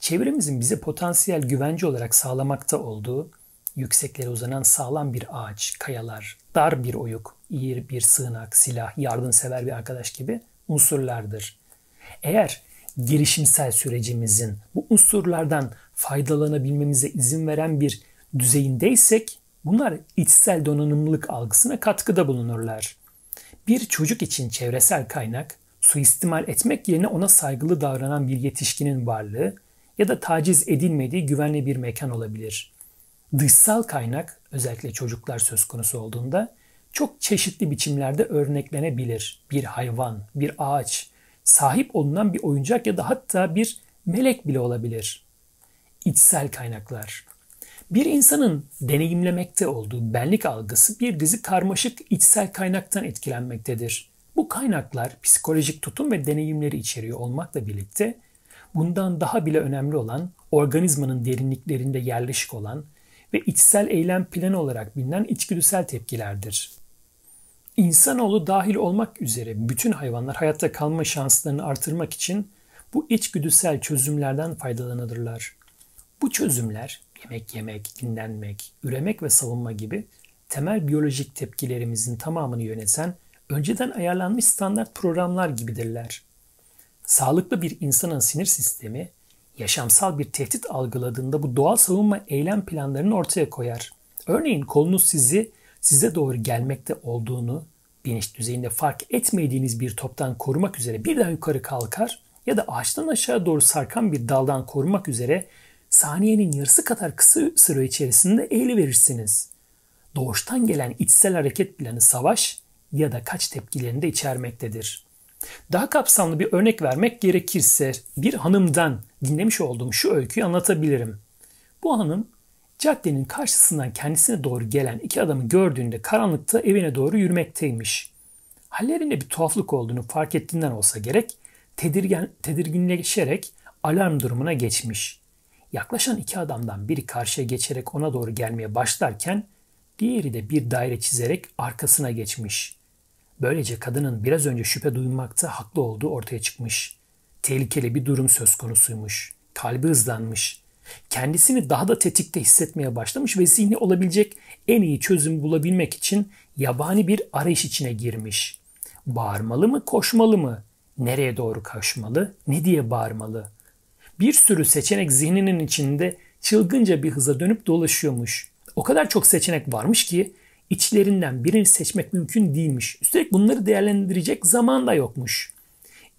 Çevremizin bize potansiyel güvence olarak sağlamakta olduğu, yükseklere uzanan sağlam bir ağaç, kayalar, dar bir oyuk, iyi bir sığınak, silah, yardımsever bir arkadaş gibi unsurlardır. Eğer gelişimsel sürecimizin bu unsurlardan faydalanabilmemize izin veren bir düzeyindeysek bunlar içsel donanımlılık algısına katkıda bulunurlar. Bir çocuk için çevresel kaynak, suistimal etmek yerine ona saygılı davranan bir yetişkinin varlığı ya da taciz edilmediği güvenli bir mekan olabilir. Dışsal kaynak, özellikle çocuklar söz konusu olduğunda, çok çeşitli biçimlerde örneklenebilir. Bir hayvan, bir ağaç, sahip olunan bir oyuncak ya da hatta bir melek bile olabilir. İçsel kaynaklar bir insanın deneyimlemekte olduğu benlik algısı bir dizi karmaşık içsel kaynaktan etkilenmektedir. Bu kaynaklar psikolojik tutum ve deneyimleri içeriyor olmakla birlikte bundan daha bile önemli olan organizmanın derinliklerinde yerleşik olan ve içsel eylem planı olarak bilinen içgüdüsel tepkilerdir. İnsanoğlu dahil olmak üzere bütün hayvanlar hayatta kalma şanslarını artırmak için bu içgüdüsel çözümlerden faydalanırlar. Bu çözümler yemek yemek, dinlenmek, üremek ve savunma gibi temel biyolojik tepkilerimizin tamamını yöneten önceden ayarlanmış standart programlar gibidirler. Sağlıklı bir insanın sinir sistemi yaşamsal bir tehdit algıladığında bu doğal savunma eylem planlarını ortaya koyar. Örneğin kolunuz sizi size doğru gelmekte olduğunu bilinç düzeyinde fark etmediğiniz bir toptan korumak üzere birden yukarı kalkar ya da ağaçtan aşağı doğru sarkan bir daldan korumak üzere saniyenin yarısı kadar kısa süre içerisinde eğili verirsiniz. Doğuştan gelen içsel hareket planı savaş ya da kaç tepkilerini de içermektedir. Daha kapsamlı bir örnek vermek gerekirse bir hanımdan dinlemiş olduğum şu öyküyü anlatabilirim. Bu hanım caddenin karşısından kendisine doğru gelen iki adamı gördüğünde karanlıkta evine doğru yürümekteymiş. Hallerinde bir tuhaflık olduğunu fark ettiğinden olsa gerek tedirgen, tedirginleşerek alarm durumuna geçmiş. Yaklaşan iki adamdan biri karşıya geçerek ona doğru gelmeye başlarken diğeri de bir daire çizerek arkasına geçmiş. Böylece kadının biraz önce şüphe duymakta haklı olduğu ortaya çıkmış. Tehlikeli bir durum söz konusuymuş. Kalbi hızlanmış. Kendisini daha da tetikte hissetmeye başlamış ve zihni olabilecek en iyi çözüm bulabilmek için yabani bir arayış içine girmiş. Bağırmalı mı, koşmalı mı? Nereye doğru koşmalı, ne diye bağırmalı?'' bir sürü seçenek zihninin içinde çılgınca bir hıza dönüp dolaşıyormuş. O kadar çok seçenek varmış ki içlerinden birini seçmek mümkün değilmiş. Üstelik bunları değerlendirecek zaman da yokmuş.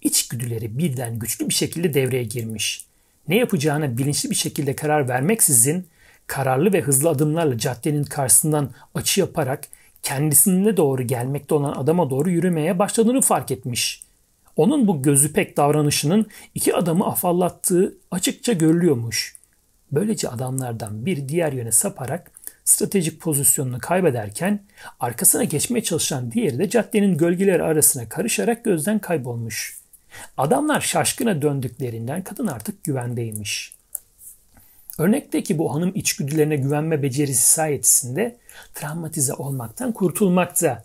İçgüdüleri birden güçlü bir şekilde devreye girmiş. Ne yapacağına bilinçli bir şekilde karar vermeksizin kararlı ve hızlı adımlarla caddenin karşısından açı yaparak kendisine doğru gelmekte olan adama doğru yürümeye başladığını fark etmiş. Onun bu gözüpek davranışının iki adamı afallattığı açıkça görülüyormuş. Böylece adamlardan bir diğer yöne saparak stratejik pozisyonunu kaybederken arkasına geçmeye çalışan diğeri de caddenin gölgeleri arasına karışarak gözden kaybolmuş. Adamlar şaşkına döndüklerinden kadın artık güvendeymiş. Örnekteki bu hanım içgüdülerine güvenme becerisi sayesinde travmatize olmaktan kurtulmakta.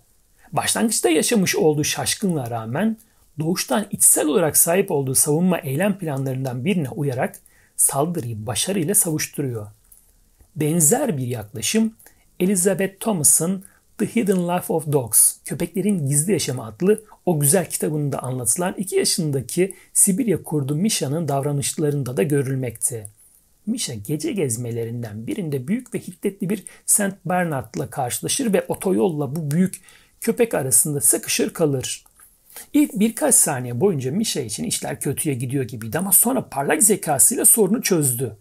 Başlangıçta yaşamış olduğu şaşkınlığa rağmen doğuştan içsel olarak sahip olduğu savunma eylem planlarından birine uyarak saldırıyı başarıyla savuşturuyor. Benzer bir yaklaşım Elizabeth Thomas'ın The Hidden Life of Dogs, Köpeklerin Gizli Yaşamı adlı o güzel kitabında anlatılan 2 yaşındaki Sibirya kurdu Misha'nın davranışlarında da görülmekte. Misha gece gezmelerinden birinde büyük ve hiddetli bir St. Bernard'la karşılaşır ve otoyolla bu büyük köpek arasında sıkışır kalır. İlk birkaç saniye boyunca Misha için işler kötüye gidiyor gibiydi ama sonra parlak zekasıyla sorunu çözdü.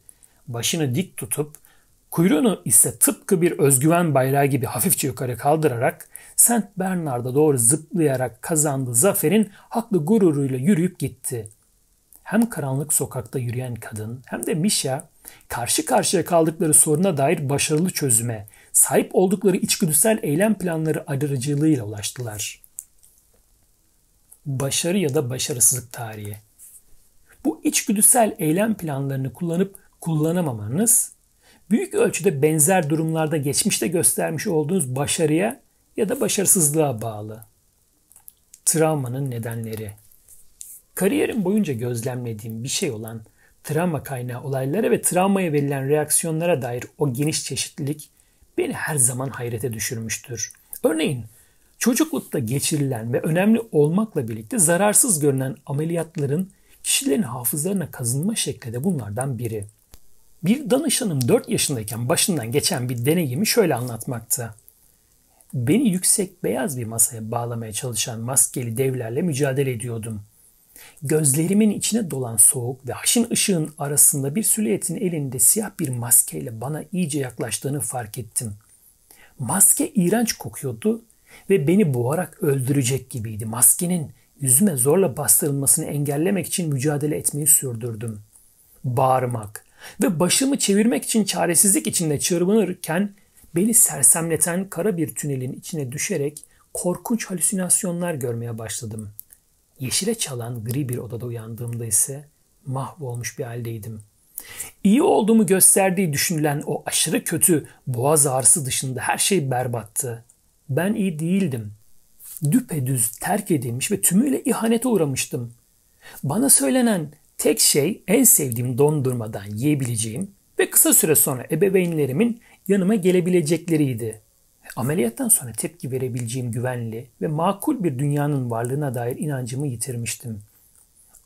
Başını dik tutup kuyruğunu ise tıpkı bir özgüven bayrağı gibi hafifçe yukarı kaldırarak Saint Bernard'a doğru zıplayarak kazandığı zaferin haklı gururuyla yürüyüp gitti. Hem karanlık sokakta yürüyen kadın hem de Misha karşı karşıya kaldıkları soruna dair başarılı çözüme, sahip oldukları içgüdüsel eylem planları aracılığıyla ulaştılar başarı ya da başarısızlık tarihi. Bu içgüdüsel eylem planlarını kullanıp kullanamamanız büyük ölçüde benzer durumlarda geçmişte göstermiş olduğunuz başarıya ya da başarısızlığa bağlı. Travmanın nedenleri. Kariyerim boyunca gözlemlediğim bir şey olan travma kaynağı olaylara ve travmaya verilen reaksiyonlara dair o geniş çeşitlilik beni her zaman hayrete düşürmüştür. Örneğin çocuklukta geçirilen ve önemli olmakla birlikte zararsız görünen ameliyatların kişilerin hafızalarına kazınma şekli de bunlardan biri. Bir danışanım 4 yaşındayken başından geçen bir deneyimi şöyle anlatmakta. Beni yüksek beyaz bir masaya bağlamaya çalışan maskeli devlerle mücadele ediyordum. Gözlerimin içine dolan soğuk ve haşin ışığın arasında bir süleyetin elinde siyah bir maskeyle bana iyice yaklaştığını fark ettim. Maske iğrenç kokuyordu ve beni boğarak öldürecek gibiydi. Maskenin yüzüme zorla bastırılmasını engellemek için mücadele etmeyi sürdürdüm. Bağırmak ve başımı çevirmek için çaresizlik içinde çırpınırken beni sersemleten kara bir tünelin içine düşerek korkunç halüsinasyonlar görmeye başladım. Yeşile çalan gri bir odada uyandığımda ise mahvolmuş bir haldeydim. İyi olduğumu gösterdiği düşünülen o aşırı kötü boğaz ağrısı dışında her şey berbattı. Ben iyi değildim. Düpedüz terk edilmiş ve tümüyle ihanete uğramıştım. Bana söylenen tek şey en sevdiğim dondurmadan yiyebileceğim ve kısa süre sonra ebeveynlerimin yanıma gelebilecekleriydi. Ameliyattan sonra tepki verebileceğim güvenli ve makul bir dünyanın varlığına dair inancımı yitirmiştim.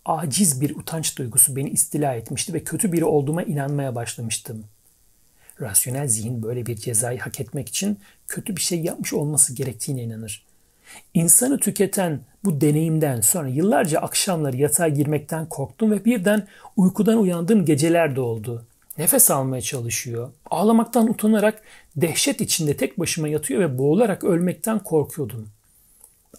Aciz bir utanç duygusu beni istila etmişti ve kötü biri olduğuma inanmaya başlamıştım.'' rasyonel zihin böyle bir cezayı hak etmek için kötü bir şey yapmış olması gerektiğine inanır. İnsanı tüketen bu deneyimden sonra yıllarca akşamları yatağa girmekten korktum ve birden uykudan uyandığım geceler de oldu. Nefes almaya çalışıyor. Ağlamaktan utanarak dehşet içinde tek başıma yatıyor ve boğularak ölmekten korkuyordum.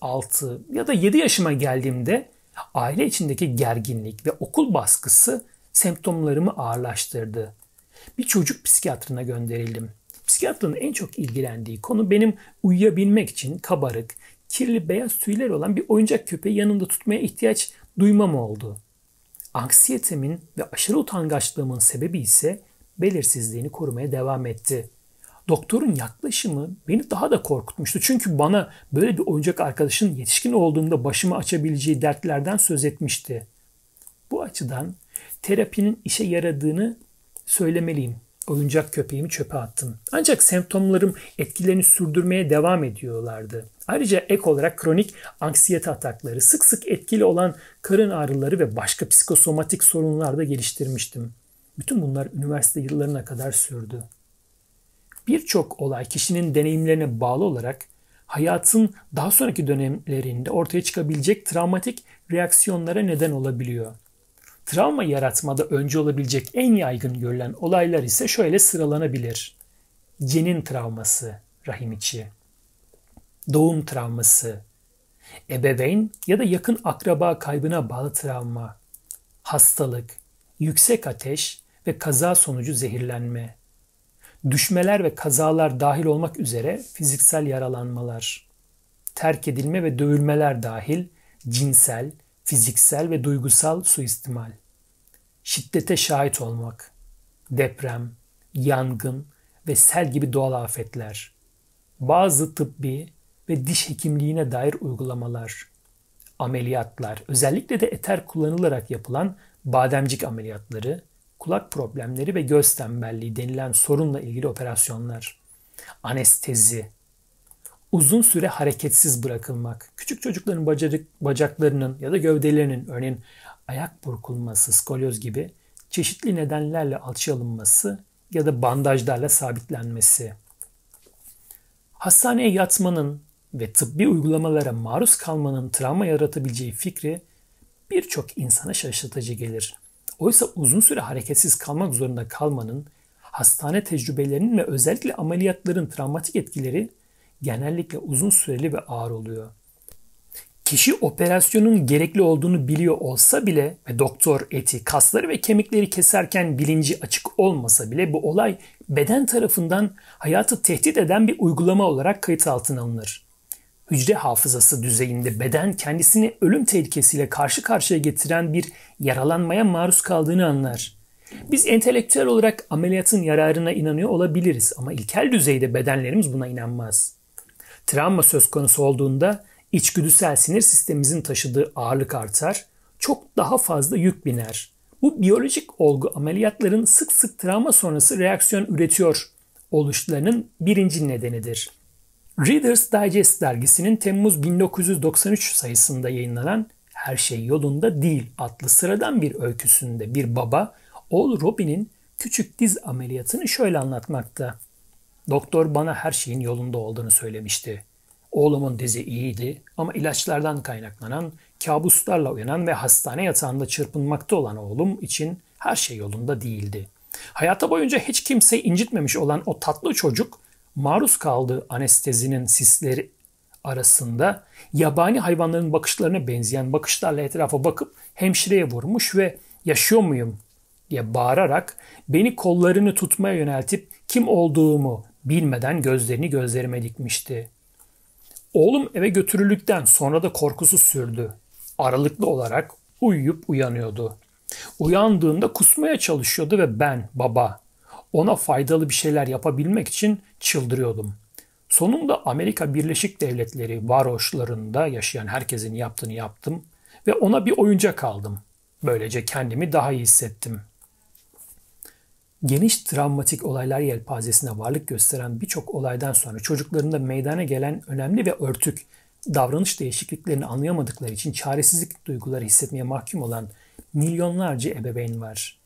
6 ya da 7 yaşıma geldiğimde aile içindeki gerginlik ve okul baskısı semptomlarımı ağırlaştırdı bir çocuk psikiyatrına gönderildim. Psikiyatrın en çok ilgilendiği konu benim uyuyabilmek için kabarık, kirli beyaz tüyler olan bir oyuncak köpeği yanımda tutmaya ihtiyaç duymam oldu. Anksiyetemin ve aşırı utangaçlığımın sebebi ise belirsizliğini korumaya devam etti. Doktorun yaklaşımı beni daha da korkutmuştu. Çünkü bana böyle bir oyuncak arkadaşın yetişkin olduğumda başımı açabileceği dertlerden söz etmişti. Bu açıdan terapinin işe yaradığını söylemeliyim. Oyuncak köpeğimi çöpe attım. Ancak semptomlarım etkilerini sürdürmeye devam ediyorlardı. Ayrıca ek olarak kronik anksiyete atakları, sık sık etkili olan karın ağrıları ve başka psikosomatik sorunlar da geliştirmiştim. Bütün bunlar üniversite yıllarına kadar sürdü. Birçok olay kişinin deneyimlerine bağlı olarak hayatın daha sonraki dönemlerinde ortaya çıkabilecek travmatik reaksiyonlara neden olabiliyor. Travma yaratmada önce olabilecek en yaygın görülen olaylar ise şöyle sıralanabilir. Cenin travması, rahim içi, doğum travması, ebeveyn ya da yakın akraba kaybına bağlı travma, hastalık, yüksek ateş ve kaza sonucu zehirlenme, düşmeler ve kazalar dahil olmak üzere fiziksel yaralanmalar, terk edilme ve dövülmeler dahil cinsel, fiziksel ve duygusal suistimal, şiddete şahit olmak, deprem, yangın ve sel gibi doğal afetler, bazı tıbbi ve diş hekimliğine dair uygulamalar, ameliyatlar, özellikle de eter kullanılarak yapılan bademcik ameliyatları, kulak problemleri ve göz tembelliği denilen sorunla ilgili operasyonlar, anestezi, uzun süre hareketsiz bırakılmak. Küçük çocukların bacak, bacaklarının ya da gövdelerinin örneğin ayak burkulması, skolyoz gibi çeşitli nedenlerle alçalınması ya da bandajlarla sabitlenmesi. Hastaneye yatmanın ve tıbbi uygulamalara maruz kalmanın travma yaratabileceği fikri birçok insana şaşırtıcı gelir. Oysa uzun süre hareketsiz kalmak zorunda kalmanın, hastane tecrübelerinin ve özellikle ameliyatların travmatik etkileri genellikle uzun süreli ve ağır oluyor. Kişi operasyonun gerekli olduğunu biliyor olsa bile ve doktor eti, kasları ve kemikleri keserken bilinci açık olmasa bile bu olay beden tarafından hayatı tehdit eden bir uygulama olarak kayıt altına alınır. Hücre hafızası düzeyinde beden kendisini ölüm tehlikesiyle karşı karşıya getiren bir yaralanmaya maruz kaldığını anlar. Biz entelektüel olarak ameliyatın yararına inanıyor olabiliriz ama ilkel düzeyde bedenlerimiz buna inanmaz.'' Travma söz konusu olduğunda içgüdüsel sinir sistemimizin taşıdığı ağırlık artar, çok daha fazla yük biner. Bu biyolojik olgu ameliyatların sık sık travma sonrası reaksiyon üretiyor oluşlarının birinci nedenidir. Reader's Digest dergisinin Temmuz 1993 sayısında yayınlanan Her Şey Yolunda Değil adlı sıradan bir öyküsünde bir baba oğlu Robin'in küçük diz ameliyatını şöyle anlatmakta. Doktor bana her şeyin yolunda olduğunu söylemişti. Oğlumun dizi iyiydi ama ilaçlardan kaynaklanan, kabuslarla uyanan ve hastane yatağında çırpınmakta olan oğlum için her şey yolunda değildi. Hayata boyunca hiç kimseyi incitmemiş olan o tatlı çocuk maruz kaldığı anestezinin sisleri arasında yabani hayvanların bakışlarına benzeyen bakışlarla etrafa bakıp hemşireye vurmuş ve yaşıyor muyum diye bağırarak beni kollarını tutmaya yöneltip kim olduğumu, Bilmeden gözlerini gözlerime dikmişti. Oğlum eve götürüldükten sonra da korkusu sürdü. Aralıklı olarak uyuyup uyanıyordu. Uyandığında kusmaya çalışıyordu ve ben, baba, ona faydalı bir şeyler yapabilmek için çıldırıyordum. Sonunda Amerika Birleşik Devletleri varoşlarında yaşayan herkesin yaptığını yaptım ve ona bir oyuncak aldım. Böylece kendimi daha iyi hissettim. Geniş travmatik olaylar yelpazesine varlık gösteren birçok olaydan sonra çocuklarında meydana gelen önemli ve örtük davranış değişikliklerini anlayamadıkları için çaresizlik duyguları hissetmeye mahkum olan milyonlarca ebeveyn var.